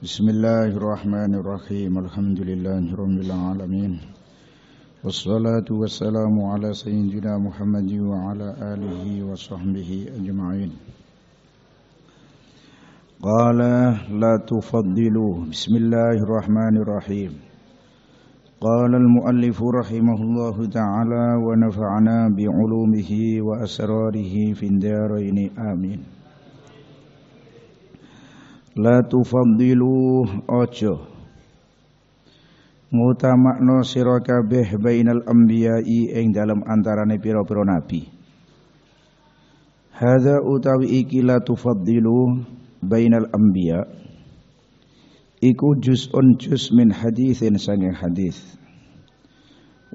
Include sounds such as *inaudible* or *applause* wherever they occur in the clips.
بسم الله الرحمن الرحيم الحمد لله رب العالمين والصلاة والسلام على سيدنا محمد وعلى آله وصحبه أجمعين قال لا تفضلوا بسم الله الرحمن الرحيم قال المؤلف رحمه الله تعالى ونفعنا بعلومه وأسراره في الدارين آمين la tufaddilu ojo ngutamakno sira kabeh bainal anbiya'i ing dalem antarane pira-pira nabi Hada utawi iki la tufaddilu bainal anbiya iku on juz min haditsin sanging hadis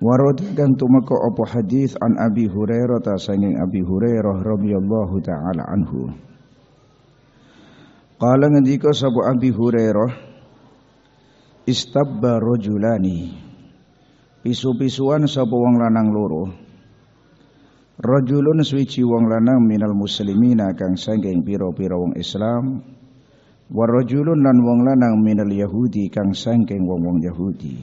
Warad kang tumeka apa hadis an Abi Hurairah ta sanging Abi Hurairah radhiyallahu taala anhu Qala ngendika sapa Abi Hurairah Istabba rajulani Pisu-pisuan sapa wong lanang loro Rajulun suci wong lanang minal muslimina kang sangking pira-pira wong Islam wa lan wong lanang minal yahudi kang sangking wong-wong Yahudi.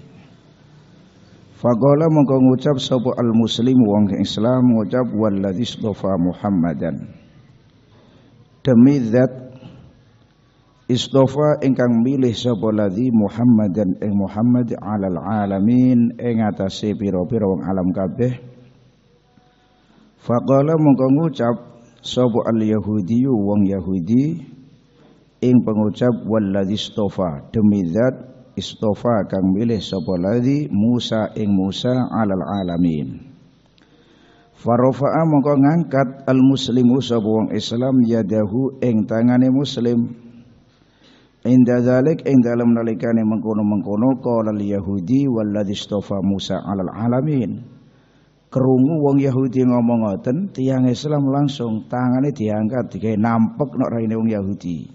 Fagola mongko ngucap sapa al muslim wong Islam ngucap wallazi istofa Muhammadan. Demi zat Istofa ingkang milih sapa ladzi Muhammadan ing eh, Muhammad alal alamin ing atase pira-pira wong alam kabeh. Faqala mongko ngucap sapa al yahudi wong Yahudi ing pengucap walladzi istofa demi zat istofa kang milih sapa ladzi Musa ing Musa alal alamin. Farofa'a mongko ngangkat al muslimu sapa wong Islam yadahu ing tangane muslim. Inda zalik ing dalem nalikane mengkono-mengkono qala yahudi walladzi istofa Musa alal alamin. Kerungu wong Yahudi ngomong ngoten, tiang Islam langsung tangannya diangkat digawe nampek nek raine wong Yahudi.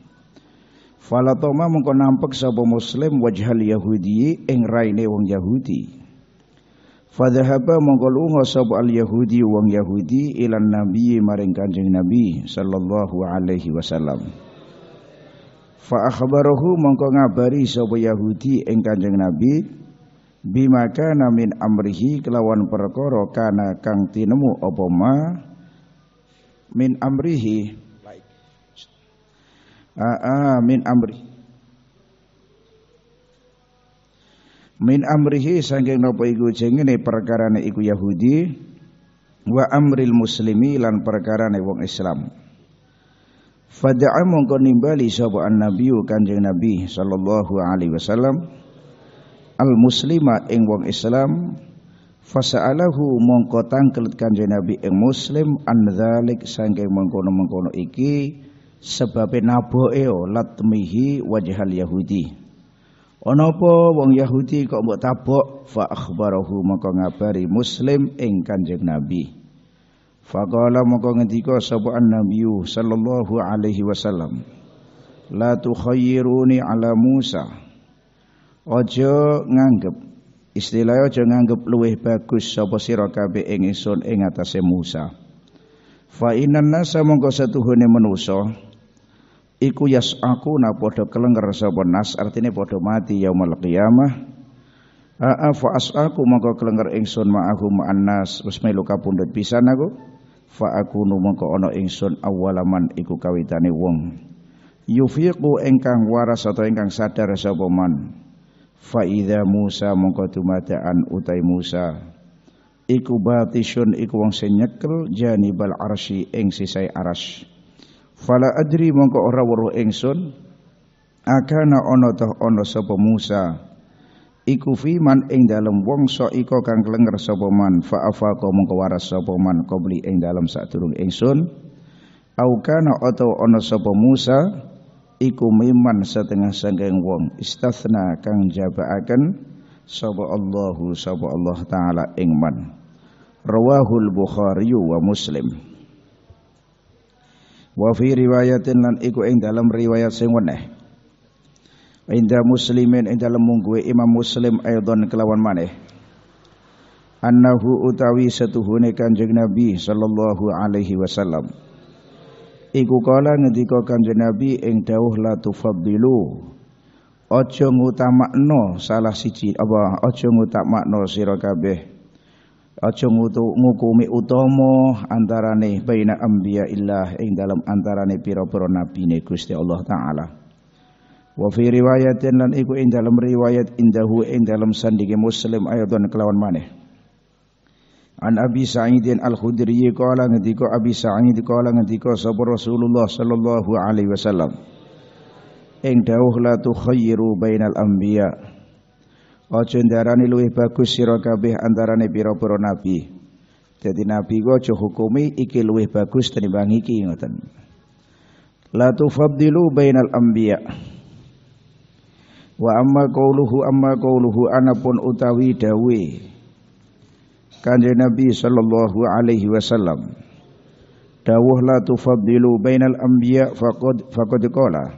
Falatoma mengko nampek sapa muslim wajhal Yahudi ing raine wong Yahudi. Fadhahaba mongko lunga sapa al Yahudi wong Yahudi ilan nabi maring Kanjeng Nabi sallallahu alaihi wasallam. Fa akhbarahu mongko ngabari sapa Yahudi ing Kanjeng Nabi bimaka namin amrihi kelawan perkara kana kang tinemu apa ma min amrihi Aa, min amri min amrihi saking napa iku jengene perkarane iku Yahudi wa amril muslimi lan perkarane wong Islam Fada'a mongko nimbali sapa annabiyyu kanjeng Nabi sallallahu alaihi wasallam al muslima ing wong Islam fasalahu mongko tangkelet kanjeng Nabi ing muslim an dzalik saking mongko mengkono iki sebabe naboe latmihi wajhal yahudi ana apa wong yahudi kok mbok tabok fa akhbarahu mongko ngabari muslim ing kanjeng Nabi Faqala moko ngendika sapa annabiyyu sallallahu alaihi wasallam La tukhayyiruni ala Musa Ojo nganggep istilah ojo nganggep luwih bagus sapa sira kabeh ing ingsun ing atase Musa Fa innan nasa mongko satuhune manusa iku yas aku na padha kelenger sapa nas artine padha mati yaumul qiyamah A'a fa as'aku mongko kelenger ingsun ma'ahum annas wis melu kapundhut pisan aku faakunu mongko ana ingsun awalaman iku kawitane wong yufiqu engkang waras atau engkang sadar sapa man fa idza musa mongko tumataan utai musa iku batisun iku wong sing nyekel janibal arsy ing sisai aras fala adri mongko ora weruh ingsun akana ana toh ana sapa musa iku fi man ing dalem wong so iko kang kelenger sapa man fa afaqa mongko waras sapa man qabli ing dalem sadurung ingsun au kana atau ana sapa Musa iku miman setengah sangking wong istathna kang jabaaken sapa Allahu sapa Allah taala ing man rawahul bukhari wa muslim wa fi riwayatin lan iku ing dalem riwayat sing weneh Indah muslimin indah lemungguwe imam muslim aydan kelawan maneh Annahu utawi setuhune kanjeng Nabi sallallahu alaihi wasallam Iku kala ngedika kanjeng Nabi ing dawuh la tufaddilu Aja ngutamakno salah siji apa aja ngutamakno sira kabeh Aja ngukumi utama antaraning baina ambiya illah ing dalam antaraning pira-pira nabine Gusti Allah taala Wa fi riwayatin lan iku ing dalam riwayat indahu ing dalam sandinge Muslim ayatan kelawan maneh. An Abi Sa'id Al-Khudri qala ngendika Abi Sa'id qala ngendika sapa Rasulullah sallallahu alaihi wasallam. Ing dawuh la tukhayyiru bainal anbiya. Aja ndarani luwih bagus sira kabeh antarane pira-pira nabi. Jadi nabi ku aja hukumi iki luwih bagus tinimbang iki ngoten. La bainal anbiya'. Wa amma qauluhu amma qauluhu anapun utawi dawe Kanjeng Nabi sallallahu alaihi wasallam Dawuh la tufaddilu bainal anbiya faqad faqad qala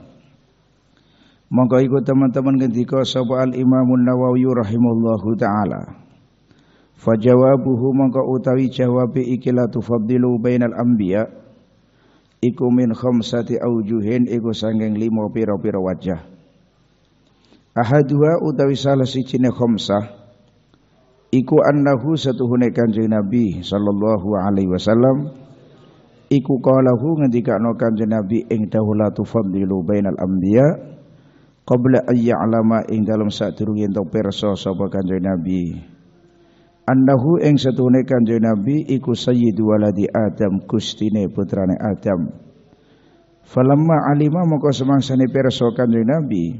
Monggo iku teman-teman ketika sapa al Imamun Nawawi rahimallahu taala Fajawabuhu mongko utawi jawabi iki la tufaddilu bainal anbiya iku min khamsati aujuhin iku sanging limo pira-pira wajah Ahadua utawi salah si ne khomsah. iku annahu hunai kanjeng Nabi sallallahu alaihi wasallam iku qalahu no kanjeng Nabi ing dawula tufaddilu bainal anbiya qabla alama ing dalem sadurunge ento pirsa sapa kanjeng Nabi annahu ing hunai kanjeng Nabi iku sayyidu waladi Adam Kustine putrane Adam falamma alima moko semangsane perso kanjeng Nabi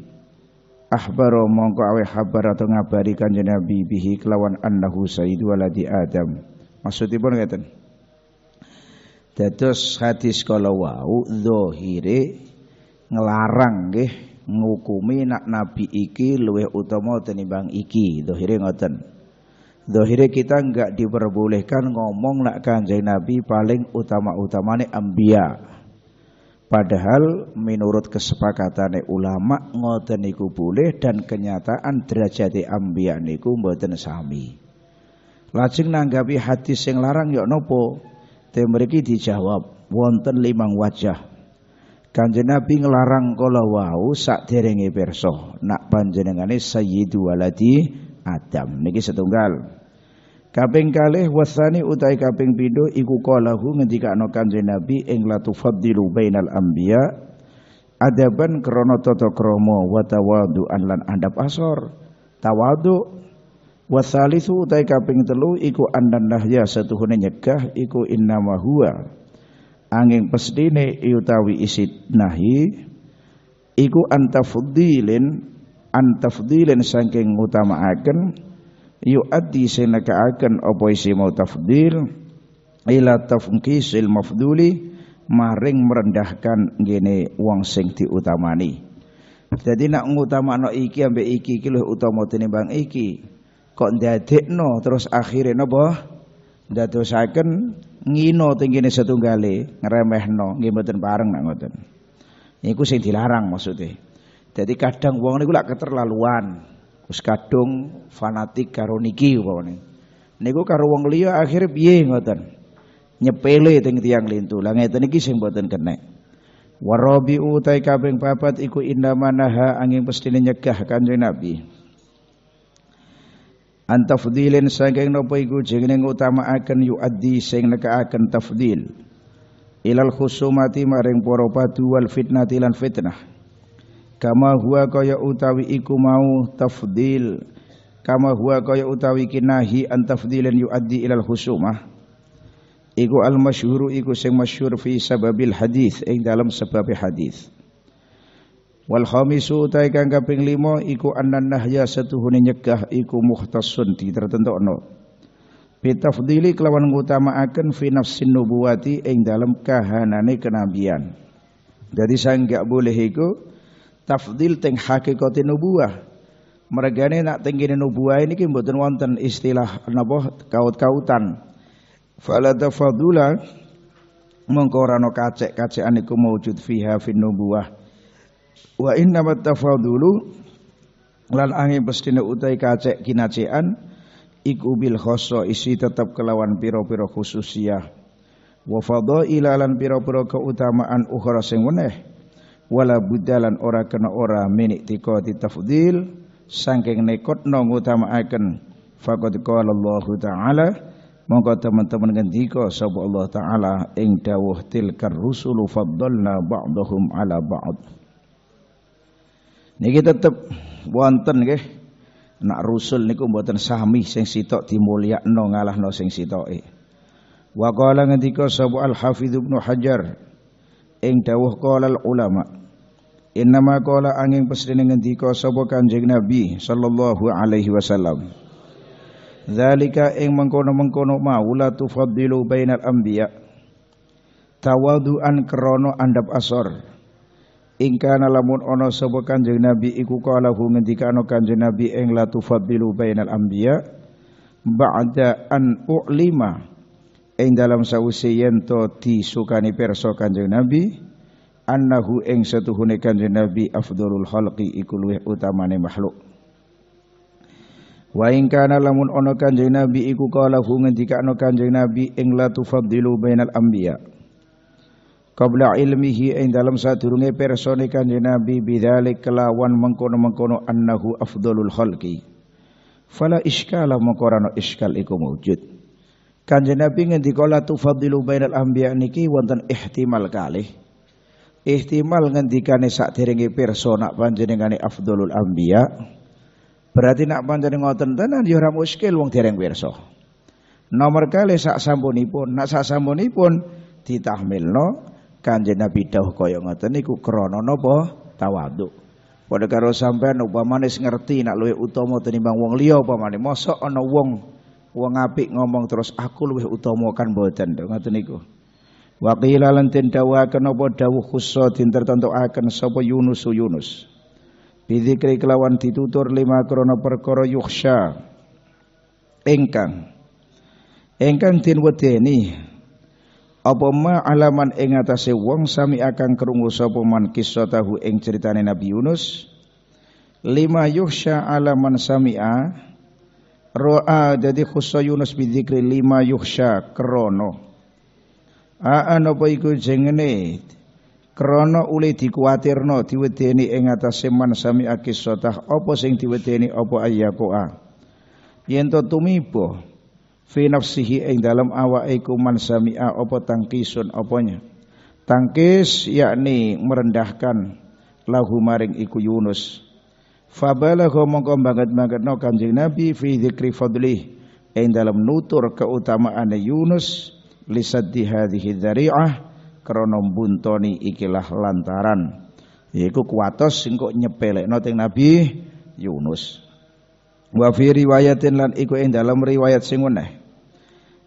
ahbaro mongko awe habar atau ngabari kanjeng Nabi bihi kelawan annahu sayyidu waladi Adam. Maksudipun ngeten. Dados hadis kala wau zahire ngelarang nggih ngukumi nak nabi iki luwih utama tinimbang iki zahire ngoten. Zahire kita enggak diperbolehkan ngomong nak kanjeng Nabi paling utama-utamane ambia. Padahal menurut kesepakatan ulama ngoten niku boleh dan kenyataan derajat ambiya niku mboten sami. Lajeng nanggapi hadis sing larang yok ya nopo? Te mriki dijawab wonten limang wajah. Kanjeng Nabi ngelarang kala wau sakderenge pirsa nak panjenengane sayyidu waladi Adam niki setunggal. Kaping kalih wasani utai kaping pido iku qalahu ngendikakno Kanjeng Nabi ing la tufaddilu bainal anbiya adaban kronototo tata krama wa tawadu'an lan adab asor tawadu wasalisu utai kaping telu iku andan nahya satuhune nyegah iku innama huwa angin pesdine iutawi isit nahi iku antafudilin antafdilin saking akan yu'addi sing akan apa isi mau tafdil ila tafkisil mafduli maring merendahkan gini wong sing diutamani jadi nak no iki ambek iki iki luwih utama tinimbang iki kok ndadekno terus akhire napa ndadosaken ngino tenggene setunggale ngremehno nggih mboten pareng nak ngoten niku sing dilarang maksudnya jadi kadang wong ini lak keterlaluan Wis kadung fanatik karo niki upamane. Niku karo wong liya akhir piye ngoten. Nyepele teng tiang lintu. Lah ngeten iki sing boten kenek. Warabi'u utai kaping papat iku indamanaha angin pestine nyegah kanjeng Nabi. Antafdilin saking napa iku jenenge adi yuaddi sing nekaaken tafdil. Ilal khusumati maring para padu wal fitnati lan fitnah kama huwa kaya utawi iku mau tafdil kama huwa kaya utawi kinahi an tafdilan yuaddi ilal khusumah. iku al masyhuru iku sing masyhur fi sababil hadis ing dalam sebab hadis wal khamisu ta kang kaping 5 iku annan nahya satuhune nyegah iku muhtasun ditertentokno bitafdili kelawan ngutamaaken fi nafsin nubuwati ing dalam kahanane kenabian jadi saya enggak boleh iku tafdil teng hakikate nubuwah mergane nak tenggine nubuah ini mboten wonten istilah napa kaut-kautan fala tafadula mongko ora ana kacek-kacekan iku maujud fiha fin nubuah. wa inna tafadulu lan angin pestine utai kacek kinacean iku bil khoso isi tetap kelawan piro-piro khususiah. wa fadhaila ilalan piro-piro keutamaan ukhra sing weneh wala budalan ora kena ora min iktikadi tafdil nekot nekotno ngutamaken faqad qala Allah taala mongko teman-teman ngendika sapa Allah taala ing dawuh tilkar rusulu faddalna ba'dahum ala ba'd niki tetep wonten nggih nak rusul niku mboten sami sing sitok dimulyakno ngalahno sing sitoke wa qala ngendika sapa al hafidh ibnu hajar ing dawuh qala ulama Innama qala angin pesdene ngendika sapa Kanjeng Nabi sallallahu alaihi wasallam. Zalika ing mengkono-mengkono mau la tufaddilu bainal anbiya. Tawaduan krana andap asor. Ingkana lamun ana sapa Kanjeng Nabi iku qalahu ngendika ana Kanjeng Nabi ing la tufaddilu bainal anbiya ba'da an u'lima ing dalam sause yen to disukani perso Kanjeng Nabi annahu ing setuhune kanjeng Nabi afdhalul khalqi iku luwih utamane makhluk. Wa in kana lamun ana kanjeng Nabi iku kala hu ngendikakno kanjeng Nabi ing la tufaddilu bainal anbiya. Qabla ilmihi ing dalam sadurunge persone kanjeng Nabi bidzalik kelawan mengkono-mengkono annahu afdhalul khalqi. Fala iskala mengkorano iskal iku mewujud. Kanjeng Nabi ngendika la tufaddilu bainal anbiya niki wonten ihtimal kalih ihtimal ngendikane sakderenge pirsa nak panjenengane afdolul anbiya berarti nak panjenengan ngoten tenan ya ora muskil wong dereng pirsa nomor kali sak sampunipun nak sak sampunipun ditahmilno Kanjeng Nabi dawuh kaya ngoten niku krana napa tawadhu padha karo sampean upamane ngerti nak luwih utama tinimbang wong liya upamane mosok ana wong wong apik ngomong terus aku luwih utama kan mboten ngoten niku Wa qila lan den dawuhaken apa dawuh khussa den tertentukaken sapa Yunus Yunus. Bidzikri kelawan ditutur lima krono perkara yukhsha ingkang ingkang den wedeni apa ma alaman ing atase wong sami akan krungu sapa man kisah tahu ing critane Nabi Yunus lima yukhsha alaman sami'a ro'a jadi khussa Yunus bidzikri lima yukhsha krono Aan ah, ah, apa iku jengene krana uli dikuwatirno diwedeni ing atase man sami akisotah apa sing diwedeni apa ayyaqa ah? yen to tumiba fi nafsihi ing dalam awake iku man sami'a apa tangkisun apanya tangkis yakni merendahkan lahu maring iku Yunus fabalagha mongko banget no Kanjeng Nabi fi dzikri fadlih ing dalam nutur keutamaane Yunus lisaddi hadhihi dzari'ah krana mbuntoni ikilah lantaran yaiku kuatos sing kok nyepelekno teng Nabi Yunus wa fi riwayatin lan iku ing dalam riwayat sing neh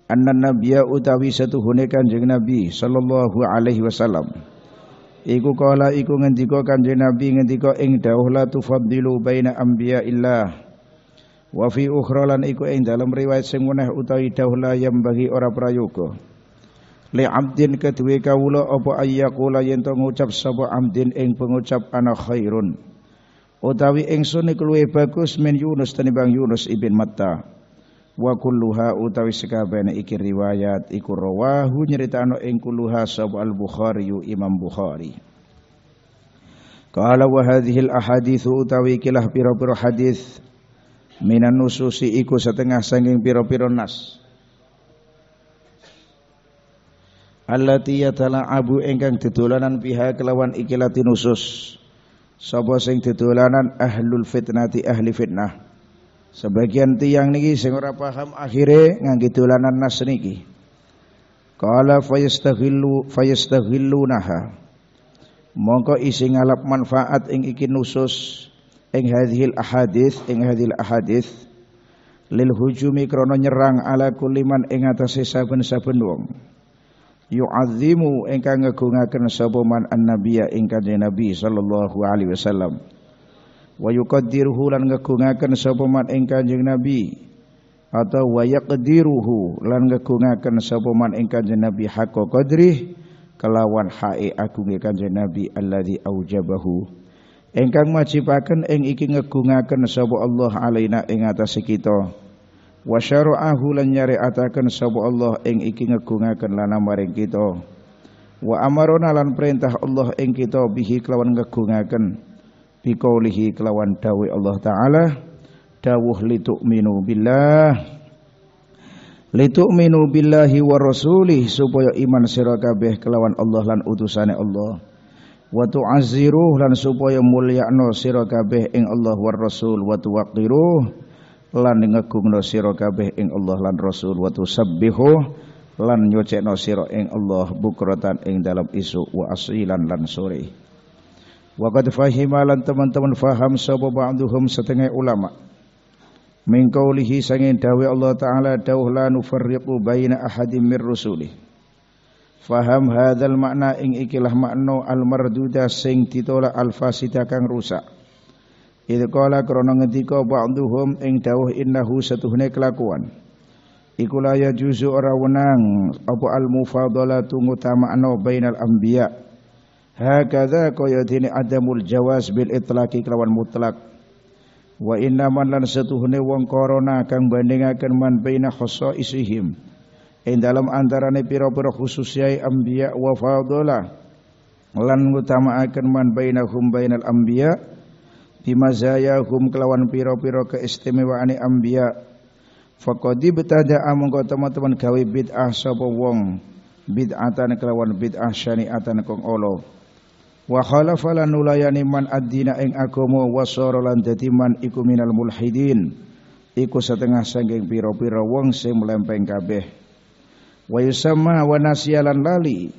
anna nabiyya utawi satuhune kanjeng Nabi sallallahu alaihi wasallam Iku kala iku ngendika kanjeng Nabi ngendika ing dawuh la tufaddilu baina illah wa fi ukhra lan iku ing dalam riwayat sing meneh utawi dawuh la yang bagi ora prayoga li abdin kedue kawula apa ayyakula yen to ngucap sapa abdin ing pengucap ana khairun utawi ingsun iku luwih bagus min Yunus tenimbang Yunus ibn Matta wa kulluha utawi sekabehane iki riwayat iku rawahu nyritakno ing kulluha sapa al Bukhari yu Imam Bukhari Qala wa hadhihi al utawi kilah pira-pira hadis minan ususi iku setengah sanging pira-pira nas allati yatala'abu ingkang didolanan pihak kelawan ikilati nusus sapa sing didolanan ahlul fitnati ahli fitnah sebagian tiang niki sing ora paham akhire ngangge dolanan nas niki qala fayastaghillu fayastaghillunaha mongko isi ngalap manfaat ing iki nusus ing hadhil ahadits ing hadhil ahadits lil hujumi krono nyerang ala kuliman man ing atase saben-saben wong yu'azzimu ingkang ngegungaken sapa man annabiya ing kanjeng Nabi sallallahu alaihi wasallam wa yuqaddiruhu lan ngegungaken sapa man ing kanjeng Nabi atau wa yaqdiruhu lan ngegungaken sapa man ing kanjeng Nabi hakka qadrih kelawan hae agunge kanjeng Nabi alladzi aujabahu ingkang wajibaken ing iki ngegungaken sapa Allah alaina ing atase kita wa syara'ahu lan nyariataken sapa Allah ing iki ngegungaken lan maring kita wa amarona lan perintah Allah ing kita bihi kelawan ngegungaken biqaulihi kelawan dawuh Allah taala dawuh litu'minu billah litu'minu billahi wa rasulih supaya iman sira kabeh kelawan Allah lan utusane Allah wa tu'azziruh lan supaya mulyakno sira kabeh ing Allah war Rasul wa tuwaqiruh lan ngegungno sira kabeh ing Allah lan Rasul wa tusabbihu lan nyucikno sira ing Allah bukratan ing dalam isu wa asilan lan sore wa qad fahima lan teman-teman faham sapa ba'duhum setengah ulama min qaulihi sangin dawe Allah taala dauh la nufarriqu baina ahadim mir rusulih Faham hadal makna ing ikilah makna al-marduda sing ditolak al-fasida kang rusak. Itu kala krana ngendika ba'dhum ing dawuh innahu satuhne kelakuan. Iku la yajuzu ora wenang apa al-mufadalatu ngutamakno bainal anbiya. Hakadha kaya dene adamul jawaz bil itlaki kelawan mutlak. Wa innaman lan satuhne wong korona kang bandingaken man baina khasa'isihim. isihim ing dalam antarane pira-pira khusus yai anbiya wa fadala lan ngutamaaken man bainahum bainal anbiya bimazayahum kelawan pira-pira keistimewaane anbiya faqadi betada mongko teman-teman gawe bid'ah sapa wong bid'atan kelawan bid'ah syani'atan kong Allah wa khalafa lan nulayani man ad-dina ing agama wasara lan dadi man iku minal mulhidin iku setengah sangking pira-pira wong sing mlempeng kabeh wa yusamma wa nasiyalan lali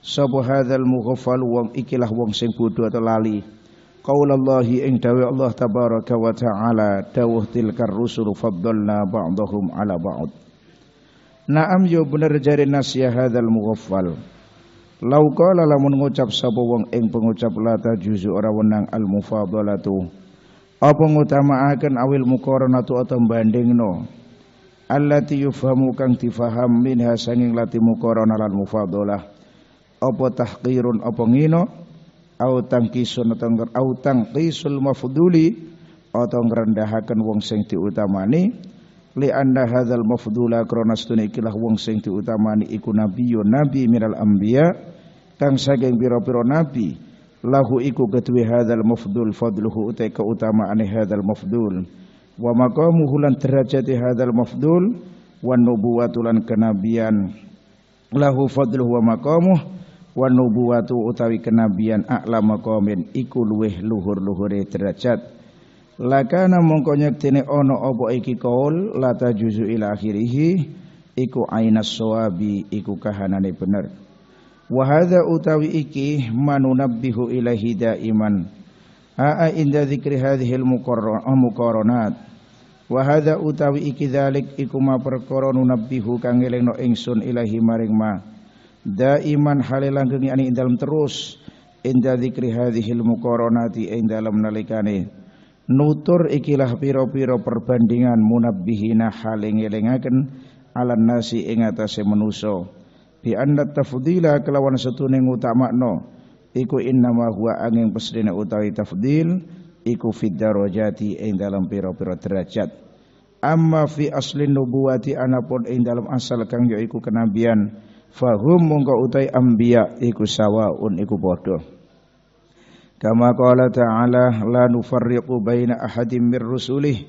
sapa hadzal mughafal ikilah wong sing bodho atau lali qaulallahi ing dawuh Allah tabaraka wa taala dawuh tilkar rusul faddalna ba'dahum ala ba'd Naam yo bener jare nasiyah hadzal mughaffal Lau qala lamun ngucap sapa wong ing pengucap lata juzu ora wenang al mufadalatu apa ngutamaaken awil muqaranatu atau bandingno allati yufhamu kang difaham minha sanging lati muqarana lan mufadalah apa tahqirun apa ngino au tangkisun atau au tangkisul mafduli atau ngrendahaken wong sing diutamani li anna hadzal mafdula krana sedune ikilah wong sing diutamani iku nabiyun nabi minal anbiya kang saking pira-pira nabi lahu iku kedue hadzal mafdul fadluhu utai keutamaane hadzal mafdul wa maqamuhu hulan derajati hadzal mafdul wan nubuwatu kenabian lahu fadluhu wa maqamuh wan nubuwatu utawi kenabian a'la maqamin iku luweh luhur-luhure derajat lakana mongko nyektene ana apa iki kaul lata juzu ila akhirih iku ainas sawabi iku kahanane bener wa hadza utawi iki manunabbihu ilahi daiman A'a inda zikri hadhil muqarranat wa hadza utawi iki dzalik iku ma perkara nunabbihu kang elingno ingsun ilahi maring ma daiman hale langgeng ani ing dalem terus inda dzikri hadhil muqaranati ing dalem nalikane nutur ikilah piro-piro perbandingan munabbihina hale ngelingaken alan nasi ing atase manusa bi anna tafdila kelawan setune utamakno iku innama huwa angin pesdene utawi tafdil iku fid darajati ing dalam pira-pira derajat amma fi aslin nubuwati anapun ing dalam asal kang iku kenabian fahum mongko utai ambiya iku sawaun iku padha kama qala ta'ala la nufarriqu baina ahadim mir rusulih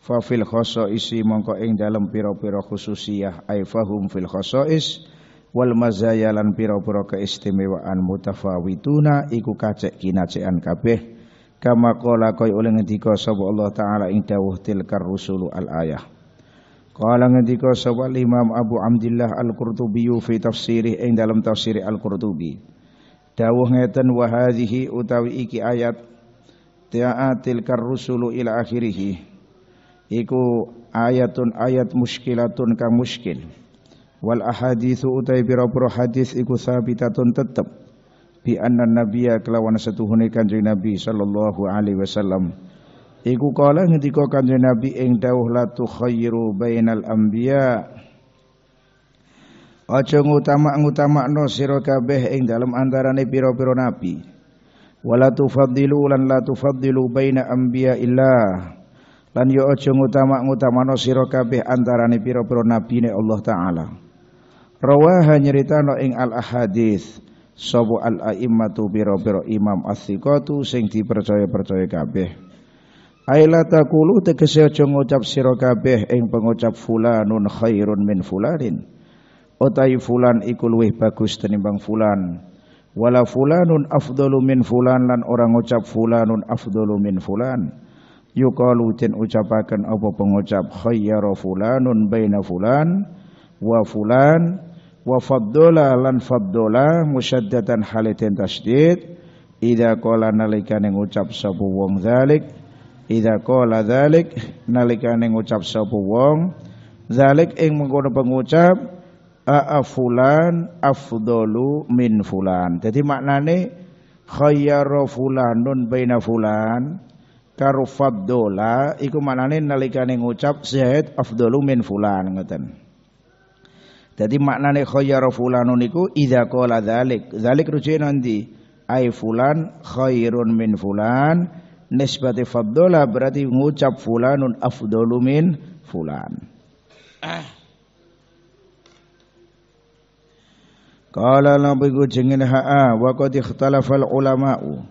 fa fil isi mongko ing dalam pira-pira khususiyah ai fahum fil khasais wal mazayalan pira-pira keistimewaan mutafawituna iku kacek kinacekan kabeh kama qala kaya oleh ngendika sapa Allah taala ing dawuh tilkar rusulu al ayah Qala ngendika sapa Imam Abu Abdullah Al-Qurtubi fi tafsirih ing dalam tafsir Al-Qurtubi dawuh ngeten wa hadhihi utawi iki ayat ta'atil karrusulu ila akhirih iku ayatun ayat muskilatun kang muskil wal ahaditsu utai pira hadis iku sabitatun tetep bi anna nabiyya kelawan setuhune kanjeng nabi sallallahu alaihi wasallam iku kala ngendika kanjeng nabi ing dawuh la tukhayyiru bainal anbiya Aja ngutama-ngutamakno sira kabeh ing dalem antarane pira-pira nabi. Wala tufaddilu lan la tufaddilu baina anbiya illah. Lan yo ya aja ngutama-ngutamano sira kabeh antarane pira-pira ne Allah taala. Rawaha nyeritano ing al ahadits sapa al a'immatu biro-biro imam as-siqatu sing dipercaya-percaya kabeh Aila taqulu tegese aja ngucap sira kabeh ing pengucap fulanun khairun min fulanin utai fulan iku luwih bagus tenimbang fulan wala fulanun afdalu min fulan lan orang ngucap fulanun afdalu min fulan yuqalu tin ucapaken apa pengucap khayyara fulanun baina fulan wa fulan wa faddola lan faddola musyaddatan halitin tasdid idza qala nalikane ngucap sapa wong zalik idza zalik nalikane ucap sapa wong zalik ing mengkono pengucap a fulan afdalu min fulan dadi maknane khayyara fulanun baina fulan karo faddola iku maknane nalikane ngucap zaid afdalu min fulan ngoten jadi maknane khayyara fulanun iku idza qala dzalik. Dzalik rujuke nanti ai fulan khairun min fulan nisbati faddola berarti ngucap fulanun afdalu min fulan. Ah. Qala labiku jengil ha'a ah, wa qad al ulama'u.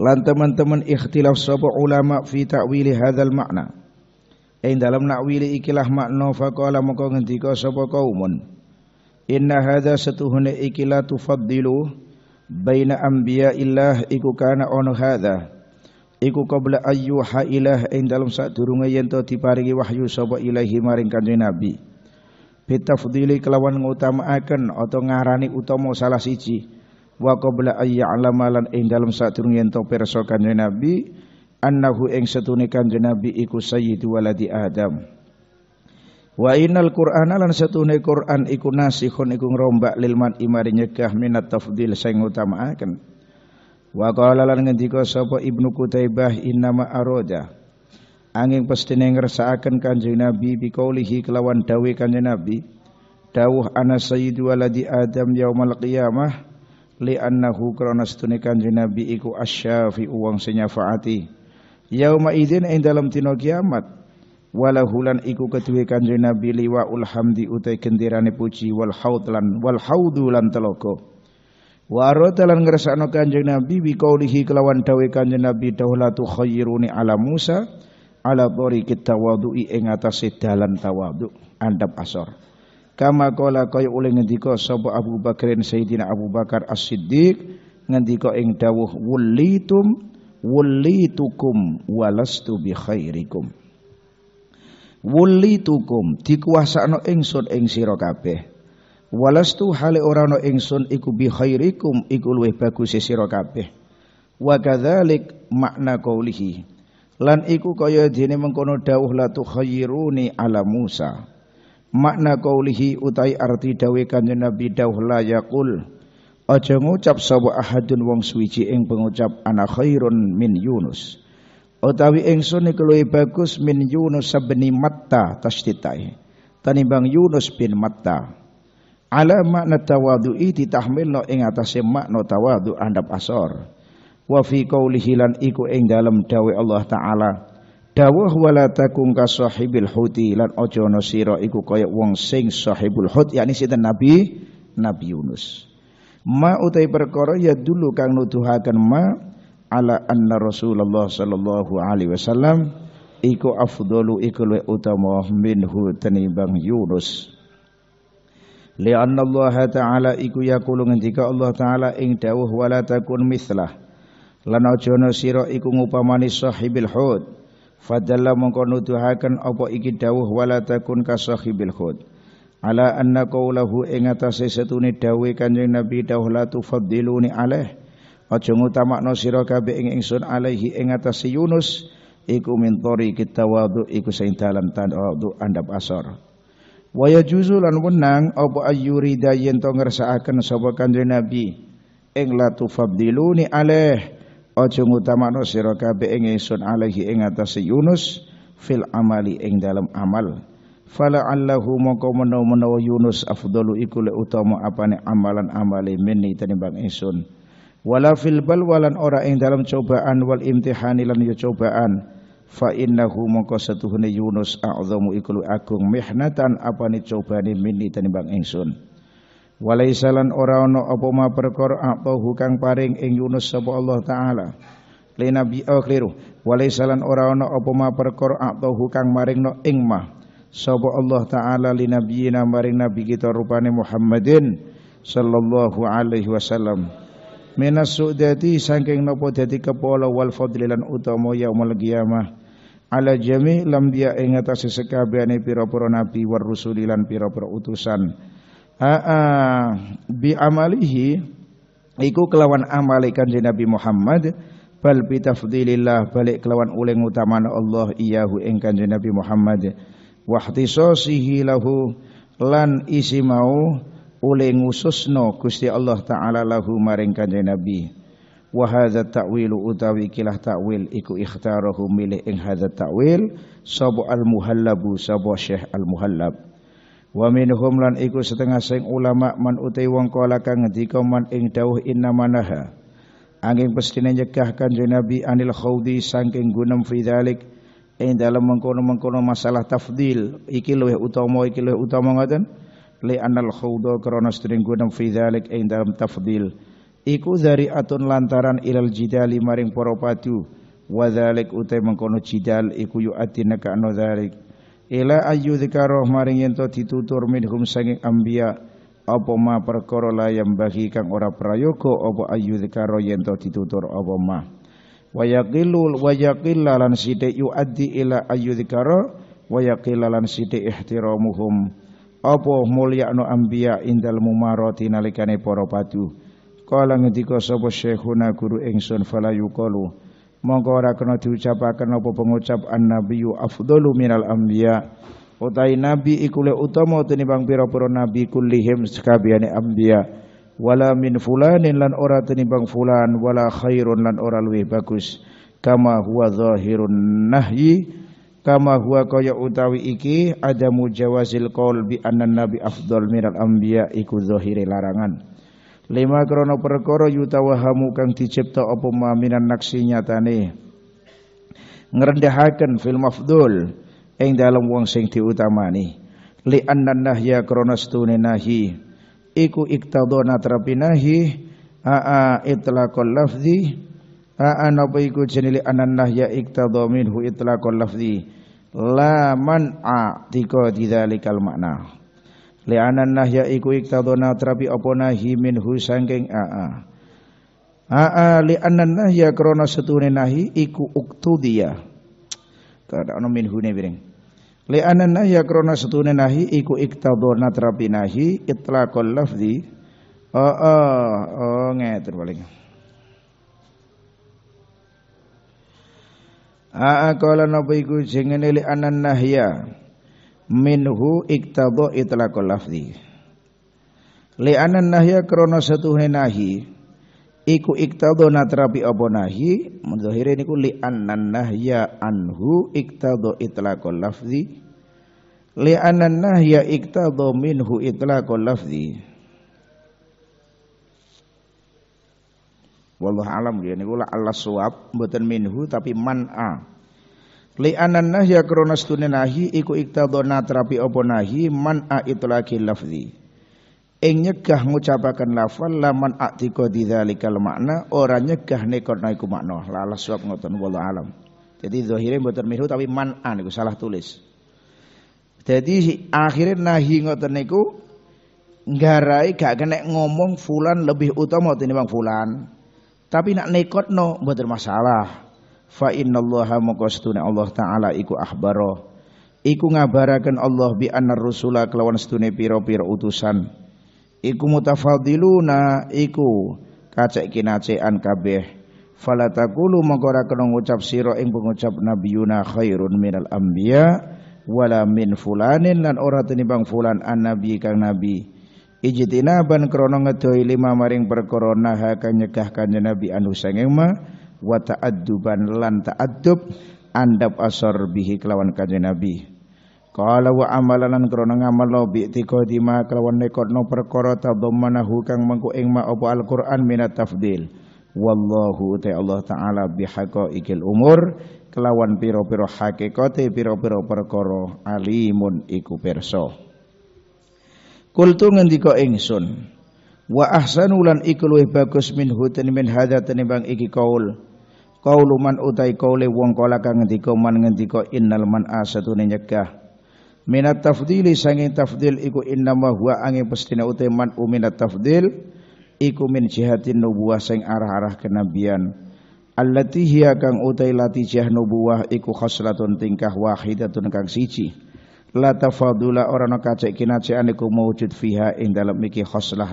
lan teman-teman ikhtilaf sapa ulama fi wili hadzal makna ing dalam nakwili ikilah makna faqala maka ngendika sapa kaumun inna hadza setuhune ikila tufaddilu baina anbiya'illah iku kana ono hadza iku qabla ayyuha ilah ing dalam sadurunge yen to diparingi wahyu sapa ilahi maring kanjeng nabi bitafdili kelawan ngutamaken atau ngarani utama salah siji wa qabla ay ya'lama lan ing dalem sadurunge yen to pirsa kanjeng Nabi annahu ing setune kanjeng Nabi iku sayyidu waladi Adam. Wa innal Qur'ana lan setune Qur'an iku nasihun iku ngrombak lil man imari nyegah minat tafdil sing utamaaken. Wa qala lan ngendika sapa Ibnu Qutaibah innama aroda. Angin pestine ngersakaken kanjeng Nabi bikaulihi kelawan dawe kanjeng Nabi. Dawuh ana sayyidu waladi Adam yaumal qiyamah li'annahu krana setune kanjeng Nabi iku asyafi'u wong sinyafaati yauma idzin ing dalam dina kiamat walahulan iku keduwe kanjeng Nabi liwaul hamdi utai gendirane puji wal haudlan wal haudulan telaga Waro talan ngersakno kanjeng Nabi bi kaulihi kelawan dawe kanjeng Nabi daulatu khairuni ala Musa ala tariqit tawadhu'i ing atase dalan tawadhu andap asor kama kola kaya oleh ngendika sapa Abu Bakrin Sayyidina Abu Bakar As-Siddiq ngendika ing dawuh wulitum wulitukum walastu bi khairikum wulitukum dikuasakno ingsun ing sira kabeh walastu hale ora ana ingsun iku bi khairikum iku luwih bagus sira kabeh wa kadzalik makna qaulihi lan iku kaya dene mengkono dawuh la tukhayyiruni ala Musa makna qaulihi utai arti dawe kanjeng Nabi dawuh la yaqul aja ngucap sapa ahadun wong suwiji ing pengucap ana khairun min Yunus utawi ingsun iku luwih bagus min Yunus sabeni Matta tasditai e, tanimbang Yunus bin Matta ala makna tawadu'i ditahmilno ing atase makna tawadhu andap asor wa fi qaulihi lan iku ing dalem dawe Allah taala Dawuh wala takum ka sahibil huti lan aja ana sira iku kaya wong sing sahibul hut yakni sinten Nabi Nabi Yunus. Ma utai perkara ya dulu kang nuduhaken ma ala anna Rasulullah sallallahu alaihi wasallam iku afdalu iku luwih utama minhu tenimbang Yunus. Lianna Allah Ta'ala iku yakulu ngendika Allah Ta'ala ing dawuh wala takun mislah. Lan aja ana sira iku ngupamani sahibil hud. Fadalla mongko nuduhaken apa iki dawuh wala takun ka sahibil khud. Ala anna qawlahu ing atase setune dawuh Kanjeng Nabi dawuh la tufaddiluni alaih. Aja ngutamakno sira kabeh ing ingsun alaihi ing atase Yunus iku min tariqi tawadhu iku sing dalam tawadhu oh, andap asor. Wa yajuzu lan wenang apa ayyurida yen to ngersakaken sapa Kanjeng Nabi ing la tufaddiluni alaih Ojo ngutamano sira kabeh ing ingsun alaihi ing atase Yunus fil amali ing dalam amal. Fala allahu moko menawa Yunus afdalu iku le utama apane amalan amale minni tanimbang ingsun. Wala fil walan ora ing dalam cobaan wal imtihani lan yo ya cobaan. Fa innahu moko setuhune Yunus a'zamu iku agung mihnatan apane cobane minni tenimbang ingsun. Walaisalan ora ana apa ma perkara apa hukang paring ing Yunus sapa Allah taala. Lina nabi oh keliru. Walaisalan ora ana apa ma perkara apa maring no ing ma sapa Allah taala li nabiyina maring nabi kita rupane Muhammadin sallallahu alaihi wasallam. Minas su'dati saking napa dadi kepala wal fadlilan utama yaumul qiyamah. Ala jami' lam dia ingatasi atase sekabehane pira nabi war rusulilan pira utusan. Aa, bi amalihi iku kelawan amale kanjeng Nabi Muhammad bal bi tafdilillah balik kelawan uling utama Allah iyahu ing kanjeng Nabi Muhammad wa ihtisasihi lahu lan isi mau uling ngususno Gusti Allah taala lahu maring kanjeng Nabi wa hadza ta'wilu utawi kilah ta'wil iku ikhtarahu milih ing hadza ta'wil sabu al muhallabu sabu syekh al muhallab Wa minhum lan iku setengah sing ulama man utai wong kala kang ngendika man ing dawuh inna manaha. Angin pestine nyegah kanjeng Nabi anil khawdi saking gunem fi dzalik ing dalem mengkono-mengkono masalah tafdil iki luwih utama iki luwih utama ngoten li anal khawda krana setine gunem fi dzalik ing dalem tafdil iku dari atun lantaran ilal jidali maring para padu wa dzalik utai mengkono jidal iku yu'atina ka anu dzalik ila ayu dzikra maring yen ditutur minhum sanging ambia apa ma perkara la yang bagi kang ora prayoga apa ayu dikaro yento to ditutur apa ma wa yaqilul wa yaqillalan sithik yuaddi ila ayu dikaro wa yaqillalan sithik ihtiramuhum apa no ambia indal mumarati nalikane para padu kala ngendika sapa syekhuna guru ingsun fala yuqalu Monggo ora kena diucapaken apa pengucap annabiyyu afdalu minal anbiya utahe nabi iku le utama tinimbang pira-pira nabi kullihim sakabehane anbiya wala min fulanin lan ora tinimbang fulan wala khairun lan ora luwih bagus kama huwa zahirun nahyi kama huwa kaya utawi iki ada mujawazil qaul annan nabi afdal minal anbiya iku zahire larangan lima perkoro perkara yutawahamu kang dicipta apa maminan naksi nyatane ngrendahaken fil mafdul ing dalam wong sing diutamani li anna nahya krono stune nahi iku iktadona terapi nahi aa itlaqal lafzi aa napa iku jenili anan nahya iktadha minhu itlaqal lafzi la man'a tika dzalikal makna li'anan nahya iku iktadona trapi apa nahi minhu sangking aa aa li'anan nahya krana setune nahi iku uktudiya kada ono minhu ne piring li'anan nahya krana setune nahi iku iktadona terapi nahi itlaqol lafzi oh oh, oh ngeten paling Aa kala napa iku jengene li anan nahya minhu iktadha itlaqul lafzi li'anna nahya krana satu nahi iku iktadha natrapi apa nahi mudhahire niku li'anna nahya anhu iktadha itlaqul lafzi li'anna nahya iktadha minhu itlaqul lafzi wallahu alam ya niku la Allah suwab mboten minhu tapi man'a anan nahya krona stune nahi iku iktadona terapi opo nahi man a itlaki lafzi. Ing nyegah ngucapaken lafal laman aktiko didzalikal makna ora nyegah nekot iku makna. Lalas suap ngoten wallahu alam. Jadi zahire mboten miru tapi man a niku salah tulis. Jadi akhirnya nahi ngoten niku nggarai gak kena ngomong fulan lebih utama tinimbang fulan. Tapi nak nekot no mboten masalah fa innallaha maqastuna Allah taala iku ahbaro iku ngabaraken Allah bi annar rusula kelawan setune pira-pira utusan iku mutafadiluna iku kacek kinacekan kabeh fala taqulu mongko ora kena ngucap sira ing pengucap nabiyuna khairun minal anbiya wala min fulanin lan ora bang fulan an nabi kang nabi ijtinaban krana ngedohi lima maring perkara naha kang nyegah kanjeng nabi anu senging ma wa ta'adduban lan ta'addub andap asor bihi kelawan kanjeng Nabi. Qala wa amalan krana ngamal lo bi tiqadima kelawan nekotno perkara tadhammanahu kang mengko ing ma apa Al-Qur'an minat tafdil. Wallahu ta Allah taala bihaqaiqil umur kelawan pira-pira hakikate pira-pira perkara alimun iku pirsa. Kultu ngendika ingsun wa ahsanulan iku luwih bagus min hutan min hadza tenimbang iki kaul Qaulu man utai qaule wong kala kang ngendika man ngendika innal man asatune nyegah. Minat tafdili sange tafdil iku inna ma huwa angin pestina utai man uminat tafdil iku min jihatin nubuwah sing arah-arah kenabian. Allati hiya kang utai latijah nubuwah iku khoslatun tingkah wahidatun kang siji. La tafadula orana ana kacek kinacekan iku mawujud fiha ing dalem iki khoslah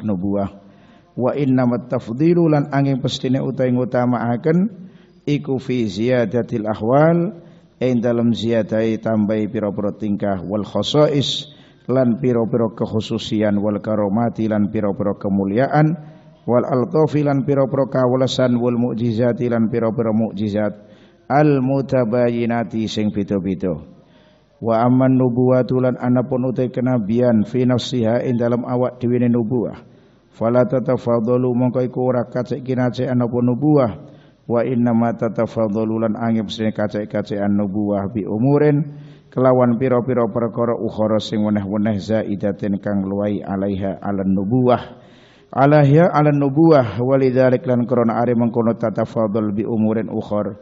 Wa innamat tafdilu lan angin pestine utai ngutamaaken iku fi ziyadatil ahwal ing dalam ziyadai tambahi pira-pira tingkah wal khosais lan pira-pira kekhususian wal karomati lan pira-pira kemuliaan wal alqafi lan pira-pira kawelasan wal mukjizati lan pira-pira mukjizat al mutabayyinati sing beda-beda wa amman nubuwatu lan anapun utai kenabian fi nafsiha ing dalam awak dhewe nubuwah fala tatafadalu mongko iku ora kacek kinacek anapun nubuwah wa inna ma tatafadzalulan angin sing kacek-kacekan nubuwah bi umurin kelawan pira-pira perkara ukhra sing weneh-weneh zaidatin kang luai alaiha alan nubuwah alaiha alan nubuwah walidzalik lan krana ari mengkono tatafadzal bi umurin ukhra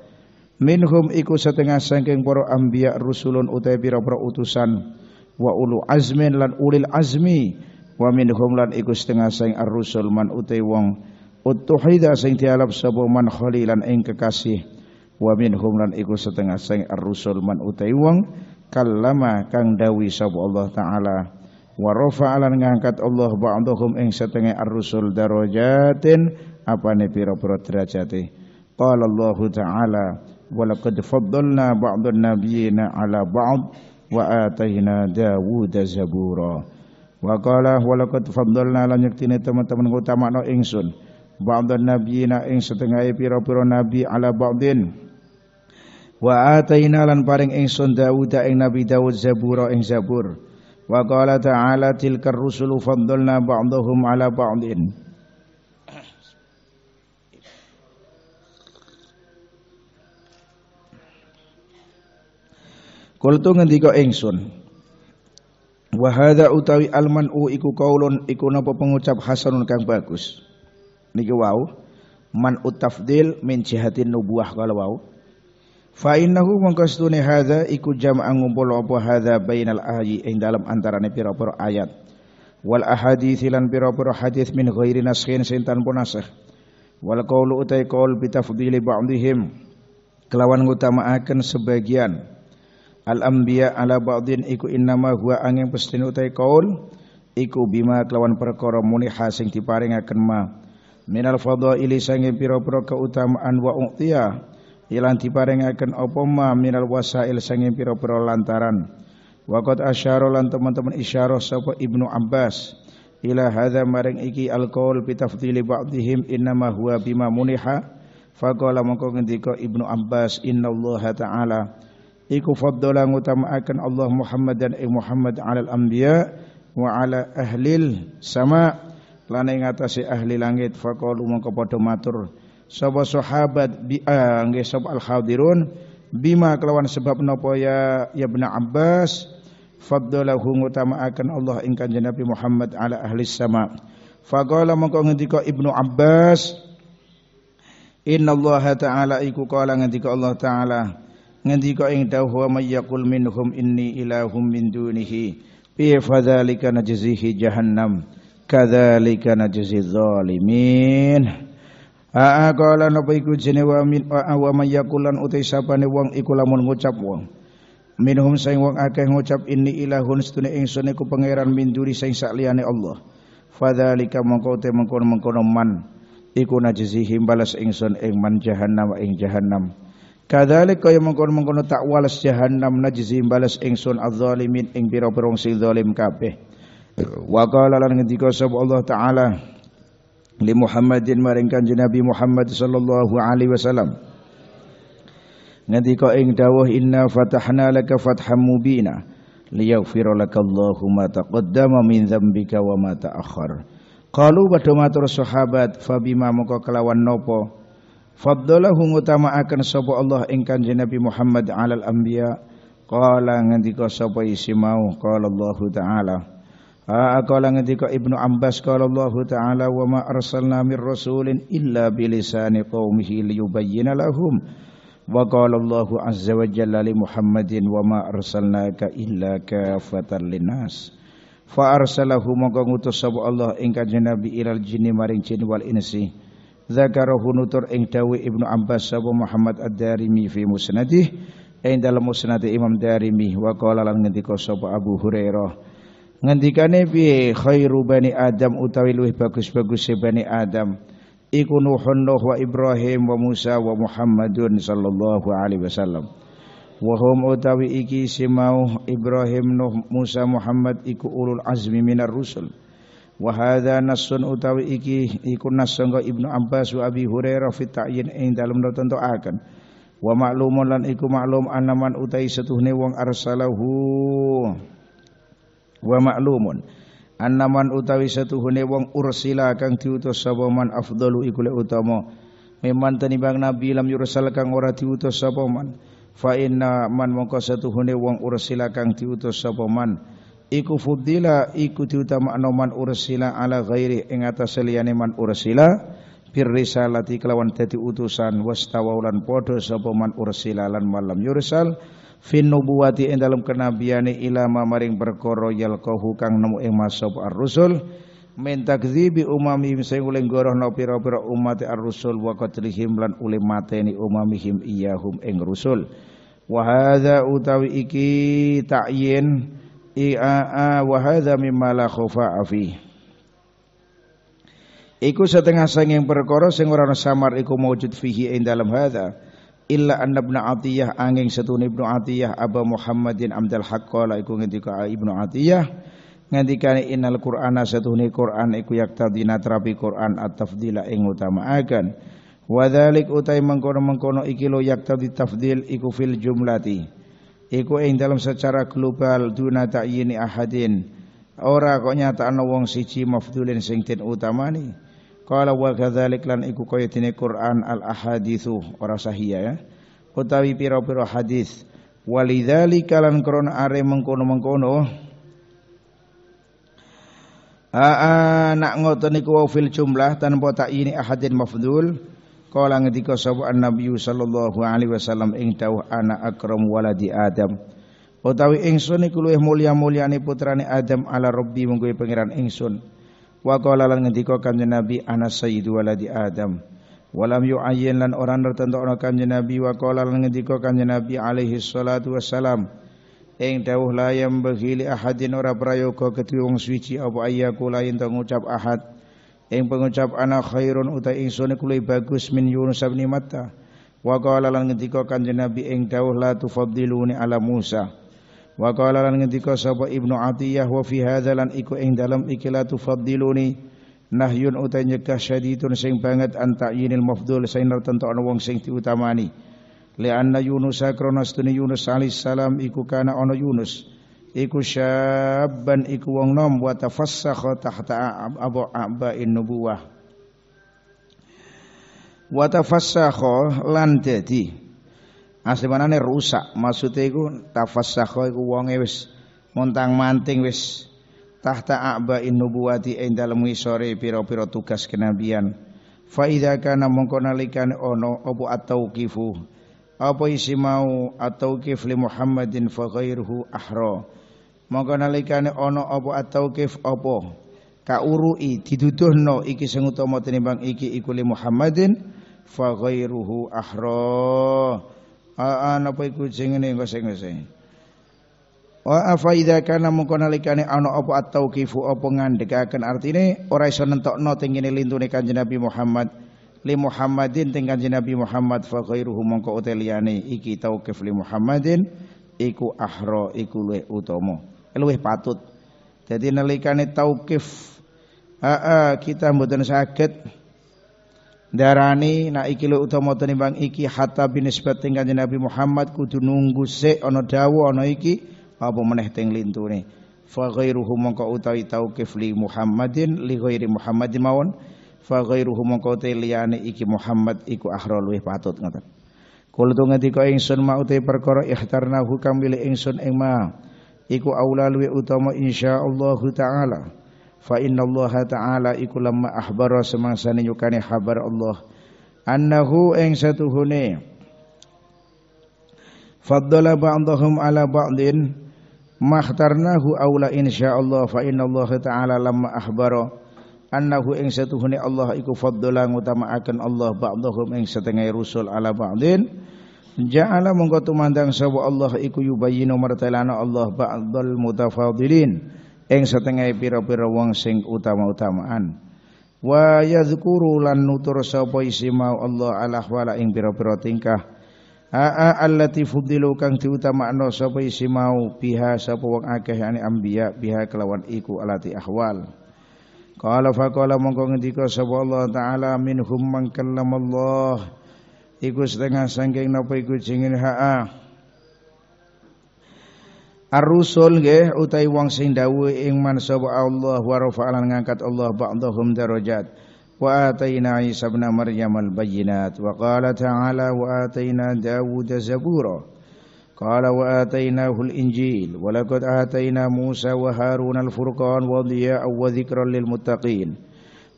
minhum iku setengah saking para anbiya rusulun utai pira-pira utusan wa ulu azmin lan ulil azmi wa minhum lan iku setengah saking ar-rusul man utai wong Utuhida sing dialap sapa man khalilan ing kekasih wa minhum lan iku setengah sing ar-rusul man utai wong kallama kang dawi sapa Allah taala wa rafa'alan ngangkat Allah ba'dhum ing setengah ar-rusul darajatin apane pira-pira derajate qala Allah taala wa laqad faddalna ba'dhan nabiyina ala ba'd wa atayna Dawuda zabura wa qala wa laqad faddalna lan yaktine teman-teman utamakno ingsun ba'dhan nabiyina ing setengahe pira-pira nabi ala ba'dhin wa ataina lan paring ingsun Daud ing Nabi Daud Zabura ing Zabur wa qala ta'ala tilkar rusulu faddalna ba'dahum ala ba'dhin Kultu ngendika ingsun Wa hadza utawi almanu iku kaulun iku napa pengucap hasanun kang bagus niki wau man utafdil min jihatin nubuah kala wau fa innahu mongko stune hadza iku jam'an ngumpul apa hadza bainal ahyi ing dalam antarané pira-pira ayat wal ahadits lan pira-pira hadis min ghairi naskhin sing tanpa nasakh wal qawlu utai qaul bitafdili ba'dihim kelawan ngutamaaken sebagian al anbiya ala ba'din iku innama huwa angin pestine utai qaul iku bima kelawan perkara muniha sing diparingaken ma minal fadaili sange pira-pira keutamaan wa uqtiya ilan diparingaken apa ma minal wasail sange pira-pira lantaran waqad asyara lan teman-teman isyarah sapa Ibnu Abbas ila hadza maring iki alqaul bi tafdili ba'dihim innama huwa bima muniha faqala mongko ngendika Ibnu Abbas innallaha ta'ala iku faddala ngutamaaken Allah Muhammad dan Muhammad alal anbiya wa ala ahlil sama' lan ing atase ahli langit faqalu mongko padha matur sapa sahabat bi eh, nggih sapa al hadirun bima kelawan sebab napa ya ya Ibnu Abbas faddalahu akan Allah ing kanjeng Nabi Muhammad ala ahli sama faqala mongko ngendika Ibnu Abbas Inna Allah Ta'ala iku kala ngendika Allah Ta'ala ngendika ing dawuh wa mayyakul minhum inni ilahum min dunihi bi fadzalika najzihi jahannam kadzalika najzi zalimin Aa kala napa iku jene wa min wa mayakulan utai sapane wong iku lamun ngucap wong minhum sing wong akeh ngucap inni ilahun setune ingsun iku pangeran min duri sing sakliyane Allah fadzalika mongko te mengkono-mengkono man iku najzihim himbalas ingsun ing man jahannam ing jahannam Kadalik kaya mengkono-mengkono tak walas jahannam najzihim balas ingsun adzalimin ing biro pira sing zalim kabeh Wa qala lan ngendika sapa Allah taala li Muhammadin maring kanjeng Nabi Muhammad sallallahu alaihi wasallam. Ngendika ing dawuh inna fatahna laka fatham mubina liyaghfira lakallahu ma taqaddama min dzambika wa ma ta'akhkhar. Qalu padha matur sahabat fabima moko kelawan nopo Faddalahu akan sapa Allah ing kanjeng Nabi Muhammad alal anbiya. Qala ngendika sapa isi mau qala Allah taala. Aqala ah, ngendika Ibnu Abbas qala Allah taala wa ma arsalna mir rasulin illa bilisani qaumihi liyubayyana lahum wa qala Allah azza wa jalla li Muhammadin wa ma arsalnaka illa kafatan linnas fa arsalahu maka ngutus sapa Allah ing kanjeng Nabi ilal jinni maring jin wal insi zakarahu nutur ing dawi Ibnu Abbas sapa Muhammad ad-Darimi fi musnadih ing dalam musnad Imam Darimi wa qala lan ngendika sapa Abu Hurairah ngendikane piye khairu bani adam utawi luwih bagus-bagus e bani adam iku nuhun nuh wa ibrahim wa musa wa muhammadun sallallahu alaihi wasallam wa hum utawi iki simau ibrahim nuh musa muhammad iku ulul azmi minar rusul wa hadza nasun utawi iki iku nas ibnu abbas wa abi hurairah fi ta'yin ing dalem akan wa ma'lumun lan iku maklum anaman utai setuhne wong arsalahu wa ma'lumun anna man utawi satuhune wong ursila kang diutus sapa man afdalu iku le utama memang tenimbang nabi lam yursal kang ora diutus sapa man fa inna man mongko satuhune wong ursila kang diutus sapa man iku fudila iku man ursila ala ghairi ing atas liyane man ursila bir risalati kelawan dadi utusan wastawaulan padha sapa man ursila lan malam yursal fin nubuwati ing dalam kenabiane ila maring perkara yalqahu kang nemu ing masab ar-rusul min takdzibi umami sing uling gorohna pira-pira umat ar-rusul wa qatlihim lan uling mateni umamihim iyahum ing rusul wa hadza utawi iki ta'yin ia wa hadza mimma la khufa Iku setengah sanging perkara sing ora samar iku maujud fihi ing dalam hadza illa anna ibnu atiyah angin satu ibnu atiyah aba muhammadin amdal haqqala iku ngendika ibnu atiyah ngendikane innal qur'ana setune qur'an iku yaktadina terapi qur'an at-tafdila ing utamaaken wa dzalik utai mengkono-mengkono iki lo yaktadi tafdil iku fil jumlati iku ing dalam secara global duna ta'yini ahadin ora kok nyatane wong siji mafdulin sing den utamani Qala wa kadzalik lan iku kaya dene Quran al ahaditsu ora sahih ya. Utawi pira-pira hadis. Walidzalika lan krana are mengkono-mengkono Aa nak ngoten niku fil jumlah tanpa tak ini ahadin mafdul Kala ngendika sapa Nabi sallallahu alaihi wasallam ing dawuh ana akram waladi Adam. Utawi ingsun iku luwih mulya-mulyane putrane Adam ala Rabbi mungguhe pangeran ingsun. Wa qala lan ngendika kanjeng Nabi ana sayyidu waladi Adam. Walam yu'ayyin lan orang nertentokno kanjeng Nabi wa qala lan ngendika kanjeng Nabi alaihi salatu wassalam. Ing dawuh la yang bagili ahadin ora prayoga kedhi wong suci apa ayyaku lain to ngucap ahad. Ing pengucap ana khairun uta ingsun iku bagus min Yunus bin Matta. Wa qala lan ngendika kanjeng Nabi ing dawuh la tufaddiluni ala Musa. Wa qala lan ngendika sapa Ibnu Atiyah wa fi iku ing dalam fadiluni la tufaddiluni nahyun uta nyegah syadidun sing banget an ta'yinil mafdhul sing nertentokno wong sing diutamani. leanna Yunus akronastuni Yunus alis salam iku kana ono Yunus iku syabban iku wong nom wa tafassakha tahta abu abain nubuwah. Wa tafassakha lan dadi Asli manane rusak. Maksudnya iku tafassaha iku wonge wis montang-manting wis tahta abain nubuwati ing dalem ngisore pira-pira tugas kenabian. Fa idza kana mongko nalikan ono apa atau kifu, Apa isi mau at li Muhammadin fa ghairuhu ahra. Mongko nalikane ono apa at-tauqif apa kaurui diduduhno iki sing utama tinimbang iki iku li Muhammadin fa ghairuhu ahra aan ah, ah, apa iku sing ngene engko sing sing wa afa idza kana mungko nalikane ana apa at-tauqifu apa ngandhekaken artine ora iso nentokno teng ngene lintune Kanjeng Nabi Muhammad li Muhammadin teng Kanjeng Nabi Muhammad fa khairuhu mongko uteliyane iki tauqif li Muhammadin iku ahra iku luwih utama eh, luwih patut jadi nalikane tauqif Aa, ah, kita mboten saged darani na iki lu utama bang iki hatta binisbat ing Nabi Muhammad kudu nunggu sik ana ono iki apa meneh teng lintune fa ghairuhu mongko utawi tauqif li Muhammadin li ghairi Muhammadin mawon fa ghairuhu mongko te liyane iki Muhammad iku ahra luwih patut ngoten kula tu ngendika ingsun mau te perkara ihtarnahu kang milih ingsun ing ma iku aula luwih utama insyaallah taala fa inna Allah ta'ala iku lamma ahbara semangsane yukane habar Allah annahu ing satuhune faddala ba'dhum ala ba'din mahtarnahu aula insyaallah fa inna Allah ta'ala lamma ahbara annahu ing satuhune Allah iku faddala ngutamaaken Allah ba'dhum ing setengah rusul ala ba'din Ja'ala mongko mandang sapa Allah iku yubayyinu martelana Allah ba'dal mutafadilin ing setengah pira-pira wong sing utama-utamaan wa yadhkuru lan nutur sapa mau Allah ala wala ing pira-pira tingkah aa allati fudilu kang diutamakno sapa ismau biha sapa wong akeh ane anbiya biha kelawan iku alati ahwal qala faqala mongko ngendika sapa Allah taala minhum man kallamallah iku setengah sangking napa iku jingin haa Ar-rusul nggih utawi wong sing dawuh ing man sapa Allah wa rafa'al ngangkat Allah ba'dhum darajat. Wa ataina Isa ibn Maryam al-bayyinat wa qala ta'ala wa ataina Dawud zabura. Qala wa atainahu al-injil wa laqad ataina Musa wa Harun al-furqan wa dhiya'a wa dhikran lil muttaqin.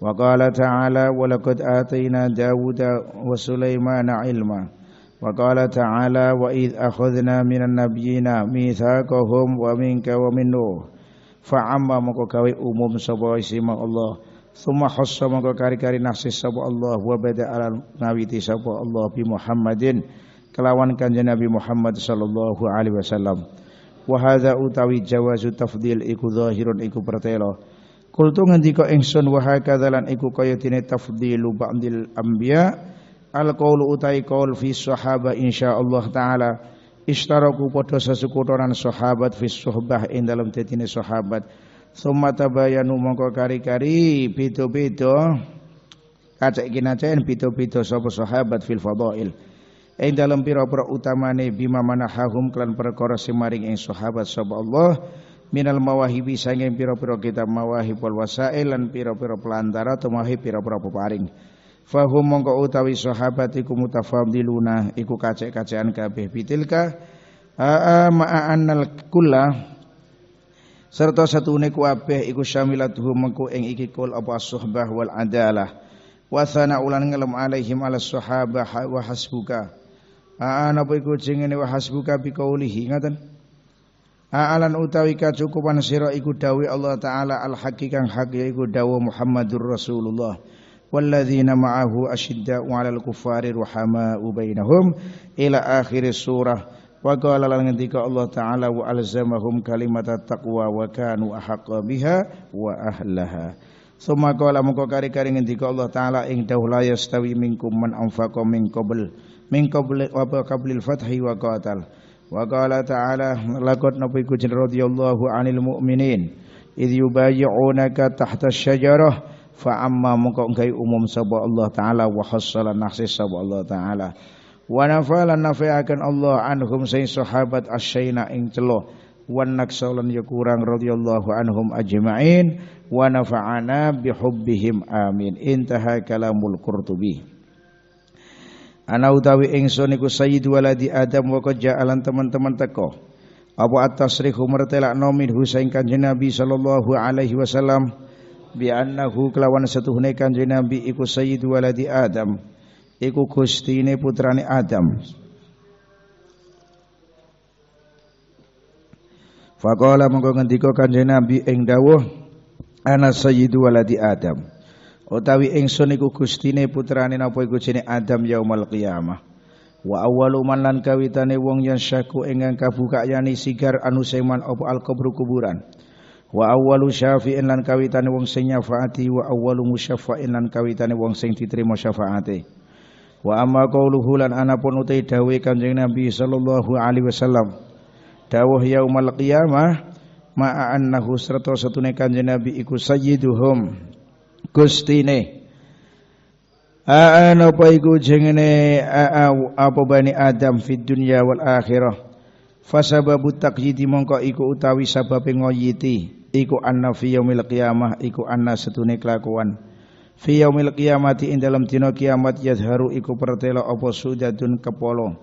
Wa qala ta'ala wa laqad ataina Dawud wa Sulaiman ilma. وقال تعالى وإذ أخذنا من النبيين ميثاقهم ومنك ومن نوح فعما مكوكاوي أمم سبوي سيما الله ثم حص مكوكاري كاري نفسي سبو الله وبدأ على نبيتي سبو الله بمحمد kelawan kanjeng Nabi Muhammad sallallahu alaihi wasallam wa hadza utawi jawazu tafdil iku zahirun iku pertelo kultu ngendika ingsun wa hakadzalan iku kaya dene tafdilu ba'dil anbiya' al qaulu utai qaul fi sahaba insyaallah taala ishtaraku padha sesekutoran sahabat fi suhbah ing dalam tetine sahabat summa tabayanu mongko kari-kari beda-beda kacek kinacen beda-beda sapa sahabat fil fadail ing dalam pira-pira utamane bima manahahum kelan perkara simaring ing sahabat sapa Allah minal mawahibi sanging pira-pira kitab mawahib wal wasail lan pira-pira pelantara atau mawahib pira-pira peparing fahum mongko utawi sahabat iku mutafadiluna iku kacek-kacekan kabeh bitilka ma'a annal kullah serta satune abeh iku syamilatuhum mengku ing iki kul apa suhbah wal adalah wa ulan ngelem alaihim ala sahabah wa hasbuka aa napa iku jengene wa hasbuka bi qaulihi ngaten Aalan utawi kacukupan sira iku dawuh Allah taala al haqiqan hak yaiku dawuh Muhammadur Rasulullah والذين معه أشداء على الكفار رحماء بينهم إلى آخر السورة وقال لنديك الله تعالى وألزمهم كلمة التقوى وكانوا أحق بها وأهلها ثم قال مكو كاري كاري نديك الله تعالى إن دو لا يستوي منكم من أنفق من قبل من قبل وقبل الفتح وقاتل وقال تعالى لقد نبيك رضي الله عن المؤمنين إذ يبايعونك تحت الشجره fa amma mongko gawe umum sapa Allah taala wa khassala nafsi sapa Allah taala wa nafala nafiakan Allah anhum sai sahabat asyaina ing celo wan naksalan ya kurang radhiyallahu anhum ajma'in wa nafa'ana bihubbihim amin intaha kalamul qurtubi ana utawi ingsun iku sayyid waladi adam wa qad ja'alan teman-teman teko apa at-tasrihu mertelakno min husain kanjeng nabi sallallahu alaihi wasallam bi annahu kelawan setuhune kanjeng Nabi iku sayyid waladi Adam iku gustine putrane Adam Fakola mongko ngendika kanjeng Nabi ing dawuh ana sayyidu waladi Adam utawi ingsun iku gustine putrane napa iku jenenge Adam yaumul qiyamah Wa awwalu man lan kawitane wong yang syaku ingkang kabuka yani sigar anu seman apa al kubur kuburan wa awwalu syafi'in lan kawitane wong sing nyafaati wa awwalu musyaffa'in lan kawitane wong sing diterima syafaate wa amma qauluhu lan anapun utai dawuh kanjeng Nabi sallallahu alaihi wasallam dawuh yaumal qiyamah ma'a annahu serta satune kanjeng Nabi iku sayyiduhum gustine Aan apa iku jengene apa bani Adam fid dunya wal akhirah fasababu takyidi mongko iku utawi sababe ngoyiti iku anna fi yaumil qiyamah iku anna setune kelakuan fi yaumil qiyamati ing dalam dina kiamat yazharu iku pertela apa sujadun kepolo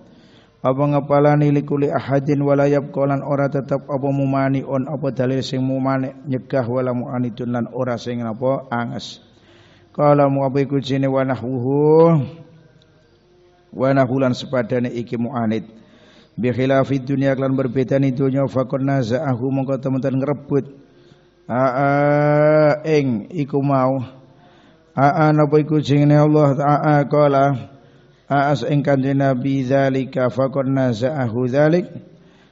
apa ngepalani likuli ahadin wala yabqalan ora tetep apa mumani on apa dalil sing mumani nyegah wala muanidun lan ora sing apa anges kala mu'abi iku jene wa nahwuhu wa nahulan sepadane iki muanid bi khilafid dunya klan berbeda ni dunya fakon naza'ahu mongko temen-temen ngrebut aa ing iku mau aa napa iku jenenge Allah aa qala Aa ing kanjeng Nabi zalika faqad naza'ahu zalik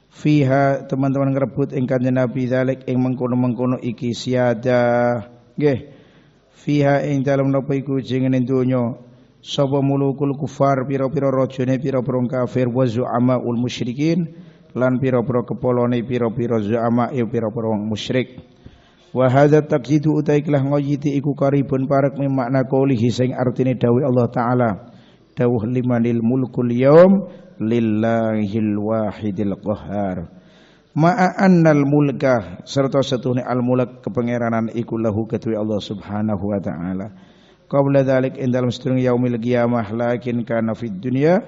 fiha teman-teman ngerebut ing kanjeng Nabi zalik ing mengkono-mengkono iki siada nggih fiha ing dalem napa iku jenenge donya sapa mulukul kufar pira-pira rajane pira-pira kafir wa zu'ama ul musyrikin lan pira-pira kepolone pira-pira zu'ama pira-pira musyrik Wa hadza taqsidu utaiklah ngojiti iku karibun parek mim makna qoulihi sing artine dawuh Allah taala. Dawuh limanil mulkul yaum lillahil wahidil qahar. Ma'a annal mulka serta setune al mulk kepengeranan iku lahu Allah Subhanahu wa taala. Qabla dzalik ing dalam sedurung yaumil qiyamah lakin kana fid dunya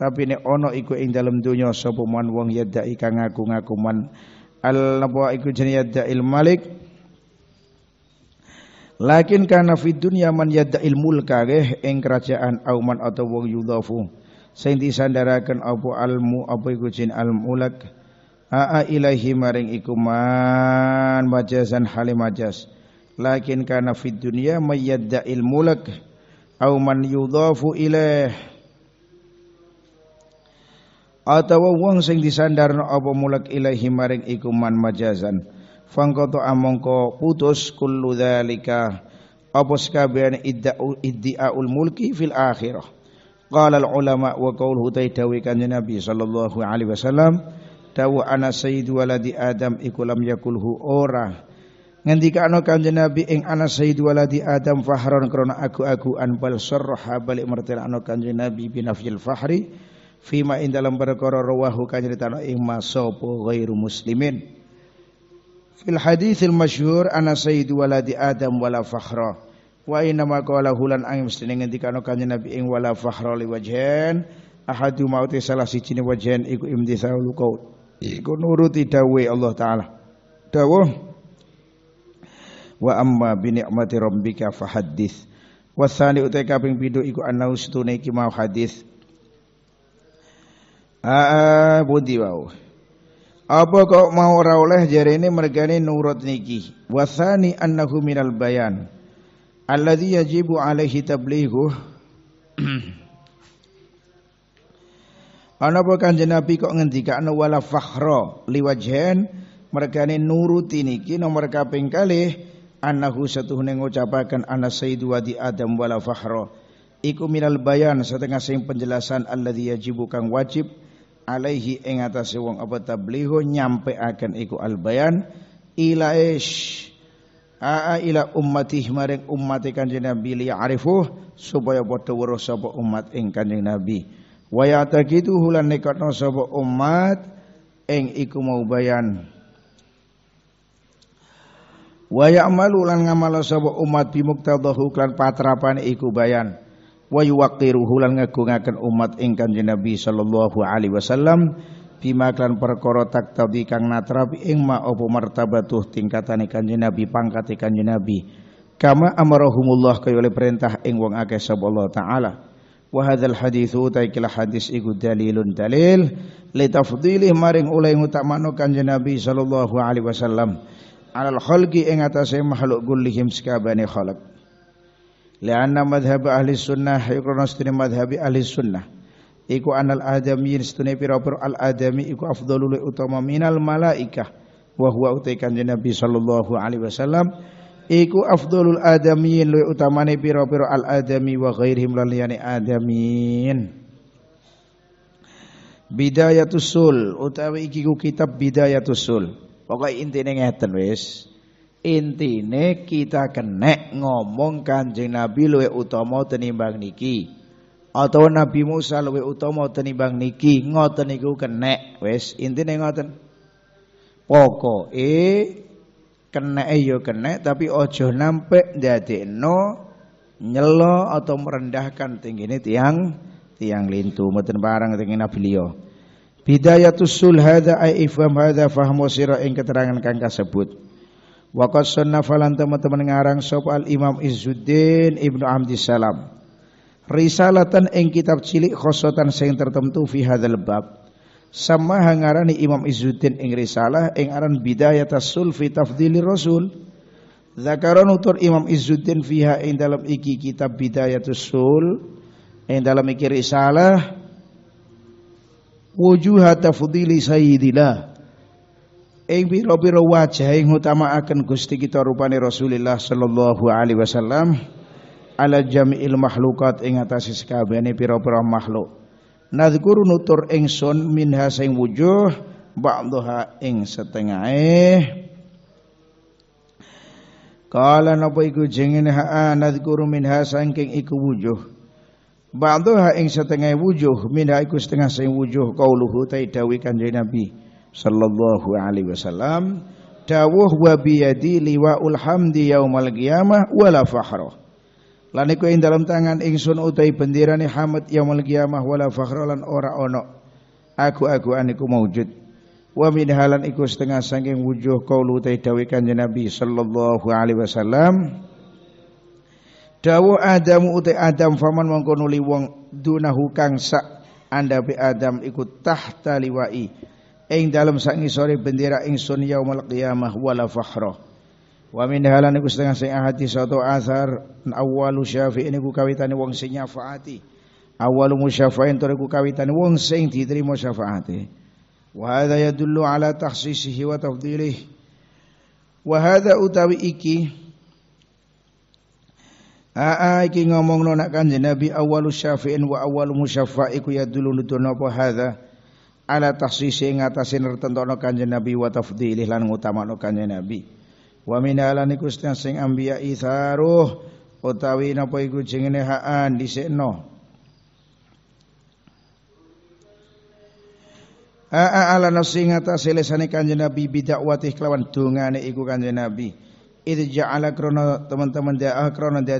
tapi ne ono iku ing dalam dunya sapa man wong yadai ika ngaku-ngaku man al napa iku yadda il malik Lakin karena fid dunya man yadda ilmul reh ing kerajaan auman atau wong yudhafu. Sing disandaraken apa almu apa iku jin al mulak. Aa ilahi maring iku man majazan hale majaz. Lakin kana fid dunya may yad'il mulak au man yudhafu ilaih. Atau wong sing disandarno apa mulak ilahi maring iku man majazan fangkoto amongko putus kullu dzalika apa sekabian iddiaul mulki fil akhirah qala al ulama wa qauluhu taidawi kanjeng nabi sallallahu alaihi wasallam dawu ana sayyidu waladi adam iku lam yakulhu ora ana kanjeng nabi ing ana sayyidu waladi adam fahron krana aku anbal bal sarha balik ana kanjeng nabi binafil fahri fima ing dalam perkara rawahu kanjeng ing masapa ghairu muslimin fil hadithil masyhur ana sayyidu waladi adam wala fakhra wa inna ma qala hulan angin mesti ngendikano kanjeng nabi ing wala fakhra li wajhan ahadu mauti salah siji ne wajhan iku imtisalul qaul iku nuruti dawuh Allah taala dawuh wa amma bi ni'mati rabbika fahaddits sani utai kaping pindho iku anau setune iki mau hadis ah bundi wae apa kok mau jari ini mereka ini nurut niki. Wasani annahu minal bayan. Alladhi yajibu alaihi tablighuh. Ana apa kanjeng Nabi kok ngendikakno wala fakhra mereka ini nuruti niki nomor kaping kalih annahu satuhune ngucapaken ana sayyidu wadi adam wala fakhra. Iku minal bayan setengah sing penjelasan alladhi yajibu kang wajib alaihi ing atase wong apa tablighu nyampe akan iku albayan ilaish aa ila ummati maring ummati kanjeng nabi li arifuh supaya padha weruh sapa umat ing kanjeng nabi wa yataqidu hulan nekatno sapa umat ing iku mau bayan wa ya'malu lan ngamala sapa umat bimuktadahu klan patrapan iku bayan wa yuwaqiruhu lan ngagungaken umat ing Kanjeng Nabi sallallahu alaihi wasallam bima klan perkara taktadi kang natrapi ing ma opo martabatuh tingkatane Kanjeng Nabi pangkate Kanjeng Nabi kama amarahumullah kaya oleh perintah ing wong akeh sapa Allah taala wa hadzal haditsu taikil hadis iku dalilun dalil li tafdhilih maring oleh utamano Kanjeng Nabi sallallahu alaihi wasallam alal khalqi ing atase makhluk kullihim sakabane khalq Lianna madhab ahli sunnah Ikrona setuni madhabi ahli sunnah Iku anal adami Setuni pira pirau al adami Iku afdolul utama minal malaikah Wahuwa utai kanji Nabi Sallallahu alaihi wasallam Iku afdolul adamiin Lui utamani pirau pira al adami Wa ghairihim laliyani adamin Bidayatul utawi iki kitab Bidayatul sul pokoke intine ngeten wis Intine kita kenek ngomong Kanjeng Nabi luwe utama tenimbang niki. Atau Nabi Musa luwe utama tenimbang niki, ngoten niku kenek. Wis, intine ngoten. Pokoke kenek eh, yo ya kenek tapi ojo nampek ndadekno nyelo atau merendahkan tinggine tiang tiang lintu mboten barang nabi beliau. Bidayatus sul hadza ai ifham hadza fahmu sira ing keterangan kang kasebut. Waqad sannafa lan teman-teman ngarang sop al Imam Izzuddin Ibnu Abdi Salam. Risalatan ing kitab cilik khosotan sing tertentu fi hadzal bab. Sama hangarani Imam Izzuddin ing risalah ing aran Bidayatas Sulfi Tafdilir Rasul. Zakaran utur Imam Izzuddin fiha ing dalam iki kitab Bidayatus Sul ing dalam iki risalah wujuh tafdili sayyidillah ing pira-pira wajah ing utamaaken Gusti kita rupane Rasulullah sallallahu alaihi wasallam ala jam'il makhlukat ing atase sakabehane pira-pira makhluk. Nadzkuru nutur ingsun minha sing wujuh ba'daha ing setengahe Kala napa iku jengin ha'a ah, nadzkuru minha sangking iku wujuh Ba'daha ing setengah wujuh minha iku setengah sing wujuh kauluhu ta dawi kanjeng Nabi sallallahu alaihi wasallam dawuh wa biyadi liwaul hamdi yaumal qiyamah wala fakhra lan iku ing dalam tangan ingsun utai bendirane hamd yaumal qiyamah wala fakhra lan ora ono aku aku aniku maujud wa min halan iku setengah saking wujuh kaulu utai dawuh kanjeng Nabi sallallahu alaihi wasallam dawuh Adam utai adam faman mongko wong dunahu kang sak andabe adam ikut tahta liwai ing dalam sangisore bendera ingsun yaumul qiyamah wala fakhra wa min halan iku setengah sing ahadi satu asar awalu ini ku kawitane wong sing nyafaati awalu musyafa'in tur iku kawitane wong sing diterima syafaate wa hadha yadullu ala takhsisihi wa tafdilihi wa hadha utawi iki Aa iki ngomongno nak kanjeng Nabi awwalu syafi'in wa awwalu musyaffa iku ya dulu nuturna apa hadza ala tahsisi ing atase nertentokno kanjeng Nabi wa tafdhilih lan ngutamakno kanjeng Nabi. Wa min alani kustan sing ambia itharuh utawi napa iku jengene haan dhisikno. Aa ala nafsi ing atase lesane kanjeng Nabi watih kelawan dungane iku kanjeng Nabi. Itu ja'ala krono teman-teman dia krono dia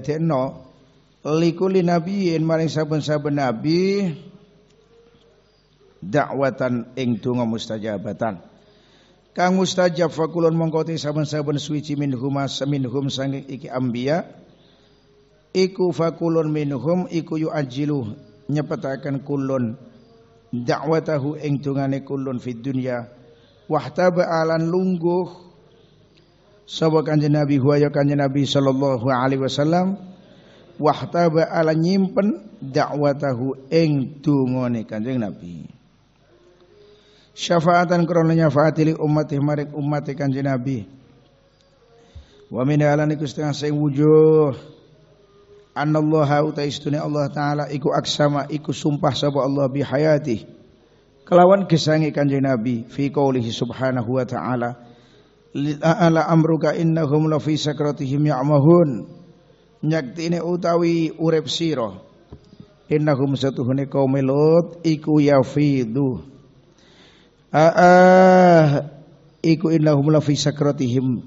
likulli nabiyyin maring saben-saben nabi, -saben nabi dakwatan ing donga mustajabatan kang mustajab fakulun mongkoti saben-saben suci minhuma minhum sanging iki ambia iku fakulun minhum iku yu ajiluh nyepetaken kulun dakwatahu ing dongane kulun fid dunya wahtaba alan lungguh sapa kanjeng Nabi huwa ya kanjeng Nabi sallallahu alaihi wasallam wahtaba alan nyimpen dakwatahu ing dongane kanjeng Nabi syafaatan krana faatili li ummati marik ummati kanjeng Nabi wa min alani kustang sing wujuh annallaha utaistune Allah taala iku aksama iku sumpah sapa Allah bi hayati kelawan kesangi kanjeng Nabi fi qaulihi subhanahu wa taala ala amruka innahum la fi sakratihim ya'mahun nyaktine utawi urip sira innahum satuhune kaum lut iku yafidu Aa ah, ah. iku innahum la fi sakratihim.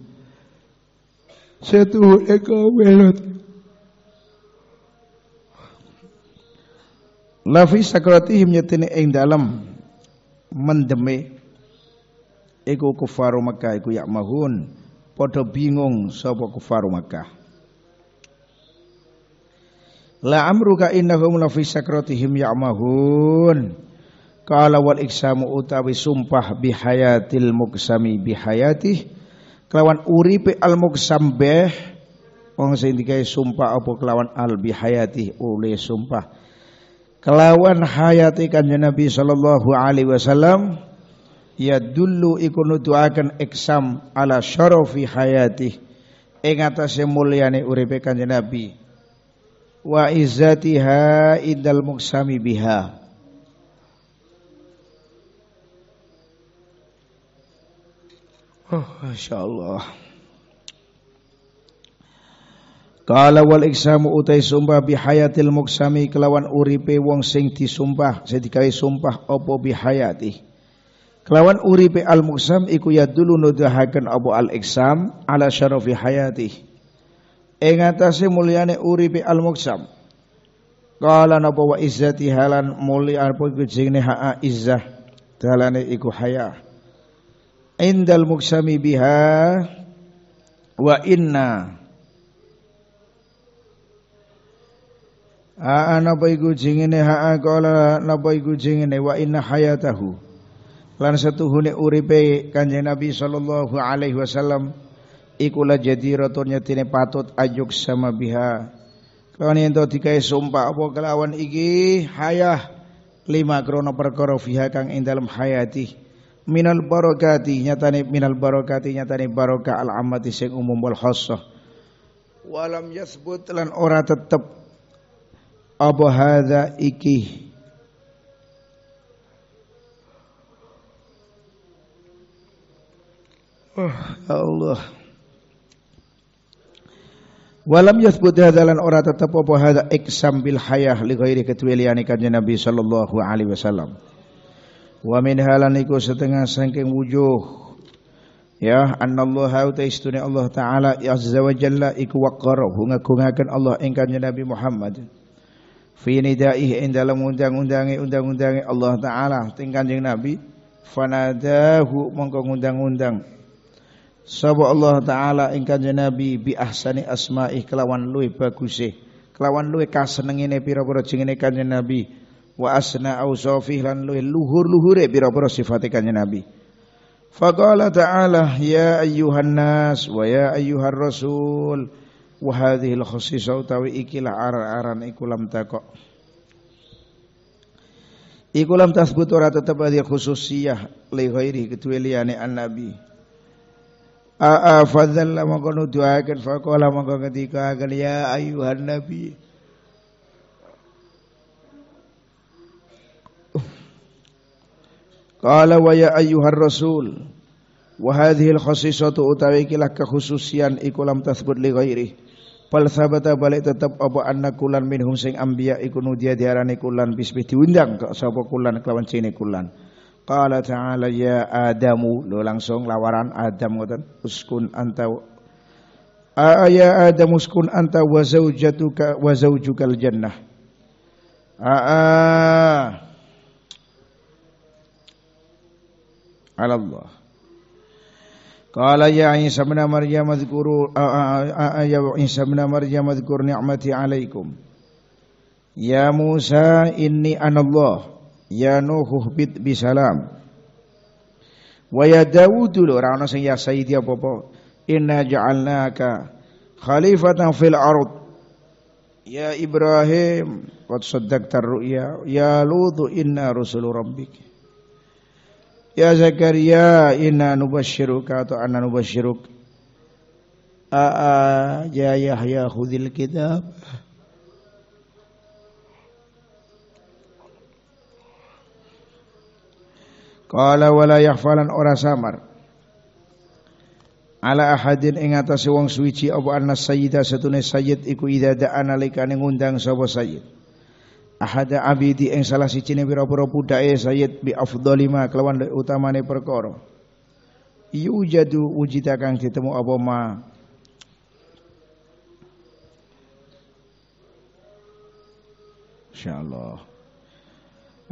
Setu eko melot. La fi sakratihim yatene ing dalem mendeme iku kufaru Makkah iku yakmahun padha bingung sapa kufaru Makkah. La amruka innahum la fi yakmahun. ya'mahun. Kala wal iksamu utawi sumpah bihayatil muksami bihayatih kelawan uripe al muksam beh wong sing dikai sumpah apa kelawan al bihayatih oleh sumpah kelawan hayati kanjeng Nabi sallallahu alaihi wasallam ya dulu iku nuduaken iksam ala syarafi hayati ing atase mulyane uripe kanjeng Nabi wa izzatiha idal muksami biha Oh, Masya Allah. Kala wal iksamu utai sumpah bihayatil muksami kelawan uripe wong sing disumpah, sing digawe sumpah apa bihayati. Kelawan uripe al muksam iku ya dulu nudahaken opo al iksam ala syarafi hayati. ingatasi muliane uripe al muksam. Kala napa wa izzati halan mulya apa iku jenenge ha izzah. Dalane iku hayah indal muksami biha wa inna Aa napa iku jingene haa kala napa iku jingene wa inna hayatahu lan setuhune uripe Kanjeng Nabi sallallahu alaihi wasallam iku la rotornya tine patut ajuk sama biha kelawan ento dikai sumpah apa kelawan iki hayah lima krono perkara fiha kang ing dalem hayati minal barokati nyatane minal barokati nyatane barokah al amati sing umum wal khassah walam yasbut lan ora tetep apa hadza iki Oh, ya Allah. Walam yasbut hadalan ora tetep apa hadza iksam bil hayah li ghairi ketuwe liyane kanjeng Nabi sallallahu alaihi wasallam wa min halan iku setengah saking wujuh ya annallaha ta istuni Allah taala ya azza wa jalla iku waqqarahu Allah ing Nabi Muhammad fi nidaihi ing dalam undang-undangi undang-undangi Allah taala ting kanjeng Nabi fanadahu mongko ngundang-undang Sabo Allah taala ing kanjeng Nabi bi ahsani asma'i kelawan luwih bagusih kelawan luwih kasenengene pira piro jenenge kanjeng Nabi wa asna ausafih lan luhur-luhure pira-pira sifat kanjeng Nabi. Faqala ta'ala ya ayyuhan nas wa ya ayyuhar rasul wa hadhil khasisa utawi ikilah ar-aran iku lam takok. Iku lam tasbut ora tetep ada khususiyah li ghairi kedue liyane an-nabi. A'a fadzalla mongko nuduhaken faqala mongko ketika ya ayyuhan nabi. Qala wa ya ayyuhar rasul wa hadhihi al-khasisatu utawi kilah kekhususian iku lam tasbut li ghairi. Fal sabata balik tetap apa anna kulan minhum sing anbiya iku nudia diarani kulan bisbih diundang ke sapa kulan kelawan cene kulan. Qala ta'ala ya Adamu lo langsung lawaran Adam ngoten uskun anta Aya Adam uskun anta wa zaujatuka wa zaujukal jannah. Aa, ala Allah. Qala ya Isa ibn Maryam adhkuru ya Isa ibn Maryam adhkur ni'mati 'alaikum. Ya Musa inni anallah ya Nuh bit bisalam. Wa ya Daud lho ora ana sing ya Sayyidi apa-apa. Inna ja'alnaka khalifatan fil ardh Ya Ibrahim, qad saddaqta ar-ru'ya. Ya Lut, inna rusulu rabbik. Ya Zakaria inna nubashiruka atau anna nubashiruk Aa ya Yahya khudil kitab Qala wala yahfalan ora samar Ala ahadin ing atase wong suwiji apa anna sayyida satune sayyid iku idza da'ana likane ngundang sapa sayyid ahada abidi ing salah siji ne pira-pira budake sayyid bi afdhalima kelawan utamane perkara jadu wujida kang ditemu apa ma insyaallah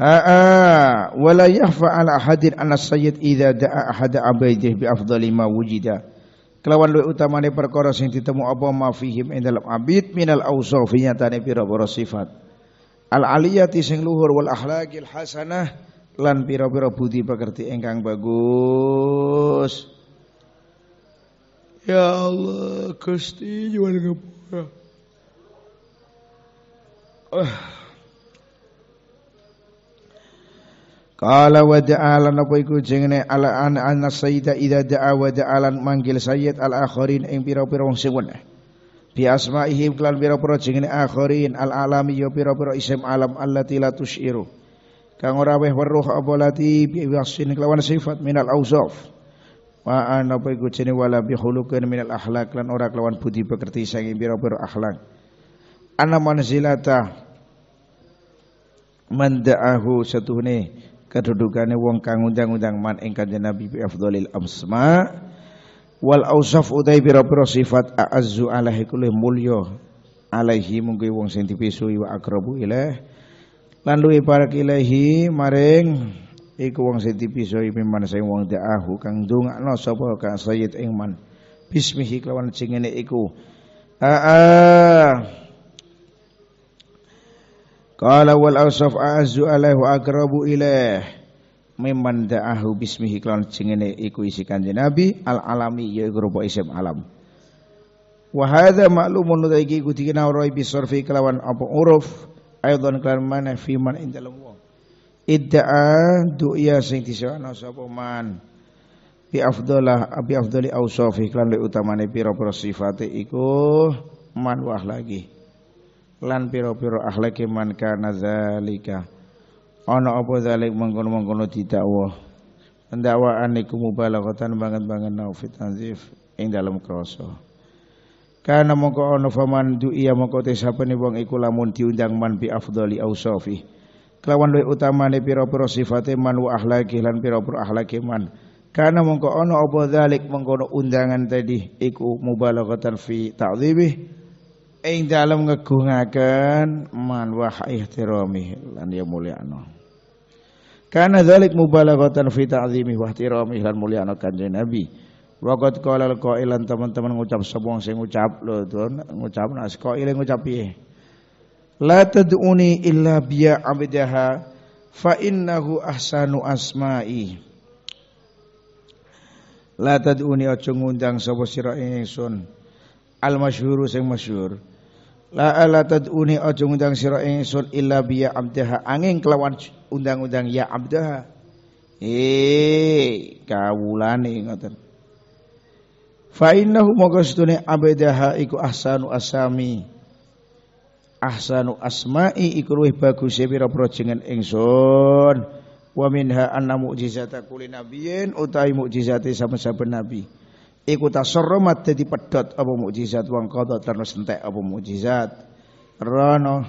Aa wala yahfa ala ahadin anna sayyid idza da'a ahada abaidihi bi afdhali ma wujida. Kelawan luwih utamane perkara sing ditemu apa ma fihim ing dalam abid minal awsafi nyatane pira-pira sifat al aliyati sing luhur wal akhlaqil hasanah lan pira-pira budi pekerti ingkang bagus Ya Allah Gusti jual ngapura Kala ah. wa ja'alan apa iku jenenge ala an anna sayyida idza da'a wa ja'alan manggil sayyid al akhirin ing pira-pira wong sing weneh bi ihim kelan pira ini jenenge akhirin al alami ya pira-pira isim alam allati la tusyiru kang ora weh weruh apa lati bi wasin kelawan sifat minal ausaf wa ana apa iku jenenge wala bi khuluqin minal akhlak lan ora kelawan budi pekerti saking pira-pira akhlak ana manzilata mandaahu satuhune kedudukane wong kang undang-undang man ing kanjeng Nabi bi afdhalil wal ausaf utai biro biro sifat azu alaihi kulli mulyo alaihi mungkin wong sing dipisui wa akrabu ilaih lan luwi ilaihi maring iku wong sing dipisui miman sing wong da'ahu kang dunga no sopoh ka sayyid ingman bismihi kelawan jingini iku aa kala wal ausaf azu alaihi wa akrabu ilaih mimman da'ahu bismihi klan jengene iku isi kanjeng Nabi al alami ya iku rupa isim alam wa hadza ma'lumun utaiki iku dikenal roi bisorfi kelawan apa uruf aidon klan mana fi man indal wong idda'a du'ya sing disewakno sapa man bi afdalah bi afdali awsafi klan le utamane pira-pira sifate iku man wah lagi lan pira-pira ahlake man kana zalika ana apa zalik mengkono-mengkono didakwa pendakwaan iku mubalaghatan banget-banget naufit anzif ing dalam kroso kana mongko ono faman du iya mongko te sapane wong iku lamun diundang man bi afdali ausafi kelawan luwih utamane pira-pira sifate man wa akhlaqi lan pira-pira akhlaqi man Karena mongko ono apa dzalik mengkono undangan tadi iku mubalaghatan fi ta'dhibih ing dalam ngegungaken man wa ihtirami lan ya mulyakno kana dzalik mubalaghatan fi ta'zimi wa ihtirami lan mulyakno kanjeng nabi ko qala al-qailan teman-teman ngucap sapa sing ngucap lho Tuhan ngucap ko qail ngucap piye La tad'uni illa biya abdaha fa innahu ahsanu asma'i La tad'uni aja ngundang sapa sira ingsun al masyhuru sing masyhur La ala tad'uni aja ngundang sira ingsun illa biya abdaha angin kelawan undang-undang ya abdaha. Eh kawulane ngoten. Fa innahu moko setune abdaha iku ahsanu asami. Ahsanu asma'i iku luwih bagus e pira-pira jengen ingsun. Wa minha anna mukjizata kulli nabiyyin utai mukjizate sama-sama nabi iku tasarrumat dadi pedhot apa mukjizat wong qada terus entek apa mukjizat rono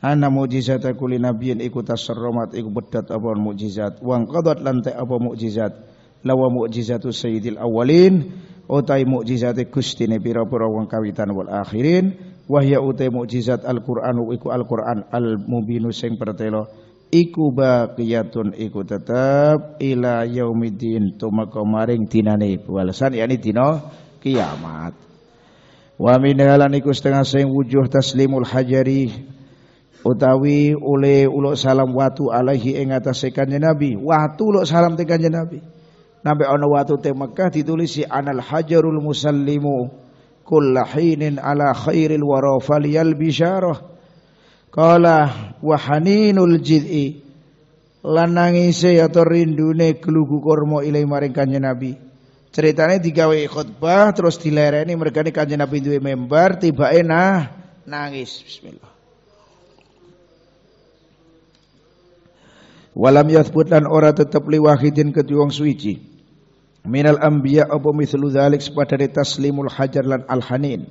ana mukjizat kuli nabiyin iku tasarrumat iku pedhot apa mukjizat wong qada lan entek apa mukjizat lawa mukjizatu sayyidil awwalin utai mukjizat Gusti ne pira-pira wong kawitan wal akhirin wahya utai mukjizat Al-Qur'an iku Al-Qur'an al-mubinu sing pertelo iku baqiyatun iku tetep ila yaumiddin tumeka maring dinane balasan yakni dina kiamat wa min halan iku setengah sing wujuh taslimul hajari utawi oleh uluk salam watu alaihi ing atase kanjeng nabi watu uluk salam te kanjeng nabi nambe ana watu te Mekah ditulis si anal hajarul musallimu kullahinin ala khairil wara falyal bisyarah Kala wahaninul jid'i lan nangise atau rindune gelugu kormo ilai maring kanjeng Nabi. Ceritanya digawe khutbah terus dilereni mereka kanjeng Nabi duwe member, tiba nah nangis bismillah. Walam yathbut lan ora tetep li wahidin ketuwang wong Minal anbiya apa mithlu dzalik sepadane taslimul hajar lan al hanin.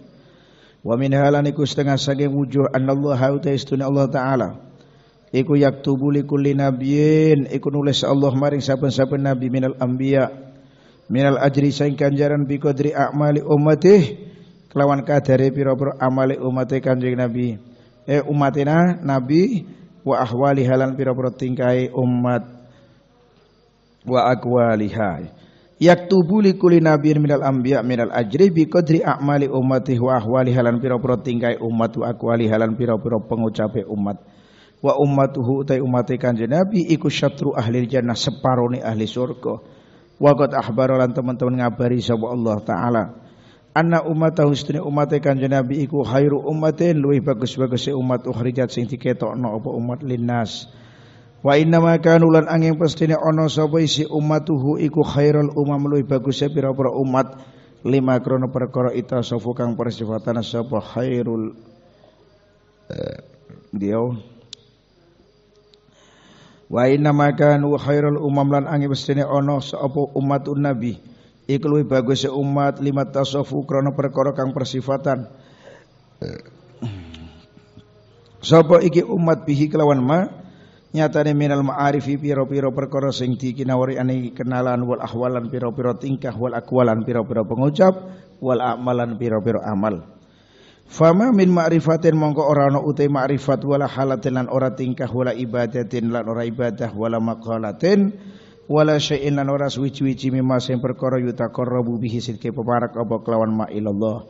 Wa min halaniku setengah saking wujuh anallaha utaistuna Allah taala. Iku yaktubu li kulli nabiyyin iku nulis Allah maring saben-saben nabi minal anbiya minal ajri saing kanjaran bi qadri a'mali ummatih kelawan kadare pira-pira amale umate Kanjeng Nabi. Eh umatina nabi wa ahwali halan pira-pira tingkai umat wa aqwaliha yaktubu li kulli nabiyyin minal anbiya minal ajri bi qadri a'mali ummati wa ahwali halan pira-pira tingkai umat wa aqwali halan pira-pira pengucape umat wa ummatuhu utai umate kanjeng nabi iku syatru ahli jannah separone ahli surga wa qad ahbara lan teman-teman ngabari sapa Allah taala anna ummatahu sedene umate kanjeng nabi iku khairu ummatin luwih bagus-bagus e umat ukhrijat sing diketokno apa umat linnas Wa inna ma kanu lan angin pastine ana sapa isi ummatuhu iku khairul umam luwih bagus pira-pira umat lima krono perkara ita sapa kang persifatan sapa khairul uh, dia Wa inna ma kanu khairul umam lan angin pastine ana sapa umatun nabi iku luwih bagus umat lima tasofu krono perkara kang persifatan eh, Sapa iki umat bihi kelawan ma nyatane minal ma'arifi piro-piro perkara sing dikinawari ane kenalan wal ahwalan piro-piro tingkah wal akwalan piro-piro pengucap wal amalan piro-piro amal Fama min ma'rifatin mongko ora ana utai ma'rifat wala halatin lan ora tingkah wala ibadatin lan ora ibadah wala maqalatin wala syai'in lan ora suwi-suwi mimma sing perkara yutaqarrabu bihi sidke peparak apa kelawan ilallah.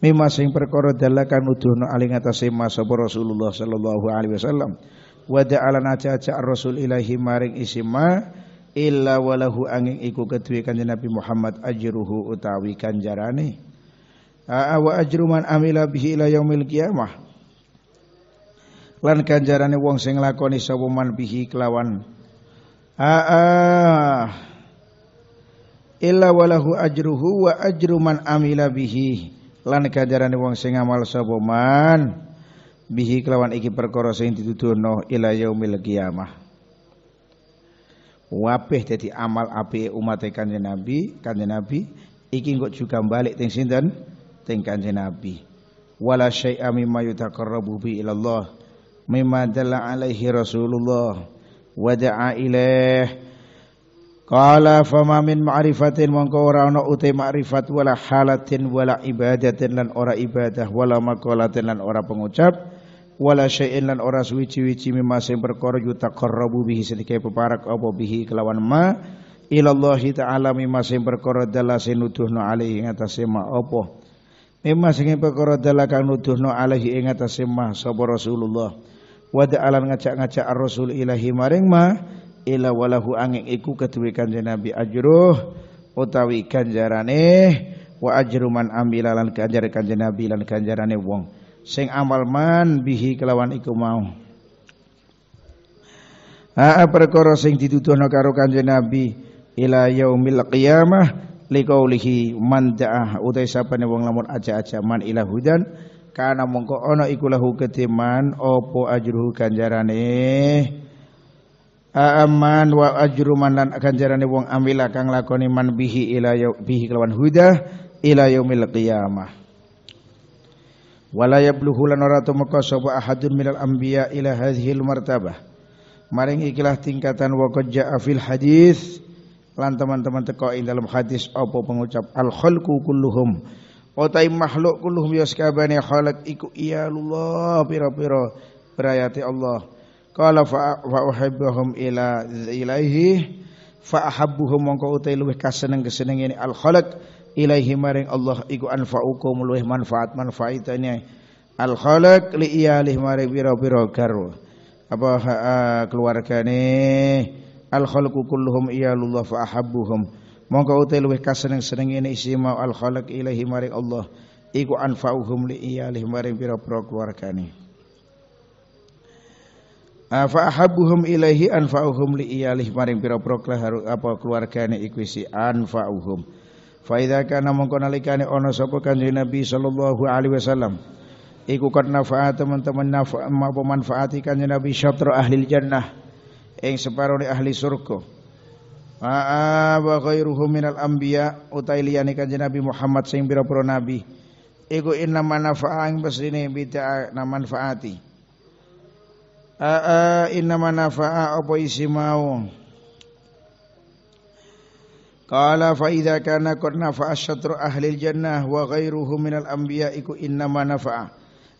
mimma sing perkara dalakan nuduhna aling atase masa Rasulullah sallallahu alaihi wasallam wa ja'alana caca rasul ilahi maring isima illa walahu angin iku kedue kanjeng Nabi Muhammad ajruhu utawi kanjarane wa ajru man amila bihi ila yaumil qiyamah lan kanjarane wong sing lakoni sapa man bihi kelawan aa illa walahu ajruhu wa ajru man amila bihi lan kanjarane wong sing amal sapa man bihi kelawan iki perkara sing dituduhno ila yaumil qiyamah wabeh amal api umat kanjeng Nabi, kanjeng Nabi iki engko juga balik teng sinten teng kanjeng Nabi. Wala syai'a mimma yutaqarrabu bi ila Allah mimma dalla alaihi Rasulullah wa da'a ilaih Qala fama min ma'rifatin mongko ora ana uti ma'rifat wala halatin wala ibadatin lan ora ibadah wala maqalatin lan ora pengucap wala syai'in lan ora suwici-wici mimma sing perkara yutaqarrabu bihi sedike peparak apa bihi kelawan ma ilallahi ta'ala mimma sing perkara dala sing nuduhno alaihi ing atase ma apa mimma sing perkara dala kang nuduhno alaihi ing atase ma sapa Rasulullah wa da'alan ngajak-ngajak ar-rasul ilahi maring ma ila walahu angin iku keduwe kanjeng Nabi ajruh utawi ganjarane wa man ambilalan ganjar kanjeng Nabi lan ganjarane wong sing amal man bihi kelawan iku mau Aa perkara sing dituduhna karo Kanjeng Nabi ila yaumil qiyamah liqaulihi man da'ah utai sapane wong lamun aja-aja man ila hudan kana mongko ana iku lahu ketiman apa ajruhu ganjarane Aman wa ajru man lan ganjarane wong amila kang lakoni man bihi ila bihi kelawan huda ila yaumil qiyamah wala yablughu lan ora tumeka sapa ahadun minal anbiya ila hadhil martabah maring ikilah tingkatan wa qad jaa fil hadis lan teman-teman teko ing dalam hadis apa pengucap al khalqu kulluhum utai makhluk kulluhum yaskabane khalaq iku iyalullah pira-pira berayati Allah qala fa uhibbuhum ila ilaihi fa ahabbuhum mongko utai luwih kaseneng keseneng ini al khalaq ilaihi maring Allah iku anfa'ukum luweh manfaat manfaatnya. al khalaq li iyalih maring pira-pira garwa apa keluargane al khalqu kulluhum iyalullah fa ahabbuhum mongko utel luweh kaseneng-seneng ini isi mau al khalaq ilaihi maring Allah iku anfa'uhum li iyalih maring pira-pira keluargane fa ahabbuhum ilaihi anfa'uhum li iyalih maring pira-pira apa keluargane iku si anfa'uhum fa idza kana mongko nalikane ana sapa kanjeng Nabi sallallahu alaihi wasallam iku kad nafaat teman-teman nafa apa manfaati kanjeng Nabi syatra ahli jannah ing separo ahli surga Ma'a wa ghairuhu minal anbiya utai liyane kanjeng Nabi Muhammad sing pira-pira nabi iku inna manfaat ing pesine bid'a na manfaati Aa inna manfaat apa isi mau Kala faida قال فإذا كان قد jannah wa ghairuhu الجنة وغيره من الأنبياء إنما نفع